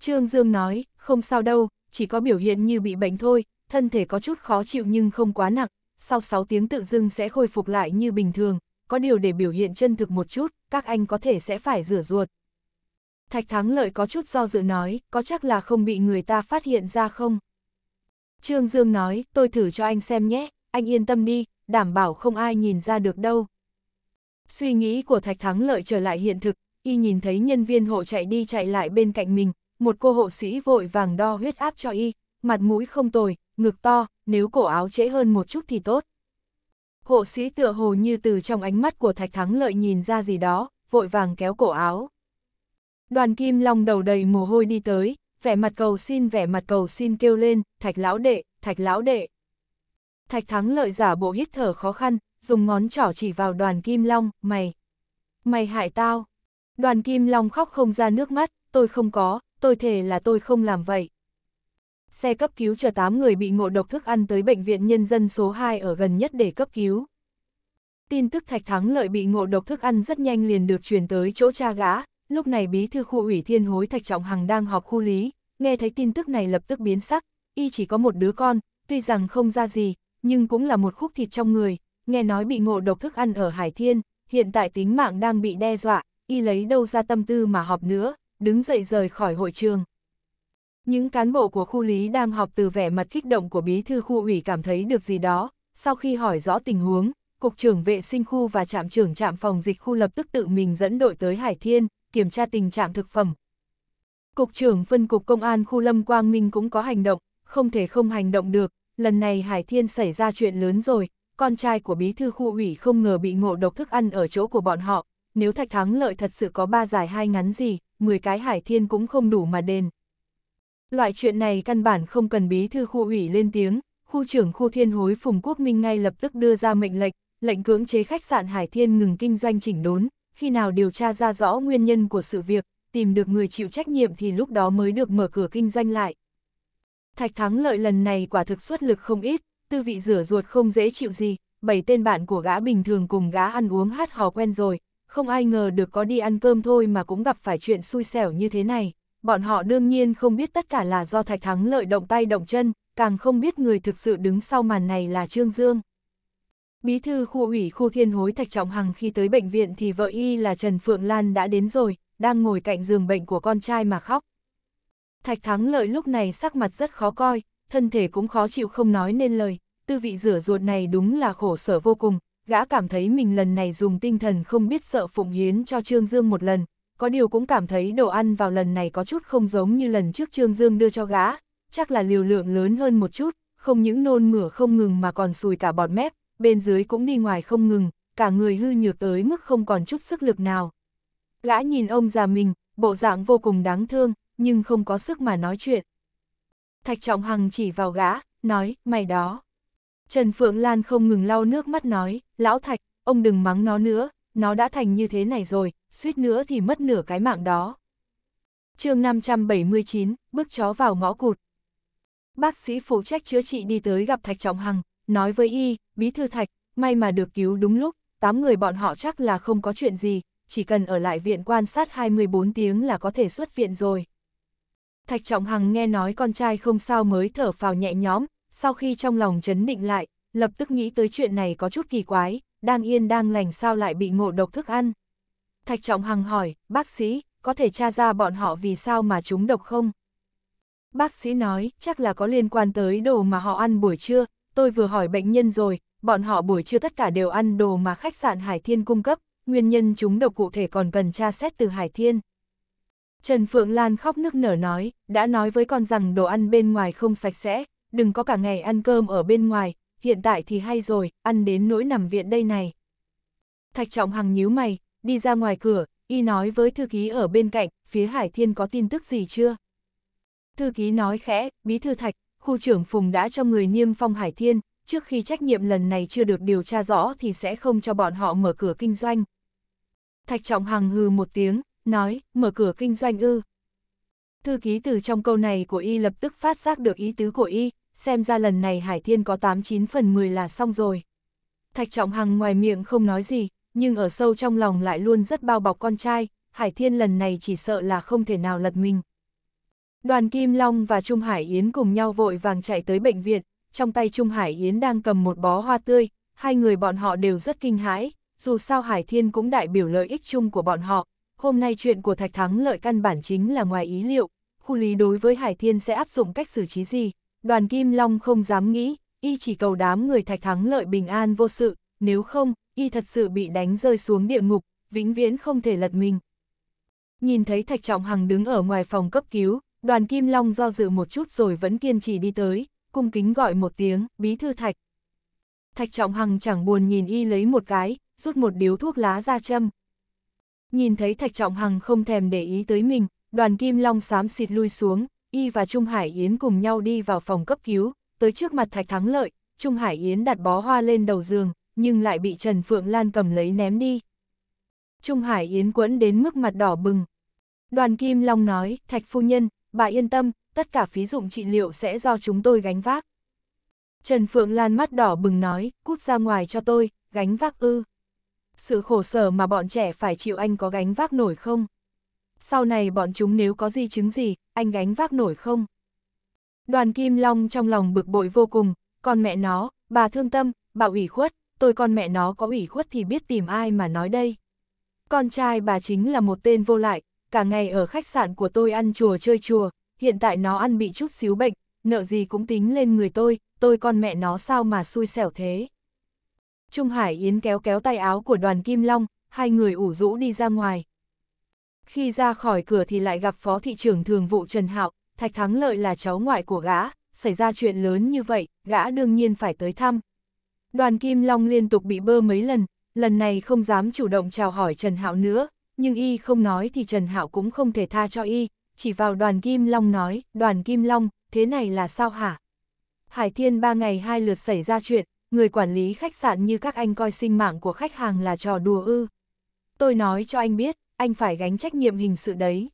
Speaker 1: Trương Dương nói, không sao đâu, chỉ có biểu hiện như bị bệnh thôi, thân thể có chút khó chịu nhưng không quá nặng, sau 6 tiếng tự dưng sẽ khôi phục lại như bình thường, có điều để biểu hiện chân thực một chút, các anh có thể sẽ phải rửa ruột, Thạch Thắng Lợi có chút do dự nói, có chắc là không bị người ta phát hiện ra không? Trương Dương nói, tôi thử cho anh xem nhé, anh yên tâm đi, đảm bảo không ai nhìn ra được đâu. Suy nghĩ của Thạch Thắng Lợi trở lại hiện thực, y nhìn thấy nhân viên hộ chạy đi chạy lại bên cạnh mình, một cô hộ sĩ vội vàng đo huyết áp cho y, mặt mũi không tồi, ngực to, nếu cổ áo trễ hơn một chút thì tốt. Hộ sĩ tựa hồ như từ trong ánh mắt của Thạch Thắng Lợi nhìn ra gì đó, vội vàng kéo cổ áo. Đoàn kim long đầu đầy mồ hôi đi tới, vẻ mặt cầu xin vẻ mặt cầu xin kêu lên, thạch lão đệ, thạch lão đệ. Thạch thắng lợi giả bộ hít thở khó khăn, dùng ngón trỏ chỉ vào đoàn kim long, mày. Mày hại tao. Đoàn kim long khóc không ra nước mắt, tôi không có, tôi thề là tôi không làm vậy. Xe cấp cứu chở 8 người bị ngộ độc thức ăn tới bệnh viện nhân dân số 2 ở gần nhất để cấp cứu. Tin tức Thạch Thắng Lợi bị ngộ độc thức ăn rất nhanh liền được truyền tới chỗ cha gã, Lúc này bí thư khu ủy thiên hối Thạch Trọng Hằng đang họp khu lý, nghe thấy tin tức này lập tức biến sắc, y chỉ có một đứa con, tuy rằng không ra gì, nhưng cũng là một khúc thịt trong người, nghe nói bị ngộ độc thức ăn ở Hải Thiên, hiện tại tính mạng đang bị đe dọa, y lấy đâu ra tâm tư mà họp nữa, đứng dậy rời khỏi hội trường. Những cán bộ của khu lý đang họp từ vẻ mặt kích động của bí thư khu ủy cảm thấy được gì đó, sau khi hỏi rõ tình huống, cục trưởng vệ sinh khu và trạm trưởng trạm phòng dịch khu lập tức tự mình dẫn đội tới Hải Thiên, kiểm tra tình trạng thực phẩm. Cục trưởng phân cục công an khu Lâm Quang Minh cũng có hành động, không thể không hành động được, lần này Hải Thiên xảy ra chuyện lớn rồi, con trai của bí thư khu ủy không ngờ bị ngộ độc thức ăn ở chỗ của bọn họ, nếu Thạch Thắng lợi thật sự có ba giải hai ngắn gì, 10 cái Hải Thiên cũng không đủ mà đền. Loại chuyện này căn bản không cần bí thư khu ủy lên tiếng, khu trưởng khu thiên hối Phùng Quốc Minh ngay lập tức đưa ra mệnh lệnh, lệnh cưỡng chế khách sạn Hải Thiên ngừng kinh doanh chỉnh đốn, khi nào điều tra ra rõ nguyên nhân của sự việc, tìm được người chịu trách nhiệm thì lúc đó mới được mở cửa kinh doanh lại. Thạch thắng lợi lần này quả thực xuất lực không ít, tư vị rửa ruột không dễ chịu gì, bảy tên bạn của gã bình thường cùng gã ăn uống hát hò quen rồi, không ai ngờ được có đi ăn cơm thôi mà cũng gặp phải chuyện xui xẻo như thế này. Bọn họ đương nhiên không biết tất cả là do Thạch Thắng lợi động tay động chân, càng không biết người thực sự đứng sau màn này là Trương Dương. Bí thư khu ủy khu thiên hối Thạch Trọng Hằng khi tới bệnh viện thì vợ y là Trần Phượng Lan đã đến rồi, đang ngồi cạnh giường bệnh của con trai mà khóc. Thạch Thắng Lợi lúc này sắc mặt rất khó coi, thân thể cũng khó chịu không nói nên lời, tư vị rửa ruột này đúng là khổ sở vô cùng, gã cảm thấy mình lần này dùng tinh thần không biết sợ phụng hiến cho Trương Dương một lần, có điều cũng cảm thấy đồ ăn vào lần này có chút không giống như lần trước Trương Dương đưa cho gã, chắc là liều lượng lớn hơn một chút, không những nôn mửa không ngừng mà còn sùi cả bọt mép, bên dưới cũng đi ngoài không ngừng, cả người hư nhược tới mức không còn chút sức lực nào. Gã nhìn ông già mình, bộ dạng vô cùng đáng thương, nhưng không có sức mà nói chuyện. Thạch Trọng Hằng chỉ vào gã, nói, mày đó. Trần Phượng Lan không ngừng lau nước mắt nói, lão Thạch, ông đừng mắng nó nữa, nó đã thành như thế này rồi, suýt nữa thì mất nửa cái mạng đó. chương 579, bước chó vào ngõ cụt. Bác sĩ phụ trách chữa trị đi tới gặp Thạch Trọng Hằng, nói với y, bí thư thạch, may mà được cứu đúng lúc, 8 người bọn họ chắc là không có chuyện gì, chỉ cần ở lại viện quan sát 24 tiếng là có thể xuất viện rồi. Thạch Trọng Hằng nghe nói con trai không sao mới thở phào nhẹ nhõm, sau khi trong lòng chấn định lại, lập tức nghĩ tới chuyện này có chút kỳ quái, đang yên đang lành sao lại bị ngộ độc thức ăn. Thạch Trọng Hằng hỏi, bác sĩ, có thể tra ra bọn họ vì sao mà chúng độc không? Bác sĩ nói, chắc là có liên quan tới đồ mà họ ăn buổi trưa, tôi vừa hỏi bệnh nhân rồi, bọn họ buổi trưa tất cả đều ăn đồ mà khách sạn Hải Thiên cung cấp, nguyên nhân chúng độc cụ thể còn cần tra xét từ Hải Thiên. Trần Phượng Lan khóc nức nở nói, đã nói với con rằng đồ ăn bên ngoài không sạch sẽ, đừng có cả ngày ăn cơm ở bên ngoài, hiện tại thì hay rồi, ăn đến nỗi nằm viện đây này. Thạch Trọng Hằng nhíu mày, đi ra ngoài cửa, y nói với thư ký ở bên cạnh, phía Hải Thiên có tin tức gì chưa? Thư ký nói khẽ, bí thư Thạch, khu trưởng Phùng đã cho người niêm phong Hải Thiên, trước khi trách nhiệm lần này chưa được điều tra rõ thì sẽ không cho bọn họ mở cửa kinh doanh. Thạch Trọng Hằng hừ một tiếng, nói, mở cửa kinh doanh ư. Thư ký từ trong câu này của y lập tức phát giác được ý tứ của y, xem ra lần này Hải Thiên có 89 phần 10 là xong rồi. Thạch Trọng Hằng ngoài miệng không nói gì, nhưng ở sâu trong lòng lại luôn rất bao bọc con trai, Hải Thiên lần này chỉ sợ là không thể nào lật mình. Đoàn Kim Long và Trung Hải Yến cùng nhau vội vàng chạy tới bệnh viện, trong tay Trung Hải Yến đang cầm một bó hoa tươi, hai người bọn họ đều rất kinh hãi, dù sao Hải Thiên cũng đại biểu lợi ích chung của bọn họ. Hôm nay chuyện của Thạch Thắng lợi căn bản chính là ngoài ý liệu, khu lý đối với Hải Thiên sẽ áp dụng cách xử trí gì, đoàn Kim Long không dám nghĩ, y chỉ cầu đám người Thạch Thắng lợi bình an vô sự, nếu không, y thật sự bị đánh rơi xuống địa ngục, vĩnh viễn không thể lật mình. Nhìn thấy Thạch Trọng Hằng đứng ở ngoài phòng cấp cứu, Đoàn Kim Long do dự một chút rồi vẫn kiên trì đi tới, cung kính gọi một tiếng, bí thư thạch. Thạch Trọng Hằng chẳng buồn nhìn y lấy một cái, rút một điếu thuốc lá ra châm. Nhìn thấy Thạch Trọng Hằng không thèm để ý tới mình, đoàn Kim Long xám xịt lui xuống, y và Trung Hải Yến cùng nhau đi vào phòng cấp cứu, tới trước mặt Thạch Thắng Lợi, Trung Hải Yến đặt bó hoa lên đầu giường, nhưng lại bị Trần Phượng Lan cầm lấy ném đi. Trung Hải Yến quẫn đến mức mặt đỏ bừng. Đoàn Kim Long nói, Thạch Phu Nhân, bà yên tâm, tất cả phí dụng trị liệu sẽ do chúng tôi gánh vác. Trần Phượng Lan mắt đỏ bừng nói, cút ra ngoài cho tôi, gánh vác ư. Sự khổ sở mà bọn trẻ phải chịu anh có gánh vác nổi không? Sau này bọn chúng nếu có di chứng gì, anh gánh vác nổi không? Đoàn Kim Long trong lòng bực bội vô cùng, con mẹ nó, bà thương tâm, bà ủy khuất, tôi con mẹ nó có ủy khuất thì biết tìm ai mà nói đây. Con trai bà chính là một tên vô lại, cả ngày ở khách sạn của tôi ăn chùa chơi chùa, hiện tại nó ăn bị chút xíu bệnh, nợ gì cũng tính lên người tôi, tôi con mẹ nó sao mà xui xẻo thế. Trung Hải Yến kéo kéo tay áo của đoàn Kim Long, hai người ủ rũ đi ra ngoài. Khi ra khỏi cửa thì lại gặp Phó Thị trưởng Thường vụ Trần Hạo, Thạch Thắng Lợi là cháu ngoại của gã, xảy ra chuyện lớn như vậy, gã đương nhiên phải tới thăm. Đoàn Kim Long liên tục bị bơ mấy lần, lần này không dám chủ động chào hỏi Trần Hạo nữa, nhưng y không nói thì Trần Hạo cũng không thể tha cho y, chỉ vào đoàn Kim Long nói, đoàn Kim Long, thế này là sao hả? Hải Thiên ba ngày hai lượt xảy ra chuyện, người quản lý khách sạn như các anh coi sinh mạng của khách hàng là trò đùa ư. Tôi nói cho anh biết, anh phải gánh trách nhiệm hình sự đấy.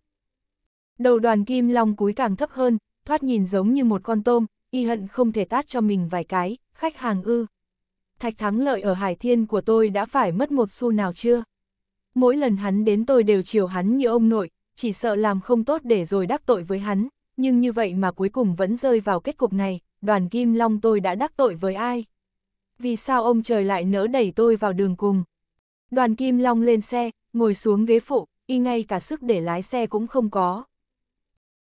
Speaker 1: Đầu đoàn Kim Long cúi càng thấp hơn, thoát nhìn giống như một con tôm, y hận không thể tát cho mình vài cái, khách hàng ư. Thạch thắng lợi ở Hải Thiên của tôi đã phải mất một xu nào chưa? mỗi lần hắn đến tôi đều chiều hắn như ông nội, chỉ sợ làm không tốt để rồi đắc tội với hắn, nhưng như vậy mà cuối cùng vẫn rơi vào kết cục này, đoàn kim long tôi đã đắc tội với ai? Vì sao ông trời lại nỡ đẩy tôi vào đường cùng? Đoàn kim long lên xe, ngồi xuống ghế phụ, y ngay cả sức để lái xe cũng không có.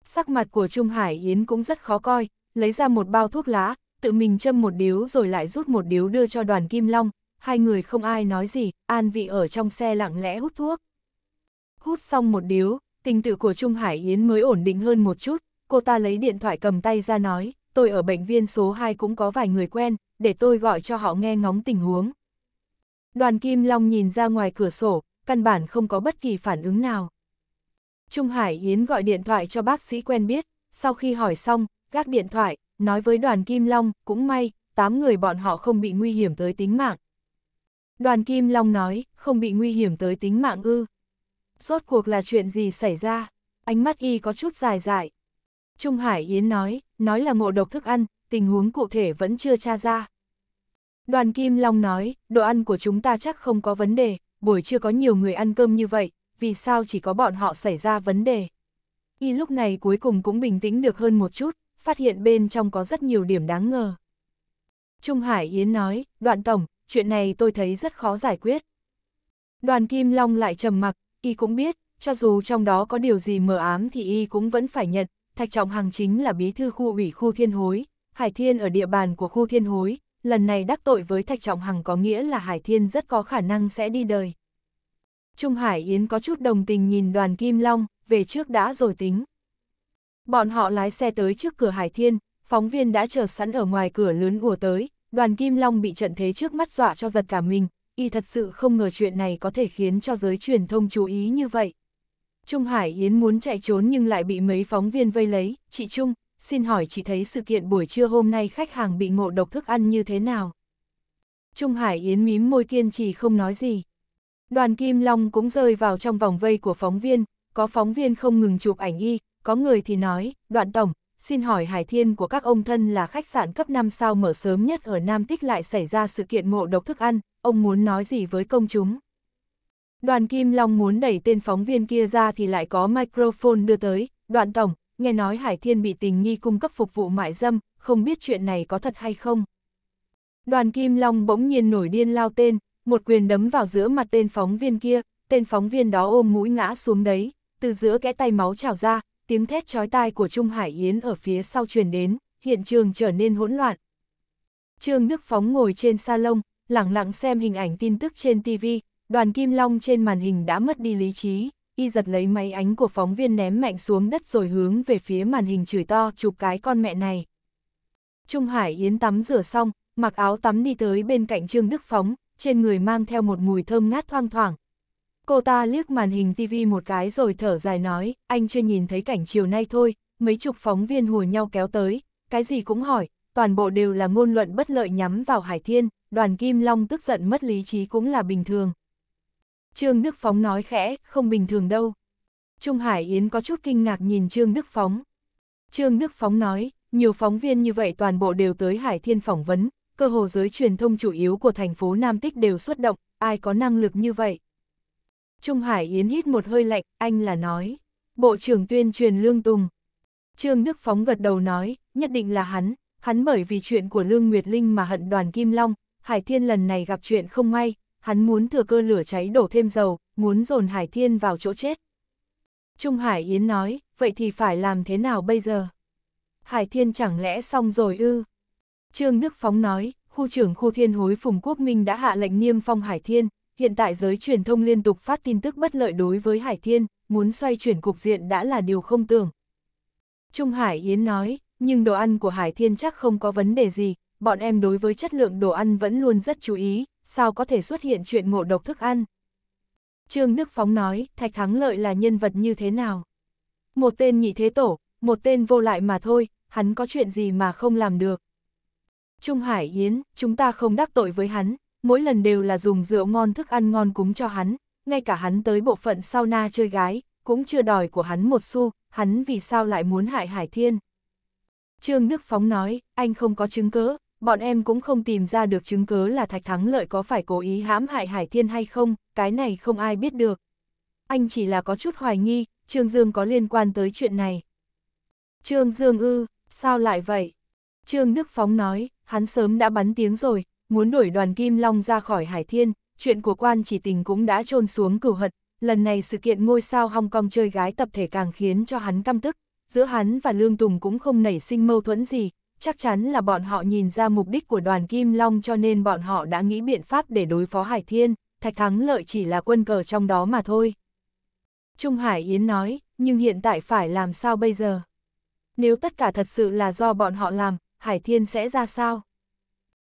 Speaker 1: Sắc mặt của Trung Hải Yến cũng rất khó coi, lấy ra một bao thuốc lá, tự mình châm một điếu rồi lại rút một điếu đưa cho đoàn kim long, hai người không ai nói gì, An Vị ở trong xe lặng lẽ hút thuốc. Hút xong một điếu, tình tự của Trung Hải Yến mới ổn định hơn một chút, cô ta lấy điện thoại cầm tay ra nói, tôi ở bệnh viện số 2 cũng có vài người quen, để tôi gọi cho họ nghe ngóng tình huống. Đoàn Kim Long nhìn ra ngoài cửa sổ, căn bản không có bất kỳ phản ứng nào. Trung Hải Yến gọi điện thoại cho bác sĩ quen biết, sau khi hỏi xong, gác điện thoại, nói với đoàn Kim Long, cũng may, 8 người bọn họ không bị nguy hiểm tới tính mạng. Đoàn Kim Long nói, không bị nguy hiểm tới tính mạng ư. Rốt cuộc là chuyện gì xảy ra? Ánh mắt y có chút dài dại. Trung Hải Yến nói, nói là ngộ độc thức ăn, tình huống cụ thể vẫn chưa tra ra. Đoàn Kim Long nói, đồ ăn của chúng ta chắc không có vấn đề, buổi chưa có nhiều người ăn cơm như vậy, vì sao chỉ có bọn họ xảy ra vấn đề. Y lúc này cuối cùng cũng bình tĩnh được hơn một chút, phát hiện bên trong có rất nhiều điểm đáng ngờ. Trung Hải Yến nói, đoạn tổng, chuyện này tôi thấy rất khó giải quyết. Đoàn Kim Long lại trầm mặc, y cũng biết, cho dù trong đó có điều gì mờ ám thì y cũng vẫn phải nhận, Thạch Trọng Hằng chính là bí thư khu ủy khu thiên hối, Hải Thiên ở địa bàn của khu thiên hối, lần này đắc tội với Thạch Trọng Hằng có nghĩa là Hải Thiên rất có khả năng sẽ đi đời. Trung Hải Yến có chút đồng tình nhìn đoàn Kim Long, về trước đã rồi tính. Bọn họ lái xe tới trước cửa Hải Thiên, phóng viên đã chờ sẵn ở ngoài cửa lớn ùa tới, Đoàn Kim Long bị trận thế trước mắt dọa cho giật cả mình, y thật sự không ngờ chuyện này có thể khiến cho giới truyền thông chú ý như vậy. Trung Hải Yến muốn chạy trốn nhưng lại bị mấy phóng viên vây lấy, chị Trung, xin hỏi chị thấy sự kiện buổi trưa hôm nay khách hàng bị ngộ độc thức ăn như thế nào? Trung Hải Yến mím môi kiên trì không nói gì. Đoàn Kim Long cũng rơi vào trong vòng vây của phóng viên, có phóng viên không ngừng chụp ảnh y, có người thì nói, đoạn tổng, xin hỏi Hải Thiên của các ông thân là khách sạn cấp 5 sao mở sớm nhất ở Nam Tích lại xảy ra sự kiện ngộ độc thức ăn, ông muốn nói gì với công chúng? Đoàn Kim Long muốn đẩy tên phóng viên kia ra thì lại có microphone đưa tới, đoạn tổng, nghe nói Hải Thiên bị tình nghi cung cấp phục vụ mại dâm, không biết chuyện này có thật hay không? Đoàn Kim Long bỗng nhiên nổi điên lao tên, một quyền đấm vào giữa mặt tên phóng viên kia, tên phóng viên đó ôm mũi ngã xuống đấy, từ giữa kẽ tay máu trào ra, tiếng thét chói tai của Trung Hải Yến ở phía sau truyền đến, hiện trường trở nên hỗn loạn. Trương Đức Phóng ngồi trên salon, lẳng lặng xem hình ảnh tin tức trên TV, đoàn kim long trên màn hình đã mất đi lý trí, y giật lấy máy ánh của phóng viên ném mạnh xuống đất rồi hướng về phía màn hình chửi to chụp cái con mẹ này. Trung Hải Yến tắm rửa xong, mặc áo tắm đi tới bên cạnh Trương Đức Phóng, trên người mang theo một mùi thơm ngát thoang thoảng, Cô ta liếc màn hình tivi một cái rồi thở dài nói, anh chưa nhìn thấy cảnh chiều nay thôi, mấy chục phóng viên hùa nhau kéo tới, cái gì cũng hỏi, toàn bộ đều là ngôn luận bất lợi nhắm vào Hải Thiên, đoàn Kim Long tức giận mất lý trí cũng là bình thường. Trương Đức Phóng nói khẽ, không bình thường đâu. Trung Hải Yến có chút kinh ngạc nhìn Trương Đức Phóng. Trương Đức Phóng nói, nhiều phóng viên như vậy toàn bộ đều tới Hải Thiên phỏng vấn, cơ hồ giới truyền thông chủ yếu của thành phố Nam Tích đều xuất động, ai có năng lực như vậy, Trung Hải Yến hít một hơi lạnh, anh là nói. Bộ trưởng tuyên truyền Lương Tùng. Trương Đức Phóng gật đầu nói, nhất định là hắn, hắn bởi vì chuyện của Lương Nguyệt Linh mà hận đoàn Kim Long, Hải Thiên lần này gặp chuyện không may, hắn muốn thừa cơ lửa cháy đổ thêm dầu, muốn dồn Hải Thiên vào chỗ chết. Trung Hải Yến nói, vậy thì phải làm thế nào bây giờ? Hải Thiên chẳng lẽ xong rồi ư? Trương Đức Phóng nói, khu trưởng khu thiên hối Phùng Quốc Minh đã hạ lệnh niêm phong Hải Thiên, hiện tại giới truyền thông liên tục phát tin tức bất lợi đối với Hải Thiên, muốn xoay chuyển cục diện đã là điều không tưởng. Trung Hải Yến nói, nhưng đồ ăn của Hải Thiên chắc không có vấn đề gì, bọn em đối với chất lượng đồ ăn vẫn luôn rất chú ý, sao có thể xuất hiện chuyện ngộ độc thức ăn. Trương Đức Phóng nói, Thạch Thắng Lợi là nhân vật như thế nào? Một tên nhị thế tổ, một tên vô lại mà thôi, hắn có chuyện gì mà không làm được. Trung Hải Yến, chúng ta không đắc tội với hắn, mỗi lần đều là dùng rượu ngon thức ăn ngon cúng cho hắn, ngay cả hắn tới bộ phận sau na chơi gái, cũng chưa đòi của hắn một xu, hắn vì sao lại muốn hại Hải Thiên. Trương Đức Phóng nói, anh không có chứng cớ, bọn em cũng không tìm ra được chứng cớ là Thạch Thắng Lợi có phải cố ý hãm hại Hải Thiên hay không, cái này không ai biết được. Anh chỉ là có chút hoài nghi, Trương Dương có liên quan tới chuyện này. Trương Dương ư, sao lại vậy? Trương Đức Phóng nói, hắn sớm đã bắn tiếng rồi, muốn đuổi đoàn Kim Long ra khỏi Hải Thiên, chuyện của quan chỉ tình cũng đã trôn xuống cửu hận, lần này sự kiện ngôi sao Hong Kong chơi gái tập thể càng khiến cho hắn căm tức, giữa hắn và Lương Tùng cũng không nảy sinh mâu thuẫn gì, chắc chắn là bọn họ nhìn ra mục đích của đoàn Kim Long cho nên bọn họ đã nghĩ biện pháp để đối phó Hải Thiên, Thạch Thắng Lợi chỉ là quân cờ trong đó mà thôi. Trung Hải Yến nói, nhưng hiện tại phải làm sao bây giờ? Nếu tất cả thật sự là do bọn họ làm, Hải Thiên sẽ ra sao?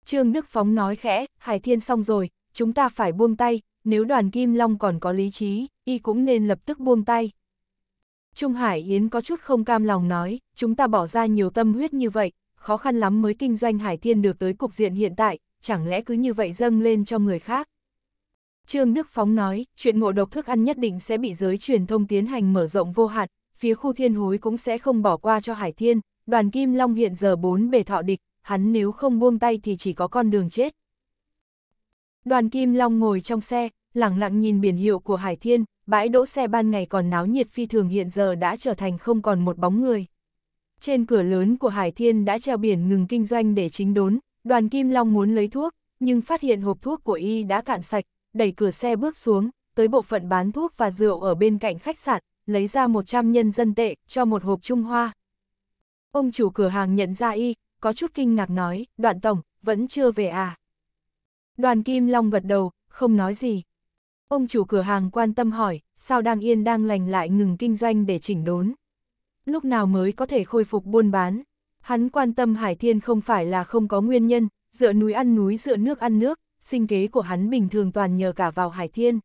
Speaker 1: Trương Đức Phóng nói khẽ, Hải Thiên xong rồi, chúng ta phải buông tay, nếu đoàn Kim Long còn có lý trí, y cũng nên lập tức buông tay. Trung Hải Yến có chút không cam lòng nói, chúng ta bỏ ra nhiều tâm huyết như vậy, khó khăn lắm mới kinh doanh Hải Thiên được tới cục diện hiện tại, chẳng lẽ cứ như vậy dâng lên cho người khác. Trương Đức Phóng nói, chuyện ngộ độc thức ăn nhất định sẽ bị giới truyền thông tiến hành mở rộng vô hạn, phía khu thiên hối cũng sẽ không bỏ qua cho Hải Thiên, đoàn Kim Long hiện giờ bốn bề thọ địch, hắn nếu không buông tay thì chỉ có con đường chết. Đoàn Kim Long ngồi trong xe, lẳng lặng nhìn biển hiệu của Hải Thiên, bãi đỗ xe ban ngày còn náo nhiệt phi thường hiện giờ đã trở thành không còn một bóng người. Trên cửa lớn của Hải Thiên đã treo biển ngừng kinh doanh để chính đốn, đoàn Kim Long muốn lấy thuốc, nhưng phát hiện hộp thuốc của y đã cạn sạch, đẩy cửa xe bước xuống, tới bộ phận bán thuốc và rượu ở bên cạnh khách sạn, lấy ra 100 nhân dân tệ cho một hộp Trung Hoa. Ông chủ cửa hàng nhận ra y, có chút kinh ngạc nói, đoạn tổng, vẫn chưa về à. Đoàn Kim Long gật đầu, không nói gì. Ông chủ cửa hàng quan tâm hỏi, sao đang yên đang lành lại ngừng kinh doanh để chỉnh đốn. Lúc nào mới có thể khôi phục buôn bán. Hắn quan tâm Hải Thiên không phải là không có nguyên nhân, dựa núi ăn núi dựa nước ăn nước, sinh kế của hắn bình thường toàn nhờ cả vào Hải Thiên.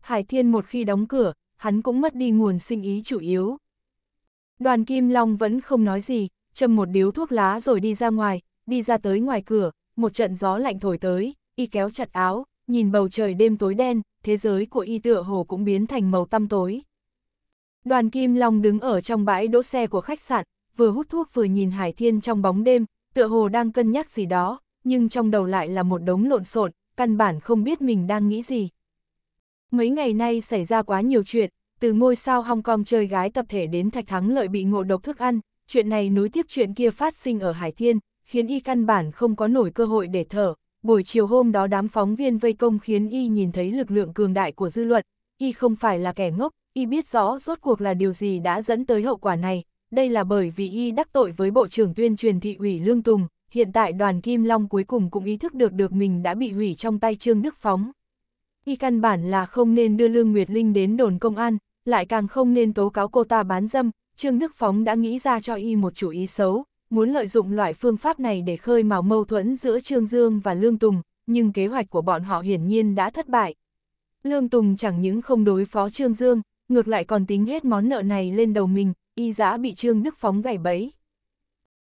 Speaker 1: Hải Thiên một khi đóng cửa, hắn cũng mất đi nguồn sinh ý chủ yếu. Đoàn Kim Long vẫn không nói gì, châm một điếu thuốc lá rồi đi ra ngoài, đi ra tới ngoài cửa, một trận gió lạnh thổi tới, y kéo chặt áo, nhìn bầu trời đêm tối đen, thế giới của y tựa hồ cũng biến thành màu tăm tối. Đoàn Kim Long đứng ở trong bãi đỗ xe của khách sạn, vừa hút thuốc vừa nhìn Hải Thiên trong bóng đêm, tựa hồ đang cân nhắc gì đó, nhưng trong đầu lại là một đống lộn xộn, căn bản không biết mình đang nghĩ gì. Mấy ngày nay xảy ra quá nhiều chuyện, từ ngôi sao Hong Kong chơi gái tập thể đến Thạch Thắng Lợi bị ngộ độc thức ăn, chuyện này nối tiếp chuyện kia phát sinh ở Hải Thiên, khiến y căn bản không có nổi cơ hội để thở. Buổi chiều hôm đó đám phóng viên vây công khiến y nhìn thấy lực lượng cường đại của dư luận, y không phải là kẻ ngốc, y biết rõ rốt cuộc là điều gì đã dẫn tới hậu quả này, đây là bởi vì y đắc tội với Bộ trưởng tuyên truyền thị ủy Lương Tùng, hiện tại đoàn Kim Long cuối cùng cũng ý thức được được mình đã bị hủy trong tay Trương Đức Phóng. Y căn bản là không nên đưa Lương Nguyệt Linh đến đồn công an, lại càng không nên tố cáo cô ta bán dâm, Trương Đức Phóng đã nghĩ ra cho y một chủ ý xấu, muốn lợi dụng loại phương pháp này để khơi mào mâu thuẫn giữa Trương Dương và Lương Tùng, nhưng kế hoạch của bọn họ hiển nhiên đã thất bại. Lương Tùng chẳng những không đối phó Trương Dương, ngược lại còn tính hết món nợ này lên đầu mình, y giã bị Trương Đức Phóng gãy bẫy.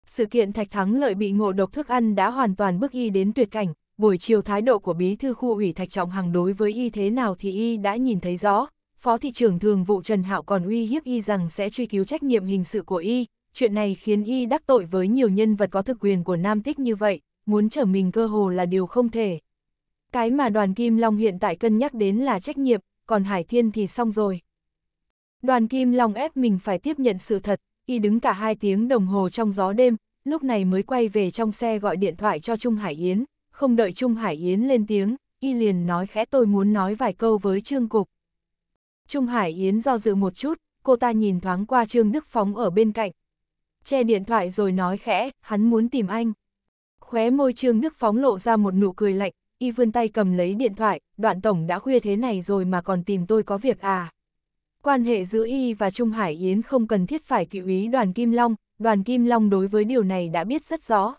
Speaker 1: Sự kiện Thạch Thắng lợi bị ngộ độc thức ăn đã hoàn toàn bức y đến tuyệt cảnh, buổi chiều thái độ của bí thư khu ủy Thạch Trọng Hằng đối với y thế nào thì y đã nhìn thấy rõ, Phó thị trưởng thường vụ Trần Hạo còn uy hiếp y rằng sẽ truy cứu trách nhiệm hình sự của y, chuyện này khiến y đắc tội với nhiều nhân vật có thực quyền của Nam Tích như vậy, muốn trở mình cơ hồ là điều không thể. Cái mà đoàn Kim Long hiện tại cân nhắc đến là trách nhiệm, còn Hải Thiên thì xong rồi. Đoàn Kim Long ép mình phải tiếp nhận sự thật, y đứng cả hai tiếng đồng hồ trong gió đêm, lúc này mới quay về trong xe gọi điện thoại cho Trung Hải Yến, không đợi Trung Hải Yến lên tiếng, y liền nói khẽ tôi muốn nói vài câu với Trương Cục. Trung Hải Yến do dự một chút, cô ta nhìn thoáng qua Trương Đức Phóng ở bên cạnh. Che điện thoại rồi nói khẽ, hắn muốn tìm anh. Khóe môi Trương Đức Phóng lộ ra một nụ cười lạnh, y vươn tay cầm lấy điện thoại, đoạn tổng đã khuya thế này rồi mà còn tìm tôi có việc à. Quan hệ giữa y và Trung Hải Yến không cần thiết phải cựu ý đoàn Kim Long, đoàn Kim Long đối với điều này đã biết rất rõ.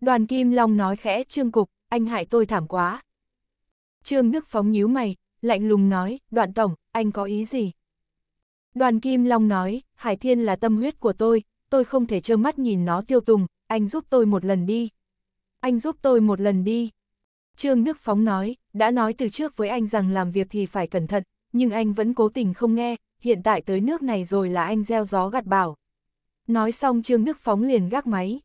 Speaker 1: Đoàn Kim Long nói khẽ Trương Cục, anh hại tôi thảm quá. Trương Đức Phóng nhíu mày, lạnh lùng nói, đoạn tổng, anh có ý gì? Đoàn Kim Long nói, Hải Thiên là tâm huyết của tôi, tôi không thể trơ mắt nhìn nó tiêu tùng, anh giúp tôi một lần đi. Anh giúp tôi một lần đi. Trương Đức Phóng nói, đã nói từ trước với anh rằng làm việc thì phải cẩn thận, nhưng anh vẫn cố tình không nghe, hiện tại tới nước này rồi là anh gieo gió gặt bảo. Nói xong Trương Đức Phóng liền gác máy.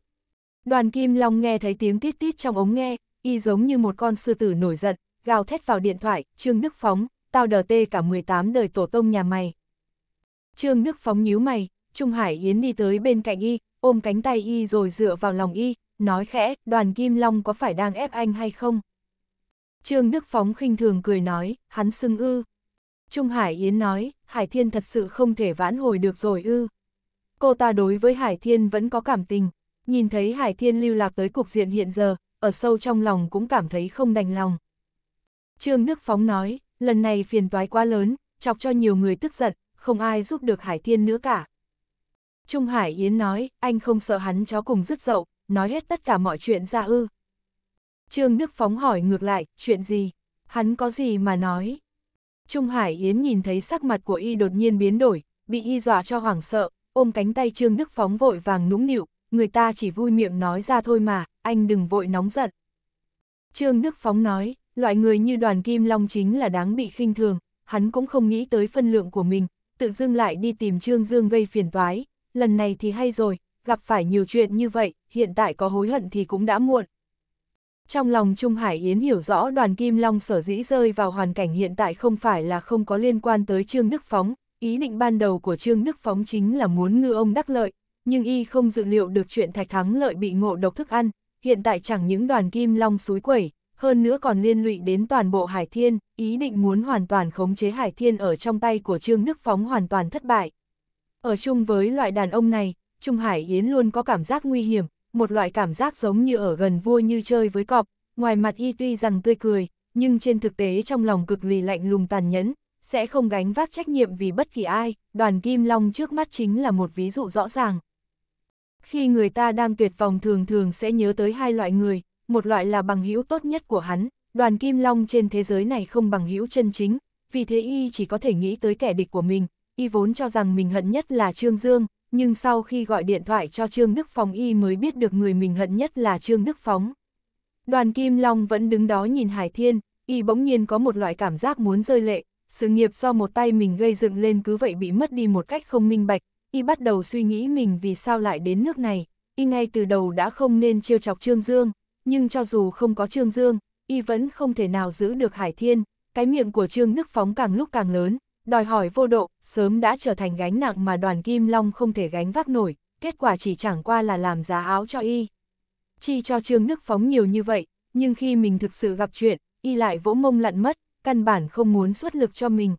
Speaker 1: Đoàn Kim Long nghe thấy tiếng tít tít trong ống nghe, y giống như một con sư tử nổi giận, gào thét vào điện thoại, Trương Đức Phóng, tao đờ tê cả 18 đời tổ tông nhà mày. Trương Đức Phóng nhíu mày, Trung Hải Yến đi tới bên cạnh y, ôm cánh tay y rồi dựa vào lòng y, nói khẽ, đoàn Kim Long có phải đang ép anh hay không? Trương Đức Phóng khinh thường cười nói, hắn xưng ư. Trung Hải Yến nói, Hải Thiên thật sự không thể vãn hồi được rồi ư. Cô ta đối với Hải Thiên vẫn có cảm tình, nhìn thấy Hải Thiên lưu lạc tới cục diện hiện giờ, ở sâu trong lòng cũng cảm thấy không đành lòng. Trương Đức Phóng nói, lần này phiền toái quá lớn, chọc cho nhiều người tức giận, không ai giúp được Hải Thiên nữa cả. Trung Hải Yến nói, anh không sợ hắn chó cùng rứt dậu, nói hết tất cả mọi chuyện ra ư. Trương Đức Phóng hỏi ngược lại, chuyện gì? Hắn có gì mà nói? Trung Hải Yến nhìn thấy sắc mặt của y đột nhiên biến đổi, bị y dọa cho hoảng sợ, ôm cánh tay Trương Đức Phóng vội vàng nũng nịu, người ta chỉ vui miệng nói ra thôi mà, anh đừng vội nóng giận. Trương Đức Phóng nói, Loại người như đoàn kim long chính là đáng bị khinh thường, hắn cũng không nghĩ tới phân lượng của mình, tự dưng lại đi tìm Trương Dương gây phiền toái, lần này thì hay rồi, gặp phải nhiều chuyện như vậy, hiện tại có hối hận thì cũng đã muộn. Trong lòng Trung Hải Yến hiểu rõ đoàn Kim Long sở dĩ rơi vào hoàn cảnh hiện tại không phải là không có liên quan tới Trương Đức Phóng, ý định ban đầu của Trương Đức Phóng chính là muốn ngư ông đắc lợi, nhưng y không dự liệu được chuyện Thạch Thắng Lợi bị ngộ độc thức ăn, hiện tại chẳng những đoàn Kim Long suối quẩy, hơn nữa còn liên lụy đến toàn bộ Hải Thiên, ý định muốn hoàn toàn khống chế Hải Thiên ở trong tay của Trương Đức Phóng hoàn toàn thất bại. Ở chung với loại đàn ông này, Trung Hải Yến luôn có cảm giác nguy hiểm, một loại cảm giác giống như ở gần vua như chơi với cọp, ngoài mặt y tuy rằng tươi cười, nhưng trên thực tế trong lòng cực lì lạnh lùng tàn nhẫn, sẽ không gánh vác trách nhiệm vì bất kỳ ai, đoàn Kim Long trước mắt chính là một ví dụ rõ ràng. Khi người ta đang tuyệt vọng thường thường sẽ nhớ tới hai loại người, một loại là bằng hữu tốt nhất của hắn, đoàn kim long trên thế giới này không bằng hữu chân chính, vì thế y chỉ có thể nghĩ tới kẻ địch của mình, y vốn cho rằng mình hận nhất là Trương Dương, nhưng sau khi gọi điện thoại cho Trương Đức Phóng y mới biết được người mình hận nhất là Trương Đức Phóng. Đoàn Kim Long vẫn đứng đó nhìn Hải Thiên, y bỗng nhiên có một loại cảm giác muốn rơi lệ, sự nghiệp do một tay mình gây dựng lên cứ vậy bị mất đi một cách không minh bạch, y bắt đầu suy nghĩ mình vì sao lại đến nước này, y ngay từ đầu đã không nên trêu chọc Trương Dương, nhưng cho dù không có Trương Dương, y vẫn không thể nào giữ được Hải Thiên, cái miệng của Trương Đức Phóng càng lúc càng lớn, đòi hỏi vô độ, sớm đã trở thành gánh nặng mà đoàn Kim Long không thể gánh vác nổi, kết quả chỉ chẳng qua là làm giá áo cho y. Chi cho Trương Đức Phóng nhiều như vậy, nhưng khi mình thực sự gặp chuyện, y lại vỗ mông lặn mất, căn bản không muốn xuất lực cho mình.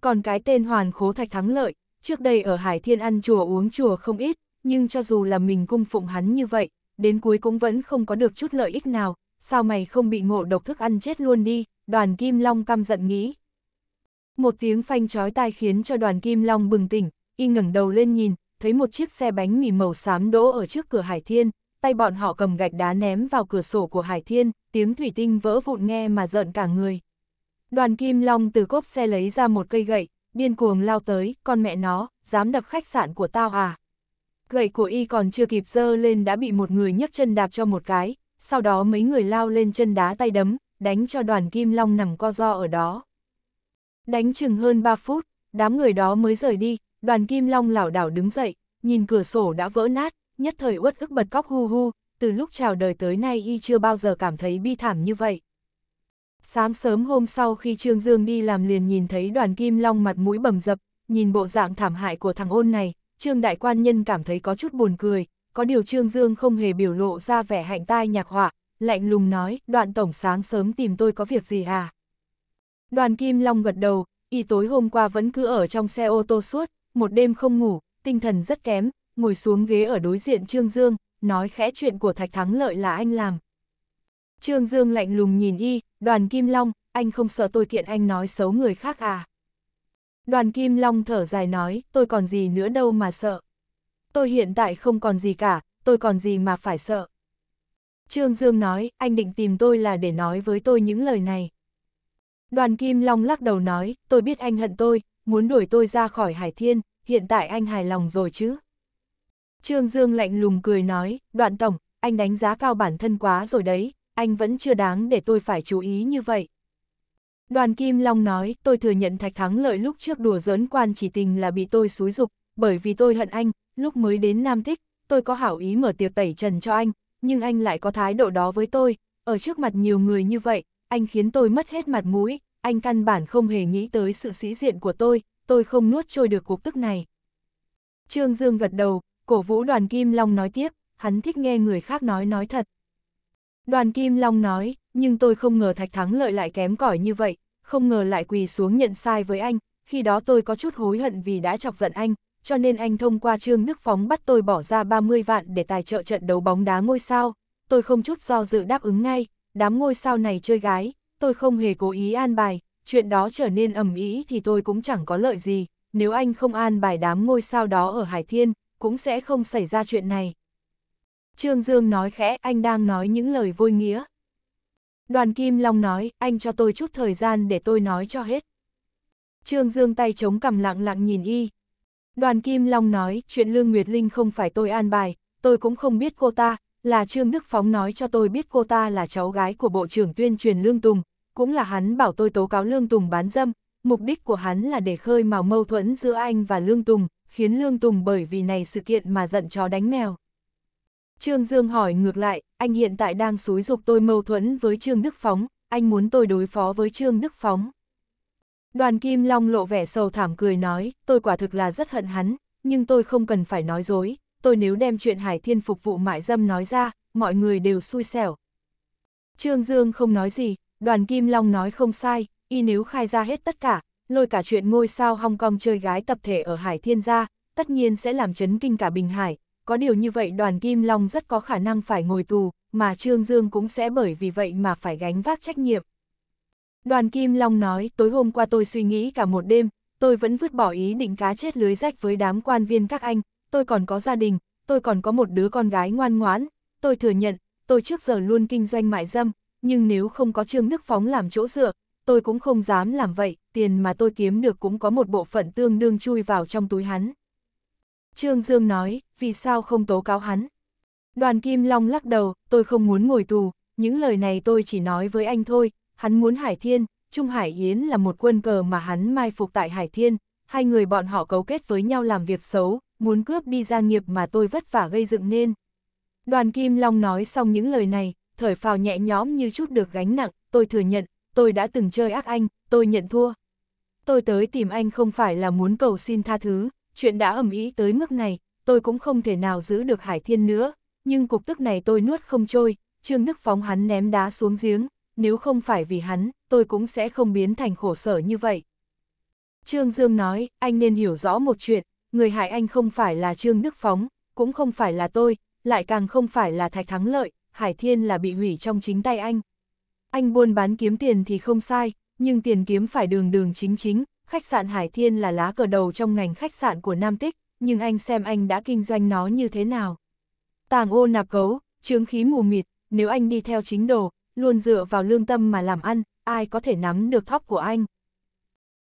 Speaker 1: Còn cái tên Hoàn Khố Thạch Thắng Lợi, trước đây ở Hải Thiên ăn chùa uống chùa không ít, nhưng cho dù là mình cung phụng hắn như vậy, đến cuối cũng vẫn không có được chút lợi ích nào, sao mày không bị ngộ độc thức ăn chết luôn đi, đoàn Kim Long căm giận nghĩ. Một tiếng phanh chói tai khiến cho đoàn Kim Long bừng tỉnh, y ngẩng đầu lên nhìn, thấy một chiếc xe bánh mì màu xám đỗ ở trước cửa Hải Thiên, tay bọn họ cầm gạch đá ném vào cửa sổ của Hải Thiên, tiếng thủy tinh vỡ vụn nghe mà giận cả người. Đoàn Kim Long từ cốp xe lấy ra một cây gậy, điên cuồng lao tới, con mẹ nó, dám đập khách sạn của tao à gậy của y còn chưa kịp dơ lên đã bị một người nhấc chân đạp cho một cái, sau đó mấy người lao lên chân đá tay đấm, đánh cho đoàn kim long nằm co do ở đó. Đánh chừng hơn 3 phút, đám người đó mới rời đi, đoàn kim long lảo đảo đứng dậy, nhìn cửa sổ đã vỡ nát, nhất thời uất ức bật cóc hu hu, từ lúc chào đời tới nay y chưa bao giờ cảm thấy bi thảm như vậy. Sáng sớm hôm sau khi Trương Dương đi làm liền nhìn thấy đoàn kim long mặt mũi bầm dập, nhìn bộ dạng thảm hại của thằng ôn này, Trương Đại Quan Nhân cảm thấy có chút buồn cười, có điều Trương Dương không hề biểu lộ ra vẻ hạnh tai nhạc họa, lạnh lùng nói, đoạn tổng sáng sớm tìm tôi có việc gì à? Đoàn Kim Long gật đầu, y tối hôm qua vẫn cứ ở trong xe ô tô suốt, một đêm không ngủ, tinh thần rất kém, ngồi xuống ghế ở đối diện Trương Dương, nói khẽ chuyện của Thạch Thắng Lợi là anh làm. Trương Dương lạnh lùng nhìn y, đoàn Kim Long, anh không sợ tôi kiện anh nói xấu người khác à? Đoàn Kim Long thở dài nói, tôi còn gì nữa đâu mà sợ. Tôi hiện tại không còn gì cả, tôi còn gì mà phải sợ. Trương Dương nói, anh định tìm tôi là để nói với tôi những lời này. Đoàn Kim Long lắc đầu nói, tôi biết anh hận tôi, muốn đuổi tôi ra khỏi Hải Thiên, hiện tại anh hài lòng rồi chứ. Trương Dương lạnh lùng cười nói, đoạn tổng, anh đánh giá cao bản thân quá rồi đấy, anh vẫn chưa đáng để tôi phải chú ý như vậy. Đoàn Kim Long nói, tôi thừa nhận Thạch Thắng lợi lúc trước đùa giỡn quan chỉ tình là bị tôi xúi dục, bởi vì tôi hận anh, lúc mới đến Nam Thích, tôi có hảo ý mở tiệc tẩy trần cho anh, nhưng anh lại có thái độ đó với tôi, ở trước mặt nhiều người như vậy, anh khiến tôi mất hết mặt mũi, anh căn bản không hề nghĩ tới sự sĩ diện của tôi, tôi không nuốt trôi được cuộc tức này. Trương Dương gật đầu, cổ vũ đoàn Kim Long nói tiếp, hắn thích nghe người khác nói nói thật, Đoàn Kim Long nói, nhưng tôi không ngờ Thạch Thắng lợi lại kém cỏi như vậy, không ngờ lại quỳ xuống nhận sai với anh, khi đó tôi có chút hối hận vì đã chọc giận anh, cho nên anh thông qua Trương Đức Phóng bắt tôi bỏ ra 30 vạn để tài trợ trận đấu bóng đá ngôi sao. Tôi không chút do dự đáp ứng ngay, đám ngôi sao này chơi gái, tôi không hề cố ý an bài, chuyện đó trở nên ầm ĩ thì tôi cũng chẳng có lợi gì, nếu anh không an bài đám ngôi sao đó ở Hải Thiên, cũng sẽ không xảy ra chuyện này. Trương Dương nói khẽ, anh đang nói những lời vô nghĩa. Đoàn Kim Long nói, anh cho tôi chút thời gian để tôi nói cho hết. Trương Dương tay chống cằm lặng lặng nhìn y. Đoàn Kim Long nói, chuyện Lương Nguyệt Linh không phải tôi an bài, tôi cũng không biết cô ta, là Trương Đức Phóng nói cho tôi biết cô ta là cháu gái của Bộ trưởng tuyên truyền Lương Tùng, cũng là hắn bảo tôi tố cáo Lương Tùng bán dâm, mục đích của hắn là để khơi mào mâu thuẫn giữa anh và Lương Tùng, khiến Lương Tùng bởi vì này sự kiện mà giận chó đánh mèo. Trương Dương hỏi ngược lại, anh hiện tại đang xúi dục tôi mâu thuẫn với Trương Đức Phóng, anh muốn tôi đối phó với Trương Đức Phóng. Đoàn Kim Long lộ vẻ sầu thảm cười nói, tôi quả thực là rất hận hắn, nhưng tôi không cần phải nói dối, tôi nếu đem chuyện Hải Thiên phục vụ mại dâm nói ra, mọi người đều xui xẻo. Trương Dương không nói gì, đoàn Kim Long nói không sai, y nếu khai ra hết tất cả, lôi cả chuyện ngôi sao Hong Kong chơi gái tập thể ở Hải Thiên ra, tất nhiên sẽ làm chấn kinh cả Bình Hải, có điều như vậy đoàn Kim Long rất có khả năng phải ngồi tù, mà Trương Dương cũng sẽ bởi vì vậy mà phải gánh vác trách nhiệm. Đoàn Kim Long nói, tối hôm qua tôi suy nghĩ cả một đêm, tôi vẫn vứt bỏ ý định cá chết lưới rách với đám quan viên các anh, tôi còn có gia đình, tôi còn có một đứa con gái ngoan ngoãn, tôi thừa nhận, tôi trước giờ luôn kinh doanh mại dâm, nhưng nếu không có Trương Đức Phóng làm chỗ dựa, tôi cũng không dám làm vậy, tiền mà tôi kiếm được cũng có một bộ phận tương đương chui vào trong túi hắn. Trương Dương nói, vì sao không tố cáo hắn? Đoàn Kim Long lắc đầu, tôi không muốn ngồi tù, những lời này tôi chỉ nói với anh thôi, hắn muốn Hải Thiên, Trung Hải Yến là một quân cờ mà hắn mai phục tại Hải Thiên, hai người bọn họ cấu kết với nhau làm việc xấu, muốn cướp đi gia nghiệp mà tôi vất vả gây dựng nên. Đoàn Kim Long nói xong những lời này, thở phào nhẹ nhõm như chút được gánh nặng, tôi thừa nhận, tôi đã từng chơi ác anh, tôi nhận thua. Tôi tới tìm anh không phải là muốn cầu xin tha thứ, chuyện đã ẩm ý tới mức này, tôi cũng không thể nào giữ được Hải Thiên nữa, nhưng cục tức này tôi nuốt không trôi, Trương Đức phóng hắn ném đá xuống giếng, nếu không phải vì hắn, tôi cũng sẽ không biến thành khổ sở như vậy. Trương Dương nói, anh nên hiểu rõ một chuyện, người hại anh không phải là Trương Đức Phóng, cũng không phải là tôi, lại càng không phải là Thạch Thắng Lợi, Hải Thiên là bị hủy trong chính tay anh. Anh buôn bán kiếm tiền thì không sai, nhưng tiền kiếm phải đường đường chính chính, khách sạn Hải Thiên là lá cờ đầu trong ngành khách sạn của Nam Tích, nhưng anh xem anh đã kinh doanh nó như thế nào. Tàng ô nạp gấu, trướng khí mù mịt, nếu anh đi theo chính đồ, luôn dựa vào lương tâm mà làm ăn, ai có thể nắm được thóc của anh.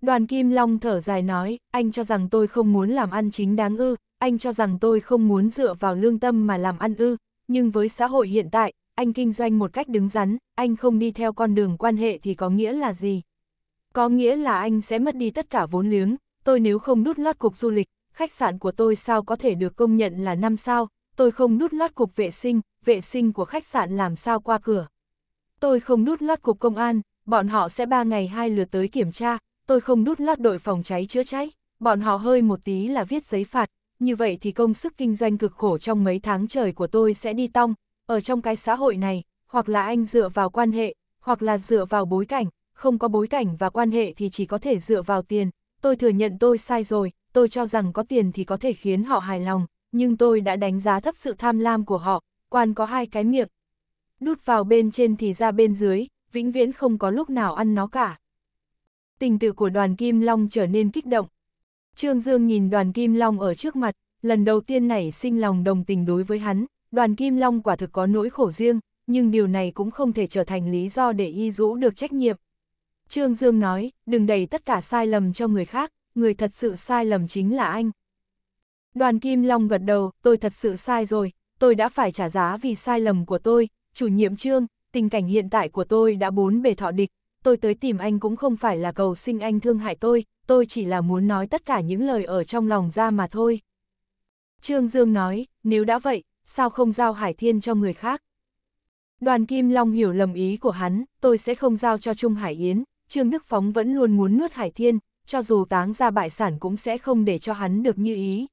Speaker 1: Đoàn Kim Long thở dài nói, anh cho rằng tôi không muốn làm ăn chính đáng ư, anh cho rằng tôi không muốn dựa vào lương tâm mà làm ăn ư, nhưng với xã hội hiện tại, anh kinh doanh một cách đứng rắn, anh không đi theo con đường quan hệ thì có nghĩa là gì? Có nghĩa là anh sẽ mất đi tất cả vốn liếng, tôi nếu không đút lót cục du lịch, khách sạn của tôi sao có thể được công nhận là năm sao, tôi không đút lót cục vệ sinh, vệ sinh của khách sạn làm sao qua cửa. Tôi không đút lót cục công an, bọn họ sẽ ba ngày hai lượt tới kiểm tra, tôi không đút lót đội phòng cháy chữa cháy, bọn họ hơi một tí là viết giấy phạt, như vậy thì công sức kinh doanh cực khổ trong mấy tháng trời của tôi sẽ đi tong, ở trong cái xã hội này, hoặc là anh dựa vào quan hệ, hoặc là dựa vào bối cảnh, không có bối cảnh và quan hệ thì chỉ có thể dựa vào tiền, tôi thừa nhận tôi sai rồi, tôi cho rằng có tiền thì có thể khiến họ hài lòng, nhưng tôi đã đánh giá thấp sự tham lam của họ, quan có hai cái miệng. Đút vào bên trên thì ra bên dưới, vĩnh viễn không có lúc nào ăn nó cả. Tình tự của đoàn Kim Long trở nên kích động. Trương Dương nhìn đoàn Kim Long ở trước mặt, lần đầu tiên nảy sinh lòng đồng tình đối với hắn, đoàn Kim Long quả thực có nỗi khổ riêng, nhưng điều này cũng không thể trở thành lý do để y rũ được trách nhiệm. Trương Dương nói, đừng đẩy tất cả sai lầm cho người khác, người thật sự sai lầm chính là anh. Đoàn Kim Long gật đầu, tôi thật sự sai rồi, tôi đã phải trả giá vì sai lầm của tôi, chủ nhiệm Trương, tình cảnh hiện tại của tôi đã bốn bề thọ địch, tôi tới tìm anh cũng không phải là cầu xin anh thương hại tôi, tôi chỉ là muốn nói tất cả những lời ở trong lòng ra mà thôi. Trương Dương nói, nếu đã vậy, sao không giao Hải Thiên cho người khác? Đoàn Kim Long hiểu lầm ý của hắn, tôi sẽ không giao cho Trung Hải Yến, Trương Đức Phóng vẫn luôn muốn nuốt Hải Thiên, cho dù táng ra bại sản cũng sẽ không để cho hắn được như ý.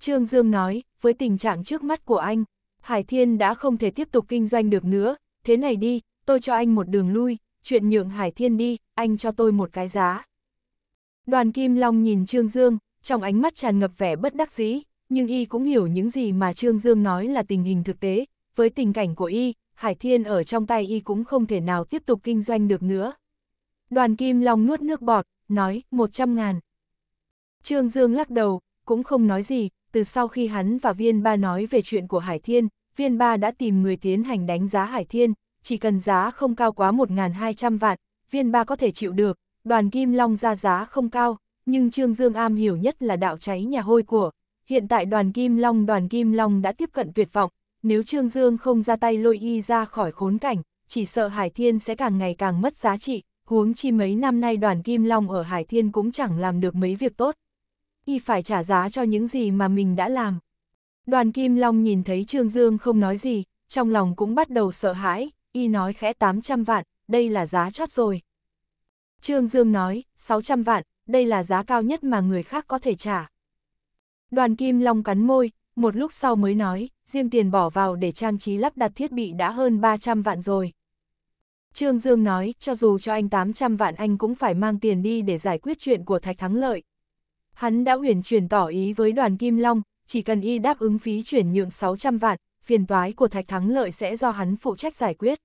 Speaker 1: Trương Dương nói, với tình trạng trước mắt của anh, Hải Thiên đã không thể tiếp tục kinh doanh được nữa, thế này đi, tôi cho anh một đường lui, chuyện nhượng Hải Thiên đi, anh cho tôi một cái giá. Đoàn Kim Long nhìn Trương Dương, trong ánh mắt tràn ngập vẻ bất đắc dĩ, nhưng y cũng hiểu những gì mà Trương Dương nói là tình hình thực tế, với tình cảnh của y, Hải Thiên ở trong tay y cũng không thể nào tiếp tục kinh doanh được nữa. Đoàn Kim Long nuốt nước bọt, nói, 100 ngàn. Trương Dương lắc đầu, cũng không nói gì, từ sau khi hắn và viên ba nói về chuyện của Hải Thiên, viên ba đã tìm người tiến hành đánh giá Hải Thiên, chỉ cần giá không cao quá 1.200 vạn, viên ba có thể chịu được, đoàn Kim Long ra giá không cao, nhưng Trương Dương am hiểu nhất là đạo cháy nhà hôi của. Hiện tại đoàn Kim Long đoàn Kim Long đã tiếp cận tuyệt vọng, nếu Trương Dương không ra tay lôi y ra khỏi khốn cảnh, chỉ sợ Hải Thiên sẽ càng ngày càng mất giá trị, huống chi mấy năm nay đoàn Kim Long ở Hải Thiên cũng chẳng làm được mấy việc tốt. Y phải trả giá cho những gì mà mình đã làm. Đoàn Kim Long nhìn thấy Trương Dương không nói gì, trong lòng cũng bắt đầu sợ hãi, Y nói khẽ 800 vạn, đây là giá chót rồi. Trương Dương nói, 600 vạn, đây là giá cao nhất mà người khác có thể trả. Đoàn Kim Long cắn môi, một lúc sau mới nói, riêng tiền bỏ vào để trang trí lắp đặt thiết bị đã hơn 300 vạn rồi. Trương Dương nói, cho dù cho anh 800 vạn anh cũng phải mang tiền đi để giải quyết chuyện của Thạch Thắng Lợi. Hắn đã huyền chuyển tỏ ý với đoàn Kim Long, chỉ cần y đáp ứng phí chuyển nhượng 600 vạn, phiền toái của Thạch Thắng Lợi sẽ do hắn phụ trách giải quyết.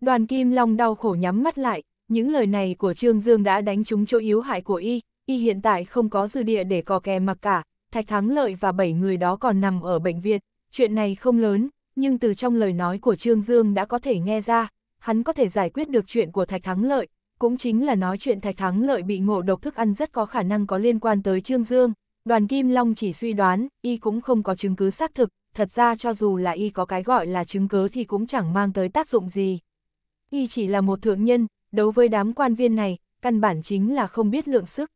Speaker 1: Đoàn Kim Long đau khổ nhắm mắt lại, những lời này của Trương Dương đã đánh trúng chỗ yếu hại của y, y hiện tại không có dư địa để cò kè mặc cả, Thạch Thắng Lợi và 7 người đó còn nằm ở bệnh viện, chuyện này không lớn, nhưng từ trong lời nói của Trương Dương đã có thể nghe ra, hắn có thể giải quyết được chuyện của Thạch Thắng Lợi, cũng chính là nói chuyện Thạch Thắng Lợi bị ngộ độc thức ăn rất có khả năng có liên quan tới Trương Dương. Đoàn Kim Long chỉ suy đoán, y cũng không có chứng cứ xác thực, thật ra cho dù là y có cái gọi là chứng cứ thì cũng chẳng mang tới tác dụng gì. Y chỉ là một thượng nhân, đấu với đám quan viên này, căn bản chính là không biết lượng sức.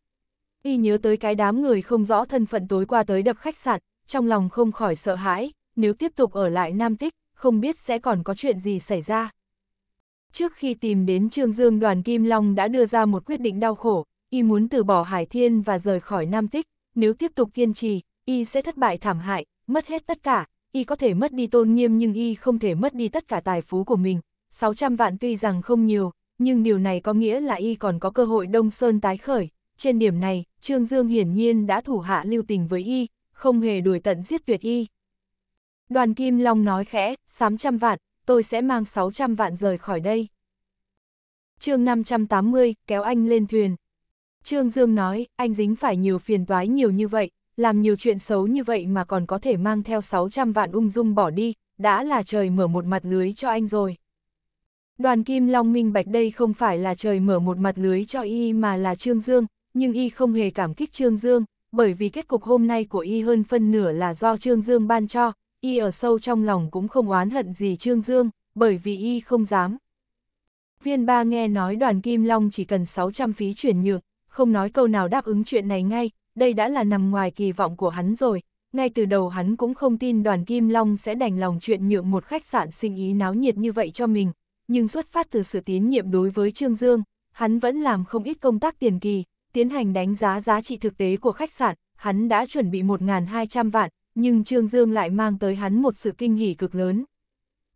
Speaker 1: Y nhớ tới cái đám người không rõ thân phận tối qua tới đập khách sạn, trong lòng không khỏi sợ hãi, nếu tiếp tục ở lại Nam Tích, không biết sẽ còn có chuyện gì xảy ra. Trước khi tìm đến Trương Dương đoàn Kim Long đã đưa ra một quyết định đau khổ, y muốn từ bỏ Hải Thiên và rời khỏi Nam Tích, nếu tiếp tục kiên trì, y sẽ thất bại thảm hại, mất hết tất cả, y có thể mất đi tôn nghiêm nhưng y không thể mất đi tất cả tài phú của mình. 600 vạn tuy rằng không nhiều, nhưng điều này có nghĩa là y còn có cơ hội Đông Sơn tái khởi. Trên điểm này, Trương Dương hiển nhiên đã thủ hạ lưu tình với y, không hề đuổi tận giết tuyệt y. Đoàn Kim Long nói khẽ, 600 vạn, tôi sẽ mang 600 vạn rời khỏi đây. chương 580, kéo anh lên thuyền. Trương Dương nói, anh dính phải nhiều phiền toái nhiều như vậy, làm nhiều chuyện xấu như vậy mà còn có thể mang theo 600 vạn ung dung bỏ đi, đã là trời mở một mặt lưới cho anh rồi. Đoàn Kim Long minh bạch đây không phải là trời mở một mặt lưới cho y mà là Trương Dương, nhưng y không hề cảm kích Trương Dương, bởi vì kết cục hôm nay của y hơn phân nửa là do Trương Dương ban cho, y ở sâu trong lòng cũng không oán hận gì Trương Dương, bởi vì y không dám. Viên ba nghe nói đoàn Kim Long chỉ cần 600 phí chuyển nhượng, không nói câu nào đáp ứng chuyện này ngay, đây đã là nằm ngoài kỳ vọng của hắn rồi. Ngay từ đầu hắn cũng không tin đoàn Kim Long sẽ đành lòng chuyện nhượng một khách sạn sinh ý náo nhiệt như vậy cho mình, nhưng xuất phát từ sự tín nhiệm đối với Trương Dương, hắn vẫn làm không ít công tác tiền kỳ, tiến hành đánh giá giá trị thực tế của khách sạn, hắn đã chuẩn bị 1.200 vạn, nhưng Trương Dương lại mang tới hắn một sự kinh hỉ cực lớn.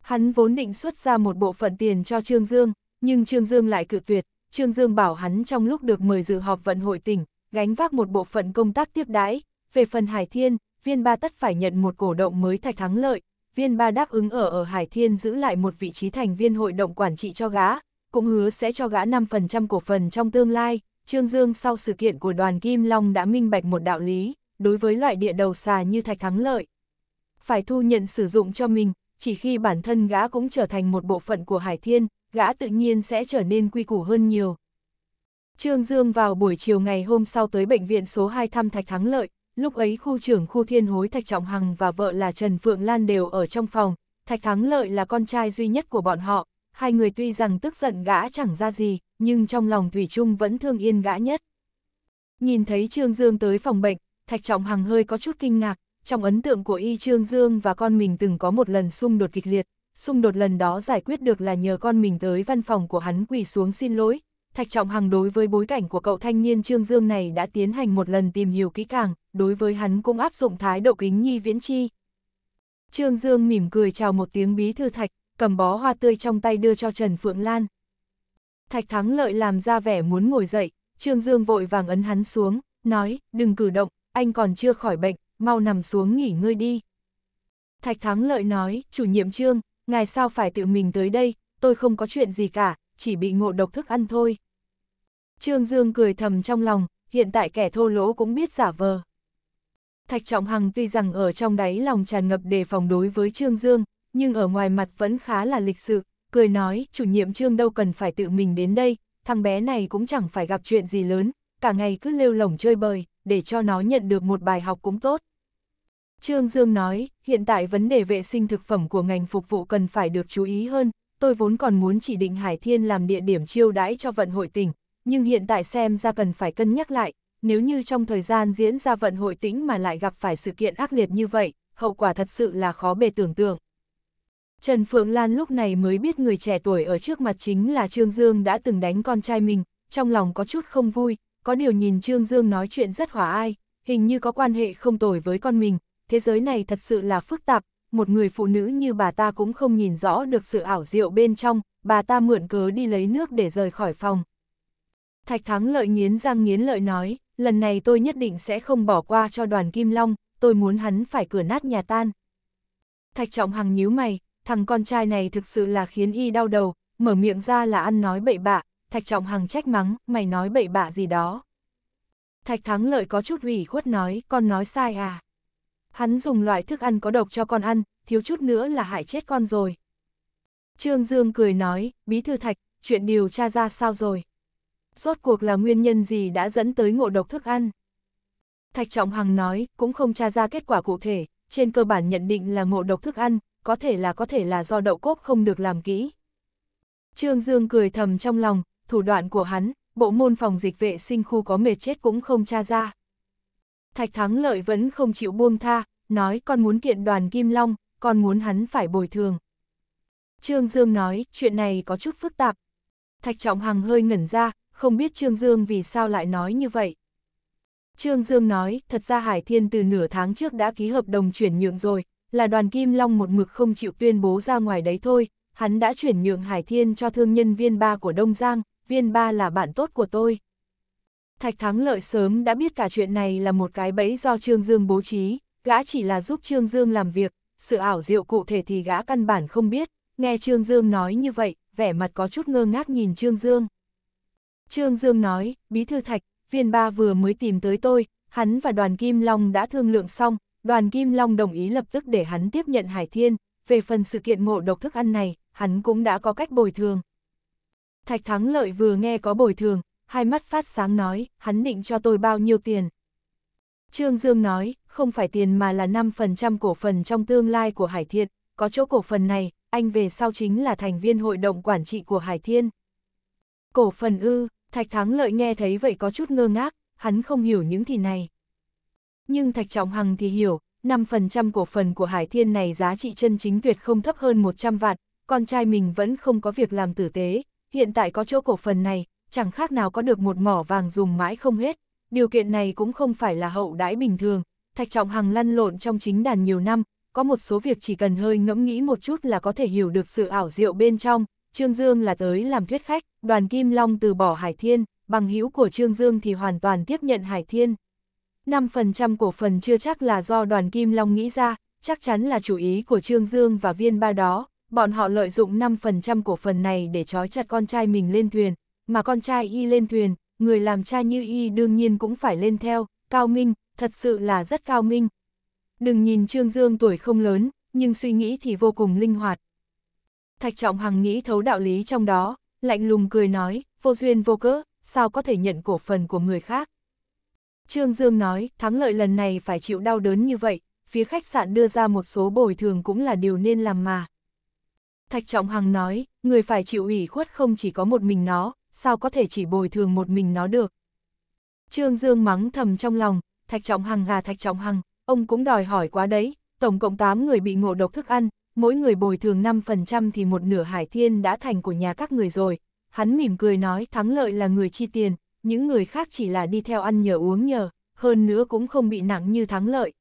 Speaker 1: Hắn vốn định xuất ra một bộ phận tiền cho Trương Dương, nhưng Trương Dương lại cự tuyệt, Trương Dương bảo hắn trong lúc được mời dự họp vận hội tỉnh, gánh vác một bộ phận công tác tiếp đãi, về phần Hải Thiên, viên ba tất phải nhận một cổ động mới thạch thắng lợi, viên ba đáp ứng ở ở Hải Thiên giữ lại một vị trí thành viên hội động quản trị cho gã, cũng hứa sẽ cho gã 5% cổ phần trong tương lai, Trương Dương sau sự kiện của đoàn Kim Long đã minh bạch một đạo lý đối với loại địa đầu xà như thạch thắng lợi. Phải thu nhận sử dụng cho mình, chỉ khi bản thân gã cũng trở thành một bộ phận của Hải Thiên, gã tự nhiên sẽ trở nên quy củ hơn nhiều. Trương Dương vào buổi chiều ngày hôm sau tới bệnh viện số 2 thăm Thạch Thắng Lợi, lúc ấy khu trưởng khu thiên hối Thạch Trọng Hằng và vợ là Trần Phượng Lan đều ở trong phòng, Thạch Thắng Lợi là con trai duy nhất của bọn họ, hai người tuy rằng tức giận gã chẳng ra gì, nhưng trong lòng Thủy Trung vẫn thương yên gã nhất. Nhìn thấy Trương Dương tới phòng bệnh, Thạch Trọng Hằng hơi có chút kinh ngạc, trong ấn tượng của Y Trương Dương và con mình từng có một lần xung đột kịch liệt, xung đột lần đó giải quyết được là nhờ con mình tới văn phòng của hắn quỳ xuống xin lỗi. Thạch Trọng Hằng đối với bối cảnh của cậu thanh niên Trương Dương này đã tiến hành một lần tìm hiểu kỹ càng, đối với hắn cũng áp dụng thái độ kính nhi viễn chi. Trương Dương mỉm cười chào một tiếng bí thư Thạch, cầm bó hoa tươi trong tay đưa cho Trần Phượng Lan. Thạch Thắng Lợi làm ra vẻ muốn ngồi dậy, Trương Dương vội vàng ấn hắn xuống, nói, đừng cử động, anh còn chưa khỏi bệnh, mau nằm xuống nghỉ ngơi đi. Thạch Thắng Lợi nói, chủ nhiệm trương, ngài sao phải tự mình tới đây, tôi không có chuyện gì cả, chỉ bị ngộ độc thức ăn thôi. Trương Dương cười thầm trong lòng, hiện tại kẻ thô lỗ cũng biết giả vờ. Thạch Trọng Hằng tuy rằng ở trong đáy lòng tràn ngập đề phòng đối với Trương Dương, nhưng ở ngoài mặt vẫn khá là lịch sự, cười nói, chủ nhiệm Trương đâu cần phải tự mình đến đây, thằng bé này cũng chẳng phải gặp chuyện gì lớn, cả ngày cứ lêu lỏng chơi bời, để cho nó nhận được một bài học cũng tốt. Trương Dương nói, hiện tại vấn đề vệ sinh thực phẩm của ngành phục vụ cần phải được chú ý hơn, tôi vốn còn muốn chỉ định Hải Thiên làm địa điểm chiêu đãi cho vận hội tỉnh, nhưng hiện tại xem ra cần phải cân nhắc lại, nếu như trong thời gian diễn ra vận hội tĩnh mà lại gặp phải sự kiện ác liệt như vậy, hậu quả thật sự là khó bề tưởng tượng. Trần Phượng Lan lúc này mới biết người trẻ tuổi ở trước mặt chính là Trương Dương đã từng đánh con trai mình, trong lòng có chút không vui, có điều nhìn Trương Dương nói chuyện rất hòa ai, hình như có quan hệ không tồi với con mình, thế giới này thật sự là phức tạp, một người phụ nữ như bà ta cũng không nhìn rõ được sự ảo diệu bên trong, bà ta mượn cớ đi lấy nước để rời khỏi phòng. Thạch Thắng lợi nghiến răng nghiến lợi nói, lần này tôi nhất định sẽ không bỏ qua cho đoàn Kim Long, tôi muốn hắn phải cửa nát nhà tan. Thạch Trọng Hằng nhíu mày, thằng con trai này thực sự là khiến y đau đầu, mở miệng ra là ăn nói bậy bạ, Thạch Trọng Hằng trách mắng, mày nói bậy bạ gì đó. Thạch Thắng Lợi có chút hủy khuất nói, con nói sai à. Hắn dùng loại thức ăn có độc cho con ăn, thiếu chút nữa là hại chết con rồi. Trương Dương cười nói, bí thư Thạch, chuyện điều tra ra sao rồi? Rốt cuộc là nguyên nhân gì đã dẫn tới ngộ độc thức ăn? Thạch Trọng Hằng nói, cũng không tra ra kết quả cụ thể, trên cơ bản nhận định là ngộ độc thức ăn, có thể là có thể là do đậu cốt không được làm kỹ. Trương Dương cười thầm trong lòng, thủ đoạn của hắn, bộ môn phòng dịch vệ sinh khu có mệt chết cũng không tra ra. Thạch Thắng Lợi vẫn không chịu buông tha, nói con muốn kiện đoàn Kim Long, con muốn hắn phải bồi thường. Trương Dương nói, chuyện này có chút phức tạp. Thạch Trọng Hằng hơi ngẩn ra, không biết Trương Dương vì sao lại nói như vậy. Trương Dương nói, thật ra Hải Thiên từ nửa tháng trước đã ký hợp đồng chuyển nhượng rồi, là đoàn Kim Long một mực không chịu tuyên bố ra ngoài đấy thôi, hắn đã chuyển nhượng Hải Thiên cho thương nhân viên ba của Đông Giang, viên ba là bạn tốt của tôi. Thạch Thắng Lợi sớm đã biết cả chuyện này là một cái bẫy do Trương Dương bố trí, gã chỉ là giúp Trương Dương làm việc, sự ảo diệu cụ thể thì gã căn bản không biết, nghe Trương Dương nói như vậy, vẻ mặt có chút ngơ ngác nhìn Trương Dương. Trương Dương nói, Bí Thư Thạch, viên ba vừa mới tìm tới tôi, hắn và đoàn Kim Long đã thương lượng xong, đoàn Kim Long đồng ý lập tức để hắn tiếp nhận Hải Thiên, về phần sự kiện ngộ độc thức ăn này, hắn cũng đã có cách bồi thường, Thạch Thắng Lợi vừa nghe có bồi thường, hai mắt phát sáng nói, hắn định cho tôi bao nhiêu tiền. Trương Dương nói, không phải tiền mà là 5% cổ phần trong tương lai của Hải Thiện, có chỗ cổ phần này, anh về sau chính là thành viên hội đồng quản trị của Hải Thiên. Cổ phần ư, Thạch Thắng Lợi nghe thấy vậy có chút ngơ ngác, hắn không hiểu những thì này. Nhưng Thạch Trọng Hằng thì hiểu, 5% cổ phần của Hải Thiên này giá trị chân chính tuyệt không thấp hơn 100 vạn, con trai mình vẫn không có việc làm tử tế, hiện tại có chỗ cổ phần này, chẳng khác nào có được một mỏ vàng dùng mãi không hết, điều kiện này cũng không phải là hậu đãi bình thường, Thạch Trọng Hằng lăn lộn trong chính đàn nhiều năm, có một số việc chỉ cần hơi ngẫm nghĩ một chút là có thể hiểu được sự ảo diệu bên trong, Trương Dương là tới làm thuyết khách, đoàn Kim Long từ bỏ Hải Thiên, bằng hữu của Trương Dương thì hoàn toàn tiếp nhận Hải Thiên. 5% cổ phần chưa chắc là do đoàn Kim Long nghĩ ra, chắc chắn là chủ ý của Trương Dương và viên ba đó, bọn họ lợi dụng 5% cổ phần này để trói chặt con trai mình lên thuyền, mà con trai y lên thuyền, người làm cha như y đương nhiên cũng phải lên theo, cao minh, thật sự là rất cao minh. Đừng nhìn Trương Dương tuổi không lớn, nhưng suy nghĩ thì vô cùng linh hoạt. Thạch Trọng Hằng nghĩ thấu đạo lý trong đó, lạnh lùng cười nói, vô duyên vô cớ, sao có thể nhận cổ phần của người khác. Trương Dương nói, thắng lợi lần này phải chịu đau đớn như vậy, phía khách sạn đưa ra một số bồi thường cũng là điều nên làm mà. Thạch Trọng Hằng nói, người phải chịu ủy khuất không chỉ có một mình nó, sao có thể chỉ bồi thường một mình nó được. Trương Dương mắng thầm trong lòng, Thạch Trọng Hằng gà Thạch Trọng Hằng, ông cũng đòi hỏi quá đấy, tổng cộng 8 người bị ngộ độc thức ăn, mỗi người bồi thường 5% thì một nửa hải thiên đã thành của nhà các người rồi. Hắn mỉm cười nói thắng lợi là người chi tiền, những người khác chỉ là đi theo ăn nhờ uống nhờ, hơn nữa cũng không bị nặng như thắng lợi.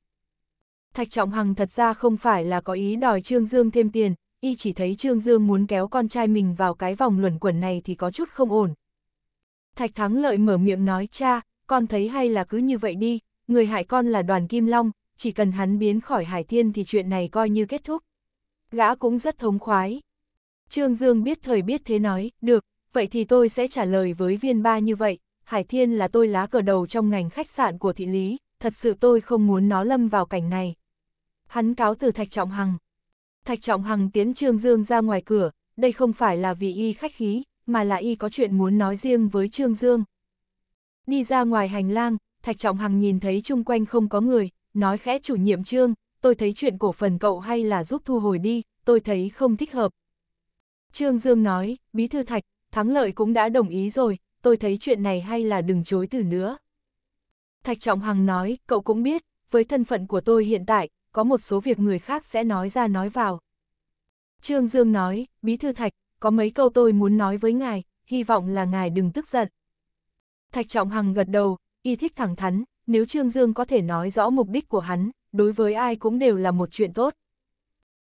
Speaker 1: Thạch Trọng Hằng thật ra không phải là có ý đòi Trương Dương thêm tiền, y chỉ thấy Trương Dương muốn kéo con trai mình vào cái vòng luẩn quẩn này thì có chút không ổn. Thạch Thắng Lợi mở miệng nói cha, con thấy hay là cứ như vậy đi, người hại con là đoàn Kim Long, chỉ cần hắn biến khỏi Hải Thiên thì chuyện này coi như kết thúc. Gã cũng rất thống khoái. Trương Dương biết thời biết thế nói, được, vậy thì tôi sẽ trả lời với viên ba như vậy, Hải Thiên là tôi lá cờ đầu trong ngành khách sạn của thị lý, thật sự tôi không muốn nó lâm vào cảnh này. Hắn cáo từ Thạch Trọng Hằng. Thạch Trọng Hằng tiến Trương Dương ra ngoài cửa, đây không phải là vì y khách khí, mà là y có chuyện muốn nói riêng với Trương Dương. Đi ra ngoài hành lang, Thạch Trọng Hằng nhìn thấy chung quanh không có người, nói khẽ chủ nhiệm Trương, tôi thấy chuyện cổ phần cậu hay là giúp thu hồi đi, tôi thấy không thích hợp. Trương Dương nói, Bí Thư Thạch, Thắng Lợi cũng đã đồng ý rồi, tôi thấy chuyện này hay là đừng chối từ nữa. Thạch Trọng Hằng nói, cậu cũng biết, với thân phận của tôi hiện tại, có một số việc người khác sẽ nói ra nói vào. Trương Dương nói, Bí Thư Thạch, có mấy câu tôi muốn nói với ngài, hy vọng là ngài đừng tức giận. Thạch Trọng Hằng gật đầu, y thích thẳng thắn, nếu Trương Dương có thể nói rõ mục đích của hắn, đối với ai cũng đều là một chuyện tốt.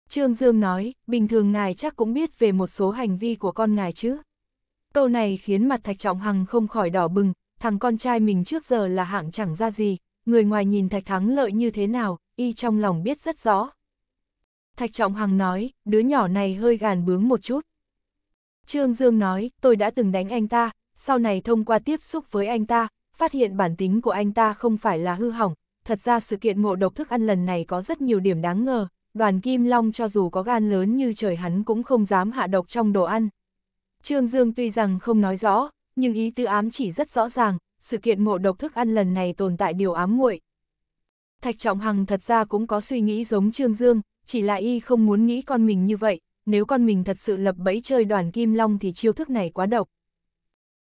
Speaker 1: Trương Dương nói, bình thường ngài chắc cũng biết về một số hành vi của con ngài chứ. Câu này khiến mặt Thạch Trọng Hằng không khỏi đỏ bừng, thằng con trai mình trước giờ là hạng chẳng ra gì, người ngoài nhìn Thạch Thắng Lợi như thế nào, y trong lòng biết rất rõ. Thạch Trọng Hằng nói, đứa nhỏ này hơi gàn bướng một chút. Trương Dương nói, tôi đã từng đánh anh ta, sau này thông qua tiếp xúc với anh ta, phát hiện bản tính của anh ta không phải là hư hỏng. Thật ra sự kiện ngộ độc thức ăn lần này có rất nhiều điểm đáng ngờ, đoàn kim long cho dù có gan lớn như trời hắn cũng không dám hạ độc trong đồ ăn. Trương Dương tuy rằng không nói rõ, nhưng ý tư ám chỉ rất rõ ràng, sự kiện ngộ độc thức ăn lần này tồn tại điều ám muội. Thạch Trọng Hằng thật ra cũng có suy nghĩ giống Trương Dương, chỉ là y không muốn nghĩ con mình như vậy, nếu con mình thật sự lập bẫy chơi đoàn kim long thì chiêu thức này quá độc.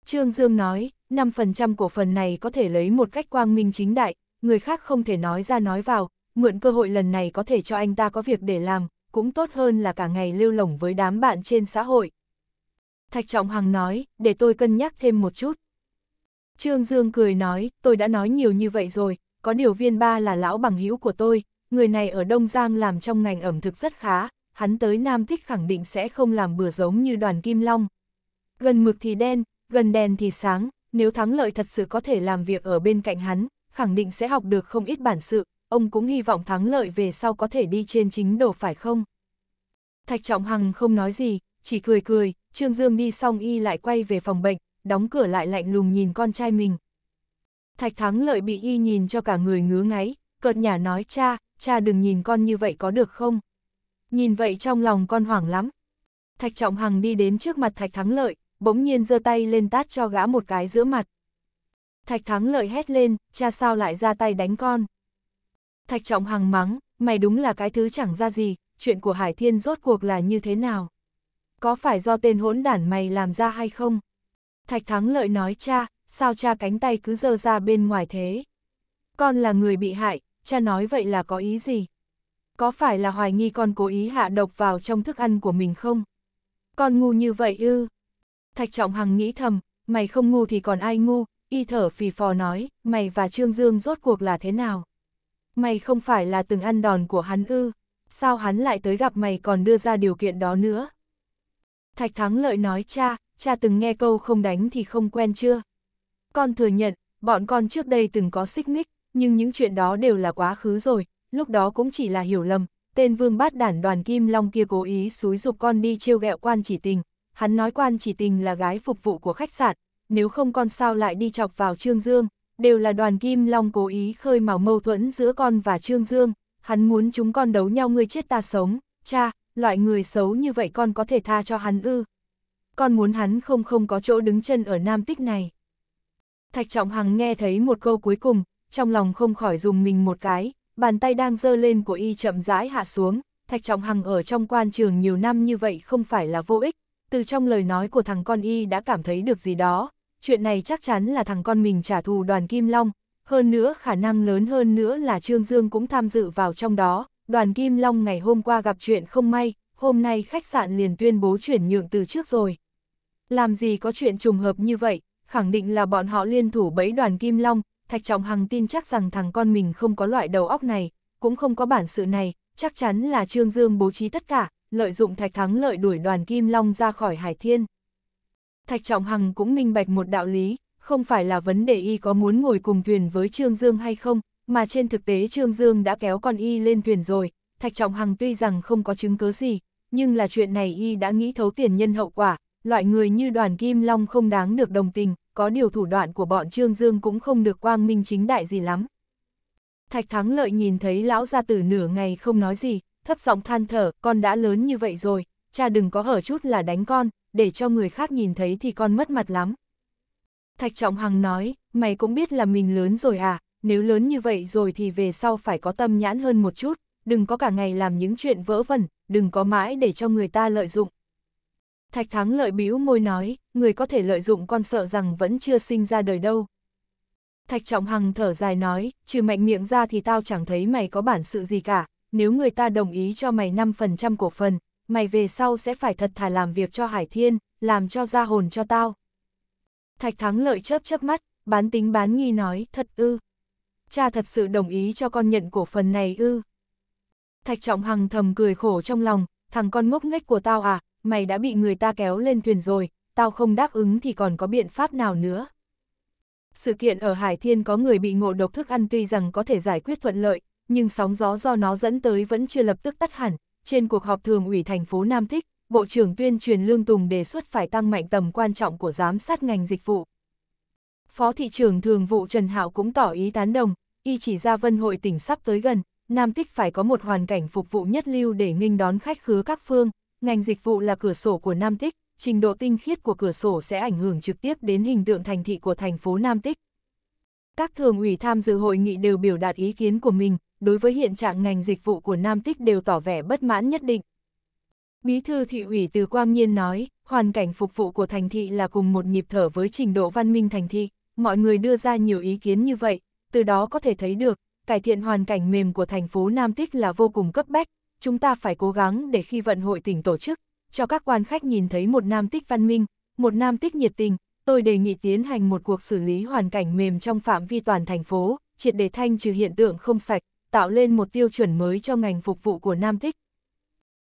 Speaker 1: Trương Dương nói, 5% của phần này có thể lấy một cách quang minh chính đại, người khác không thể nói ra nói vào, mượn cơ hội lần này có thể cho anh ta có việc để làm, cũng tốt hơn là cả ngày lưu lỏng với đám bạn trên xã hội. Thạch Trọng Hằng nói, để tôi cân nhắc thêm một chút. Trương Dương cười nói, tôi đã nói nhiều như vậy rồi, có điều viên ba là lão bằng hữu của tôi, người này ở Đông Giang làm trong ngành ẩm thực rất khá, hắn tới Nam Thích khẳng định sẽ không làm bừa giống như đoàn Kim Long. Gần mực thì đen, gần đèn thì sáng, nếu thắng lợi thật sự có thể làm việc ở bên cạnh hắn, khẳng định sẽ học được không ít bản sự, ông cũng hy vọng thắng lợi về sau có thể đi trên chính đồ phải không? Thạch Trọng Hằng không nói gì, chỉ cười cười, Trương Dương đi xong y lại quay về phòng bệnh, đóng cửa lại lạnh lùng nhìn con trai mình. Thạch Thắng lợi bị y nhìn cho cả người ngứa ngáy, cợt nhả nói cha, cha đừng nhìn con như vậy có được không? Nhìn vậy trong lòng con hoảng lắm. Thạch Trọng Hằng đi đến trước mặt Thạch Thắng lợi, bỗng nhiên giơ tay lên tát cho gã một cái giữa mặt. Thạch Thắng lợi hét lên, cha sao lại ra tay đánh con? Thạch Trọng Hằng mắng, mày đúng là cái thứ chẳng ra gì, chuyện của Hải Thiên rốt cuộc là như thế nào? Có phải do tên hỗn đản mày làm ra hay không? Thạch Thắng Lợi nói cha, sao cha cánh tay cứ dơ ra bên ngoài thế? Con là người bị hại, cha nói vậy là có ý gì? Có phải là hoài nghi con cố ý hạ độc vào trong thức ăn của mình không? Con ngu như vậy ư? Thạch Trọng Hằng nghĩ thầm, mày không ngu thì còn ai ngu, y thở phì phò nói, mày và Trương Dương rốt cuộc là thế nào? Mày không phải là từng ăn đòn của hắn ư? Sao hắn lại tới gặp mày còn đưa ra điều kiện đó nữa? Thạch Thắng Lợi nói cha, cha từng nghe câu không đánh thì không quen chưa? Con thừa nhận, bọn con trước đây từng có xích mích, nhưng những chuyện đó đều là quá khứ rồi, lúc đó cũng chỉ là hiểu lầm, tên vương bát đản đoàn kim long kia cố ý xúi dục con đi trêu ghẹo quan chỉ tình, hắn nói quan chỉ tình là gái phục vụ của khách sạn, nếu không con sao lại đi chọc vào Trương Dương, đều là đoàn kim long cố ý khơi mào mâu thuẫn giữa con và Trương Dương, hắn muốn chúng con đấu nhau người chết ta sống, cha, loại người xấu như vậy con có thể tha cho hắn ư, con muốn hắn không không có chỗ đứng chân ở Nam Tích này. Thạch Trọng Hằng nghe thấy một câu cuối cùng, trong lòng không khỏi dùng mình một cái, bàn tay đang dơ lên của y chậm rãi hạ xuống, Thạch Trọng Hằng ở trong quan trường nhiều năm như vậy không phải là vô ích, từ trong lời nói của thằng con y đã cảm thấy được gì đó, chuyện này chắc chắn là thằng con mình trả thù đoàn Kim Long, hơn nữa khả năng lớn hơn nữa là Trương Dương cũng tham dự vào trong đó, đoàn Kim Long ngày hôm qua gặp chuyện không may, hôm nay khách sạn liền tuyên bố chuyển nhượng từ trước rồi, làm gì có chuyện trùng hợp như vậy, khẳng định là bọn họ liên thủ bẫy đoàn Kim Long, Thạch Trọng Hằng tin chắc rằng thằng con mình không có loại đầu óc này, cũng không có bản sự này, chắc chắn là Trương Dương bố trí tất cả, lợi dụng Thạch Thắng lợi đuổi đoàn Kim Long ra khỏi Hải Thiên. Thạch Trọng Hằng cũng minh bạch một đạo lý, không phải là vấn đề y có muốn ngồi cùng thuyền với Trương Dương hay không, mà trên thực tế Trương Dương đã kéo con y lên thuyền rồi, Thạch Trọng Hằng tuy rằng không có chứng cứ gì, nhưng là chuyện này y đã nghĩ thấu tiền nhân hậu quả, loại người như đoàn Kim Long không đáng được đồng tình, có điều thủ đoạn của bọn Trương Dương cũng không được quang minh chính đại gì lắm. Thạch Thắng Lợi nhìn thấy lão gia tử nửa ngày không nói gì, thấp giọng than thở, con đã lớn như vậy rồi, cha đừng có hở chút là đánh con, để cho người khác nhìn thấy thì con mất mặt lắm. Thạch Trọng Hằng nói, mày cũng biết là mình lớn rồi à, nếu lớn như vậy rồi thì về sau phải có tâm nhãn hơn một chút, đừng có cả ngày làm những chuyện vỡ vẩn, đừng có mãi để cho người ta lợi dụng. Thạch Thắng lợi bĩu môi nói, người có thể lợi dụng con sợ rằng vẫn chưa sinh ra đời đâu. Thạch Trọng Hằng thở dài nói, trừ mạnh miệng ra thì tao chẳng thấy mày có bản sự gì cả, nếu người ta đồng ý cho mày 5% cổ phần, mày về sau sẽ phải thật thà làm việc cho Hải Thiên, làm cho ra hồn cho tao. Thạch Thắng lợi chớp chớp mắt, bán tính bán nghi nói, thật ư. Cha thật sự đồng ý cho con nhận cổ phần này ư. Thạch Trọng Hằng thầm cười khổ trong lòng, thằng con ngốc nghếch của tao à, mày đã bị người ta kéo lên thuyền rồi, tao không đáp ứng thì còn có biện pháp nào nữa. Sự kiện ở Hải Thiên có người bị ngộ độc thức ăn tuy rằng có thể giải quyết thuận lợi, nhưng sóng gió do nó dẫn tới vẫn chưa lập tức tắt hẳn. Trên cuộc họp thường ủy thành phố Nam Thích, Bộ trưởng tuyên truyền Lương Tùng đề xuất phải tăng mạnh tầm quan trọng của giám sát ngành dịch vụ. Phó thị trưởng thường vụ Trần Hạo cũng tỏ ý tán đồng, y chỉ ra vân hội tỉnh sắp tới gần, Nam Tích phải có một hoàn cảnh phục vụ nhất lưu để nghênh đón khách khứa các phương, ngành dịch vụ là cửa sổ của Nam Tích, trình độ tinh khiết của cửa sổ sẽ ảnh hưởng trực tiếp đến hình tượng thành thị của thành phố Nam Tích. Các thường ủy tham dự hội nghị đều biểu đạt ý kiến của mình, đối với hiện trạng ngành dịch vụ của Nam Tích đều tỏ vẻ bất mãn nhất định. Bí thư thị ủy Từ Quang Nhiên nói, hoàn cảnh phục vụ của thành thị là cùng một nhịp thở với trình độ văn minh thành thị, mọi người đưa ra nhiều ý kiến như vậy, từ đó có thể thấy được, cải thiện hoàn cảnh mềm của thành phố Nam Tích là vô cùng cấp bách, chúng ta phải cố gắng để khi vận hội tỉnh tổ chức, cho các quan khách nhìn thấy một Nam Tích văn minh, một Nam Tích nhiệt tình, tôi đề nghị tiến hành một cuộc xử lý hoàn cảnh mềm trong phạm vi toàn thành phố, triệt để thanh trừ hiện tượng không sạch, tạo lên một tiêu chuẩn mới cho ngành phục vụ của Nam Tích.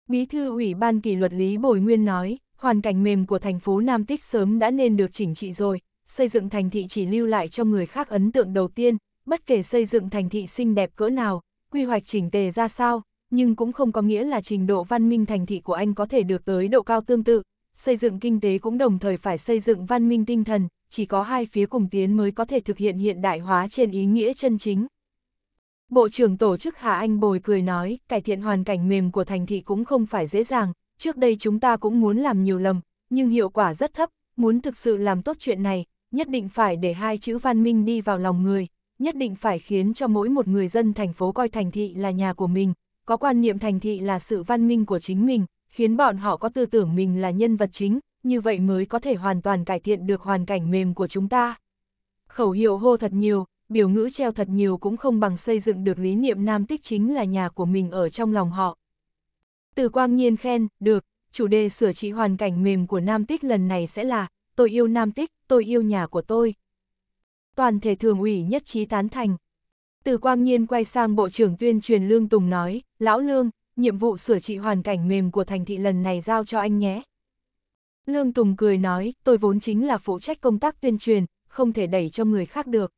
Speaker 1: Bí thư Ủy ban kỷ luật Lý Bồi Nguyên nói, hoàn cảnh mềm của thành phố Nam Tích sớm đã nên được chỉnh trị rồi, xây dựng thành thị chỉ lưu lại cho người khác ấn tượng đầu tiên, bất kể xây dựng thành thị xinh đẹp cỡ nào, quy hoạch chỉnh tề ra sao, nhưng cũng không có nghĩa là trình độ văn minh thành thị của anh có thể được tới độ cao tương tự. Xây dựng kinh tế cũng đồng thời phải xây dựng văn minh tinh thần, chỉ có hai phía cùng tiến mới có thể thực hiện hiện đại hóa trên ý nghĩa chân chính. Bộ trưởng tổ chức Hà Anh Bồi cười nói, cải thiện hoàn cảnh mềm của thành thị cũng không phải dễ dàng, trước đây chúng ta cũng muốn làm nhiều lầm, nhưng hiệu quả rất thấp, muốn thực sự làm tốt chuyện này, nhất định phải để hai chữ văn minh đi vào lòng người nhất định phải khiến cho mỗi một người dân thành phố coi thành thị là nhà của mình, có quan niệm thành thị là sự văn minh của chính mình, khiến bọn họ có tư tưởng mình là nhân vật chính, như vậy mới có thể hoàn toàn cải thiện được hoàn cảnh mềm của chúng ta. Khẩu hiệu hô thật nhiều, biểu ngữ treo thật nhiều cũng không bằng xây dựng được lý niệm nam tích chính là nhà của mình ở trong lòng họ. Từ quang nhiên khen, được, chủ đề sửa trị hoàn cảnh mềm của nam tích lần này sẽ là, tôi yêu nam tích, tôi yêu nhà của tôi toàn thể thường ủy nhất trí tán thành. Từ quang nhiên quay sang Bộ trưởng tuyên truyền Lương Tùng nói, Lão Lương, nhiệm vụ sửa trị hoàn cảnh mềm của thành thị lần này giao cho anh nhé. Lương Tùng cười nói, tôi vốn chính là phụ trách công tác tuyên truyền, không thể đẩy cho người khác được.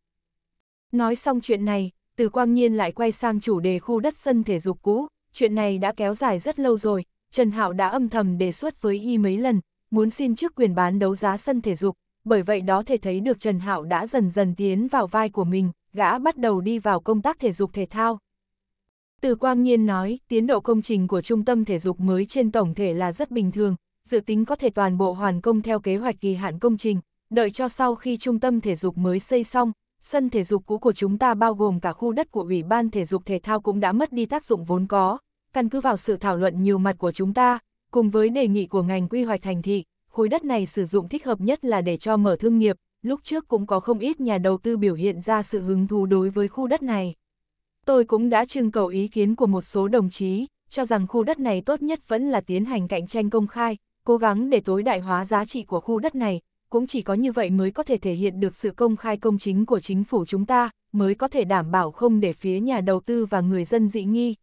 Speaker 1: Nói xong chuyện này, từ quang nhiên lại quay sang chủ đề khu đất sân thể dục cũ, chuyện này đã kéo dài rất lâu rồi, Trần Hạo đã âm thầm đề xuất với y mấy lần, muốn xin trước quyền bán đấu giá sân thể dục, bởi vậy đó thể thấy được Trần Hạo đã dần dần tiến vào vai của mình, gã bắt đầu đi vào công tác thể dục thể thao. Từ Quang Nhiên nói, tiến độ công trình của trung tâm thể dục mới trên tổng thể là rất bình thường, dự tính có thể toàn bộ hoàn công theo kế hoạch kỳ hạn công trình, đợi cho sau khi trung tâm thể dục mới xây xong, sân thể dục cũ của chúng ta bao gồm cả khu đất của Ủy ban thể dục thể thao cũng đã mất đi tác dụng vốn có, căn cứ vào sự thảo luận nhiều mặt của chúng ta, cùng với đề nghị của ngành quy hoạch thành thị, khối đất này sử dụng thích hợp nhất là để cho mở thương nghiệp, lúc trước cũng có không ít nhà đầu tư biểu hiện ra sự hứng thú đối với khu đất này. Tôi cũng đã trưng cầu ý kiến của một số đồng chí, cho rằng khu đất này tốt nhất vẫn là tiến hành cạnh tranh công khai, cố gắng để tối đại hóa giá trị của khu đất này, cũng chỉ có như vậy mới có thể thể hiện được sự công khai công chính của chính phủ chúng ta, mới có thể đảm bảo không để phía nhà đầu tư và người dân dị nghi.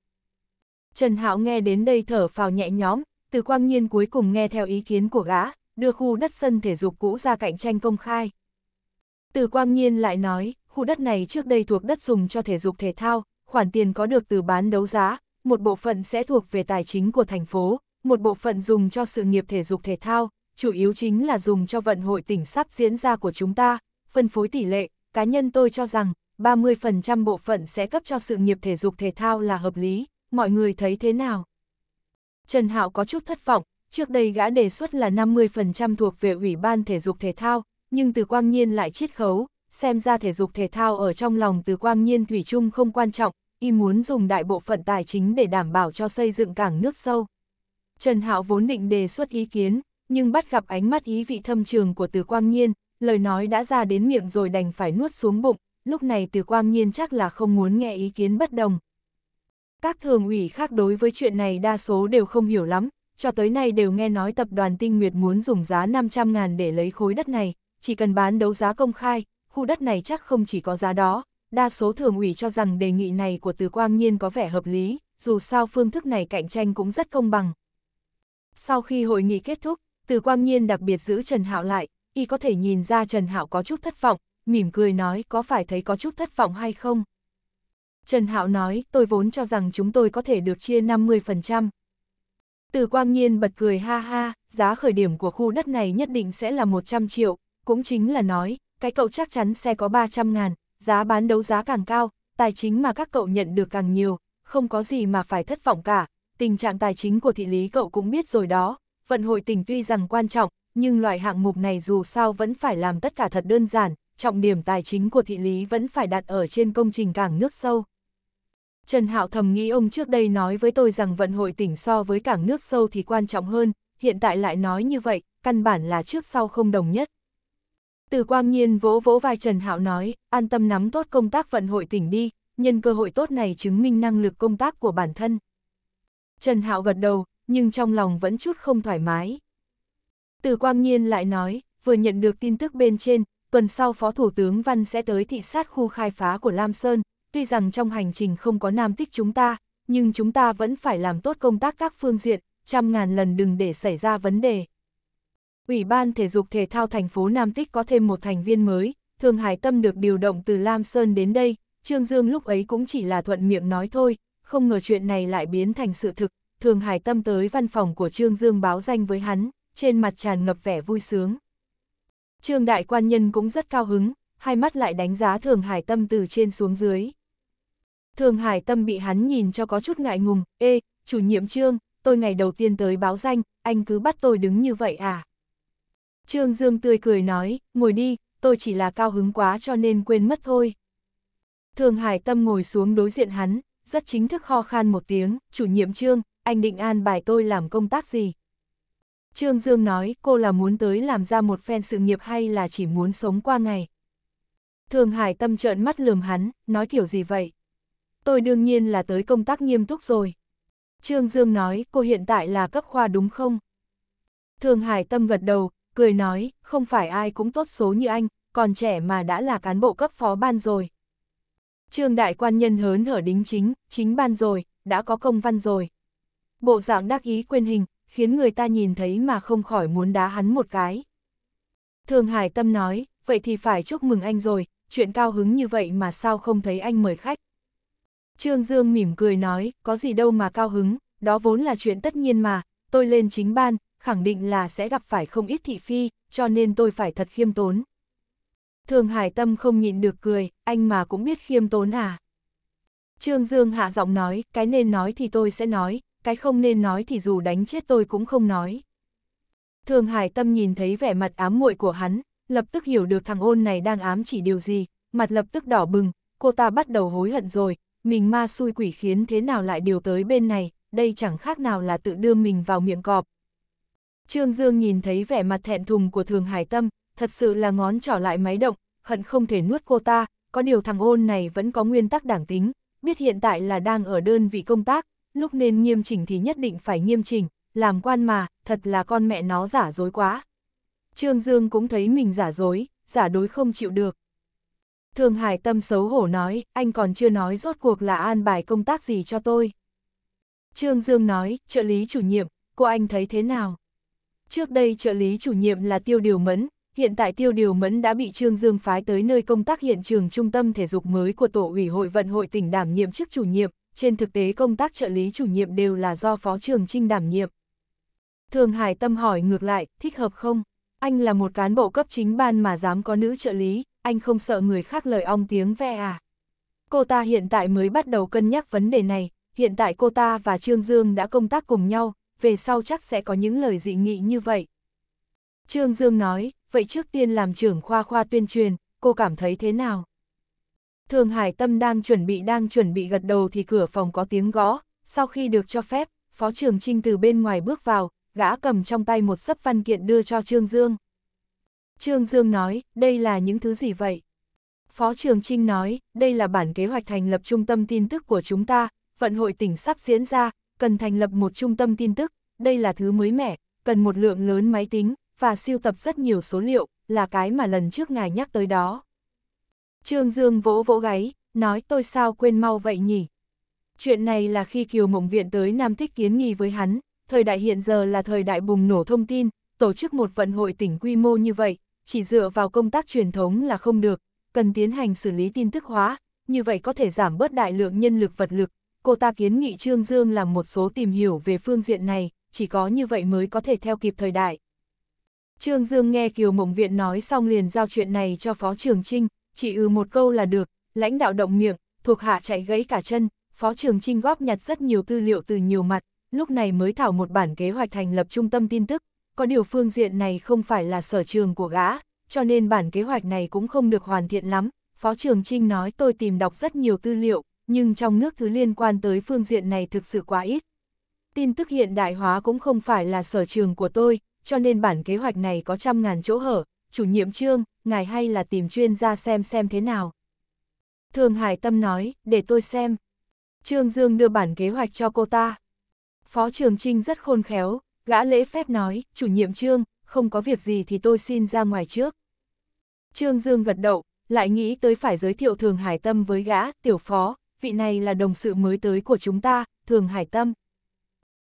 Speaker 1: Trần Hạo nghe đến đây thở phào nhẹ nhõm, từ quang nhiên cuối cùng nghe theo ý kiến của gã, đưa khu đất sân thể dục cũ ra cạnh tranh công khai. Từ Quang Nhiên lại nói, khu đất này trước đây thuộc đất dùng cho thể dục thể thao, khoản tiền có được từ bán đấu giá, một bộ phận sẽ thuộc về tài chính của thành phố, một bộ phận dùng cho sự nghiệp thể dục thể thao, chủ yếu chính là dùng cho vận hội tỉnh sắp diễn ra của chúng ta, phân phối tỷ lệ, cá nhân tôi cho rằng 30% bộ phận sẽ cấp cho sự nghiệp thể dục thể thao là hợp lý, mọi người thấy thế nào? Trần Hạo có chút thất vọng, Trước đây gã đề xuất là 50% thuộc về Ủy ban Thể dục Thể thao, nhưng từ quang nhiên lại chiết khấu, xem ra thể dục thể thao ở trong lòng từ quang nhiên Thủy chung không quan trọng, y muốn dùng đại bộ phận tài chính để đảm bảo cho xây dựng cảng nước sâu. Trần Hạo vốn định đề xuất ý kiến, nhưng bắt gặp ánh mắt ý vị thâm trường của từ quang nhiên, lời nói đã ra đến miệng rồi đành phải nuốt xuống bụng, lúc này từ quang nhiên chắc là không muốn nghe ý kiến bất đồng. Các thường ủy khác đối với chuyện này đa số đều không hiểu lắm, cho tới nay đều nghe nói tập đoàn Tinh Nguyệt muốn dùng giá 500 ngàn để lấy khối đất này, chỉ cần bán đấu giá công khai, khu đất này chắc không chỉ có giá đó. Đa số thường ủy cho rằng đề nghị này của Từ Quang Nhiên có vẻ hợp lý, dù sao phương thức này cạnh tranh cũng rất công bằng. Sau khi hội nghị kết thúc, Từ Quang Nhiên đặc biệt giữ Trần Hạo lại, y có thể nhìn ra Trần Hạo có chút thất vọng, mỉm cười nói có phải thấy có chút thất vọng hay không. Trần Hạo nói, tôi vốn cho rằng chúng tôi có thể được chia 50%, từ quang nhiên bật cười ha ha, giá khởi điểm của khu đất này nhất định sẽ là 100 triệu, cũng chính là nói, cái cậu chắc chắn sẽ có 300 ngàn, giá bán đấu giá càng cao, tài chính mà các cậu nhận được càng nhiều, không có gì mà phải thất vọng cả, tình trạng tài chính của thị lý cậu cũng biết rồi đó, vận hội tỉnh tuy rằng quan trọng, nhưng loại hạng mục này dù sao vẫn phải làm tất cả thật đơn giản, trọng điểm tài chính của thị lý vẫn phải đặt ở trên công trình cảng nước sâu, Trần Hạo thầm nghĩ ông trước đây nói với tôi rằng vận hội tỉnh so với cảng nước sâu thì quan trọng hơn, hiện tại lại nói như vậy, căn bản là trước sau không đồng nhất. Từ quang nhiên vỗ vỗ vai Trần Hạo nói, an tâm nắm tốt công tác vận hội tỉnh đi, nhân cơ hội tốt này chứng minh năng lực công tác của bản thân. Trần Hạo gật đầu, nhưng trong lòng vẫn chút không thoải mái. Từ quang nhiên lại nói, vừa nhận được tin tức bên trên, tuần sau Phó Thủ tướng Văn sẽ tới thị sát khu khai phá của Lam Sơn, tuy rằng trong hành trình không có nam tích chúng ta, nhưng chúng ta vẫn phải làm tốt công tác các phương diện, trăm ngàn lần đừng để xảy ra vấn đề. Ủy ban Thể dục Thể thao thành phố Nam Tích có thêm một thành viên mới, Thường Hải Tâm được điều động từ Lam Sơn đến đây, Trương Dương lúc ấy cũng chỉ là thuận miệng nói thôi, không ngờ chuyện này lại biến thành sự thực, Thường Hải Tâm tới văn phòng của Trương Dương báo danh với hắn, trên mặt tràn ngập vẻ vui sướng. Trương Đại Quan Nhân cũng rất cao hứng, hai mắt lại đánh giá Thường Hải Tâm từ trên xuống dưới. Thường Hải Tâm bị hắn nhìn cho có chút ngại ngùng, ê, chủ nhiệm Trương, tôi ngày đầu tiên tới báo danh, anh cứ bắt tôi đứng như vậy à? Trương Dương tươi cười nói, ngồi đi, tôi chỉ là cao hứng quá cho nên quên mất thôi. Thường Hải Tâm ngồi xuống đối diện hắn, rất chính thức ho khan một tiếng, chủ nhiệm Trương, anh định an bài tôi làm công tác gì? Trương Dương nói cô là muốn tới làm ra một phen sự nghiệp hay là chỉ muốn sống qua ngày? Thường Hải Tâm trợn mắt lườm hắn, nói kiểu gì vậy? tôi đương nhiên là tới công tác nghiêm túc rồi. Trương Dương nói, cô hiện tại là cấp khoa đúng không? Thường Hải Tâm gật đầu, cười nói, không phải ai cũng tốt số như anh, còn trẻ mà đã là cán bộ cấp phó ban rồi. Trương Đại Quan Nhân hớn hở đính chính, chính ban rồi, đã có công văn rồi. Bộ dạng đắc ý quên hình, khiến người ta nhìn thấy mà không khỏi muốn đá hắn một cái. Thường Hải Tâm nói, vậy thì phải chúc mừng anh rồi, chuyện cao hứng như vậy mà sao không thấy anh mời khách. Trương Dương mỉm cười nói, có gì đâu mà cao hứng, đó vốn là chuyện tất nhiên mà, tôi lên chính ban, khẳng định là sẽ gặp phải không ít thị phi, cho nên tôi phải thật khiêm tốn. Thường Hải Tâm không nhịn được cười, anh mà cũng biết khiêm tốn à. Trương Dương hạ giọng nói, cái nên nói thì tôi sẽ nói, cái không nên nói thì dù đánh chết tôi cũng không nói. Thường Hải Tâm nhìn thấy vẻ mặt ám muội của hắn, lập tức hiểu được thằng ôn này đang ám chỉ điều gì, mặt lập tức đỏ bừng, cô ta bắt đầu hối hận rồi, mình ma xui quỷ khiến thế nào lại điều tới bên này, đây chẳng khác nào là tự đưa mình vào miệng cọp. Trương Dương nhìn thấy vẻ mặt thẹn thùng của Thường Hải Tâm, thật sự là ngón trỏ lại máy động, hận không thể nuốt cô ta, có điều thằng ôn này vẫn có nguyên tắc đảng tính, biết hiện tại là đang ở đơn vị công tác, lúc nên nghiêm chỉnh thì nhất định phải nghiêm chỉnh, làm quan mà, thật là con mẹ nó giả dối quá. Trương Dương cũng thấy mình giả dối, giả đối không chịu được, Thường Hải Tâm xấu hổ nói, anh còn chưa nói rốt cuộc là an bài công tác gì cho tôi. Trương Dương nói, trợ lý chủ nhiệm, cô anh thấy thế nào? Trước đây trợ lý chủ nhiệm là Tiêu Điều Mẫn, hiện tại Tiêu Điều Mẫn đã bị Trương Dương phái tới nơi công tác hiện trường trung tâm thể dục mới của Tổ ủy hội vận hội tỉnh đảm nhiệm chức chủ nhiệm, trên thực tế công tác trợ lý chủ nhiệm đều là do Phó Trường Trinh đảm nhiệm. Thường Hải Tâm hỏi ngược lại, thích hợp không? Anh là một cán bộ cấp chính ban mà dám có nữ trợ lý, anh không sợ người khác lời ong tiếng ve à. Cô ta hiện tại mới bắt đầu cân nhắc vấn đề này, hiện tại cô ta và Trương Dương đã công tác cùng nhau, về sau chắc sẽ có những lời dị nghị như vậy. Trương Dương nói, vậy trước tiên làm trưởng khoa khoa tuyên truyền, cô cảm thấy thế nào? Thường Hải Tâm đang chuẩn bị đang chuẩn bị gật đầu thì cửa phòng có tiếng gõ, sau khi được cho phép, Phó trưởng Trinh từ bên ngoài bước vào, gã cầm trong tay một sấp văn kiện đưa cho Trương Dương. Trương Dương nói, đây là những thứ gì vậy? Phó Trường Trinh nói, đây là bản kế hoạch thành lập trung tâm tin tức của chúng ta, vận hội tỉnh sắp diễn ra, cần thành lập một trung tâm tin tức, đây là thứ mới mẻ, cần một lượng lớn máy tính, và siêu tập rất nhiều số liệu, là cái mà lần trước ngài nhắc tới đó. Trương Dương vỗ vỗ gáy, nói tôi sao quên mau vậy nhỉ? Chuyện này là khi Kiều Mộng Viện tới Nam Thích kiến nghi với hắn, thời đại hiện giờ là thời đại bùng nổ thông tin, tổ chức một vận hội tỉnh quy mô như vậy, chỉ dựa vào công tác truyền thống là không được, cần tiến hành xử lý tin tức hóa, như vậy có thể giảm bớt đại lượng nhân lực vật lực. Cô ta kiến nghị Trương Dương làm một số tìm hiểu về phương diện này, chỉ có như vậy mới có thể theo kịp thời đại. Trương Dương nghe Kiều Mộng Viện nói xong liền giao chuyện này cho Phó Trường Trinh, chỉ ư ừ một câu là được, lãnh đạo động miệng, thuộc hạ chạy gãy cả chân, Phó Trường Trinh góp nhặt rất nhiều tư liệu từ nhiều mặt, lúc này mới thảo một bản kế hoạch thành lập trung tâm tin tức, có điều phương diện này không phải là sở trường của gã, cho nên bản kế hoạch này cũng không được hoàn thiện lắm. Phó Trường Trinh nói tôi tìm đọc rất nhiều tư liệu, nhưng trong nước thứ liên quan tới phương diện này thực sự quá ít. Tin tức hiện đại hóa cũng không phải là sở trường của tôi, cho nên bản kế hoạch này có trăm ngàn chỗ hở, chủ nhiệm trương, ngài hay là tìm chuyên gia xem xem thế nào. Thường Hải Tâm nói, để tôi xem. Trương Dương đưa bản kế hoạch cho cô ta. Phó Trường Trinh rất khôn khéo, gã lễ phép nói, chủ nhiệm trương, không có việc gì thì tôi xin ra ngoài trước. Trương Dương gật đầu, lại nghĩ tới phải giới thiệu Thường Hải Tâm với gã, tiểu phó, vị này là đồng sự mới tới của chúng ta, Thường Hải Tâm.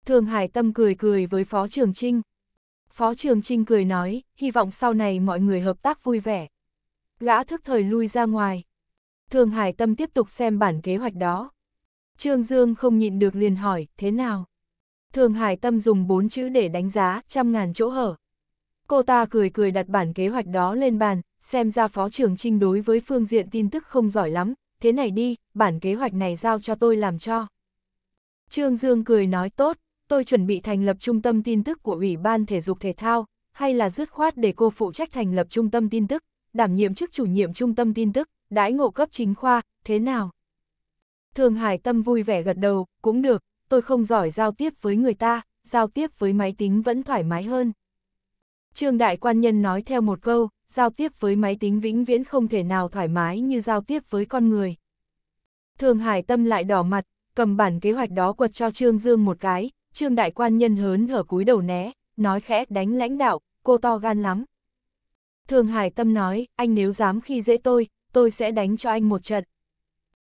Speaker 1: Thường Hải Tâm cười cười với Phó Trường Trinh. Phó Trường Trinh cười nói, hy vọng sau này mọi người hợp tác vui vẻ. Gã thức thời lui ra ngoài. Thường Hải Tâm tiếp tục xem bản kế hoạch đó. Trương Dương không nhịn được liền hỏi, thế nào? Thường Hải Tâm dùng bốn chữ để đánh giá, trăm ngàn chỗ hở. Cô ta cười cười đặt bản kế hoạch đó lên bàn, xem ra phó trưởng trinh đối với phương diện tin tức không giỏi lắm, thế này đi, bản kế hoạch này giao cho tôi làm cho. Trương Dương cười nói tốt, tôi chuẩn bị thành lập trung tâm tin tức của Ủy ban Thể dục Thể thao, hay là dứt khoát để cô phụ trách thành lập trung tâm tin tức, đảm nhiệm chức chủ nhiệm trung tâm tin tức, đãi ngộ cấp chính khoa, thế nào? Thường Hải Tâm vui vẻ gật đầu, cũng được, tôi không giỏi giao tiếp với người ta, giao tiếp với máy tính vẫn thoải mái hơn. Trương Đại Quan Nhân nói theo một câu, giao tiếp với máy tính vĩnh viễn không thể nào thoải mái như giao tiếp với con người. Thường Hải Tâm lại đỏ mặt, cầm bản kế hoạch đó quật cho Trương Dương một cái, Trương Đại Quan Nhân hớn hở cúi đầu né, nói khẽ đánh lãnh đạo, cô to gan lắm. Thường Hải Tâm nói, anh nếu dám khi dễ tôi, tôi sẽ đánh cho anh một trận.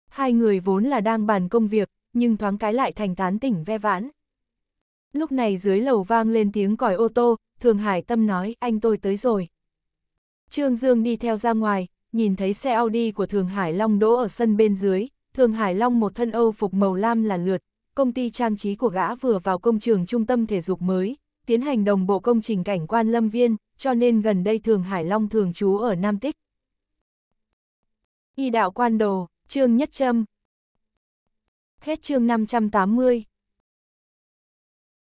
Speaker 1: Hai người vốn là đang bàn công việc, nhưng thoáng cái lại thành tán tỉnh ve vãn. Lúc này dưới lầu vang lên tiếng còi ô tô, Thường Hải Tâm nói, anh tôi tới rồi. Trương Dương đi theo ra ngoài, nhìn thấy xe Audi của Thường Hải Long đỗ ở sân bên dưới, Thường Hải Long một thân Âu phục màu lam là lượt, công ty trang trí của gã vừa vào công trường trung tâm thể dục mới, tiến hành đồng bộ công trình cảnh quan lâm viên, cho nên gần đây Thường Hải Long thường trú ở Nam Tích. Y đạo quan đồ, Trương Nhất Trâm, Hết chương 580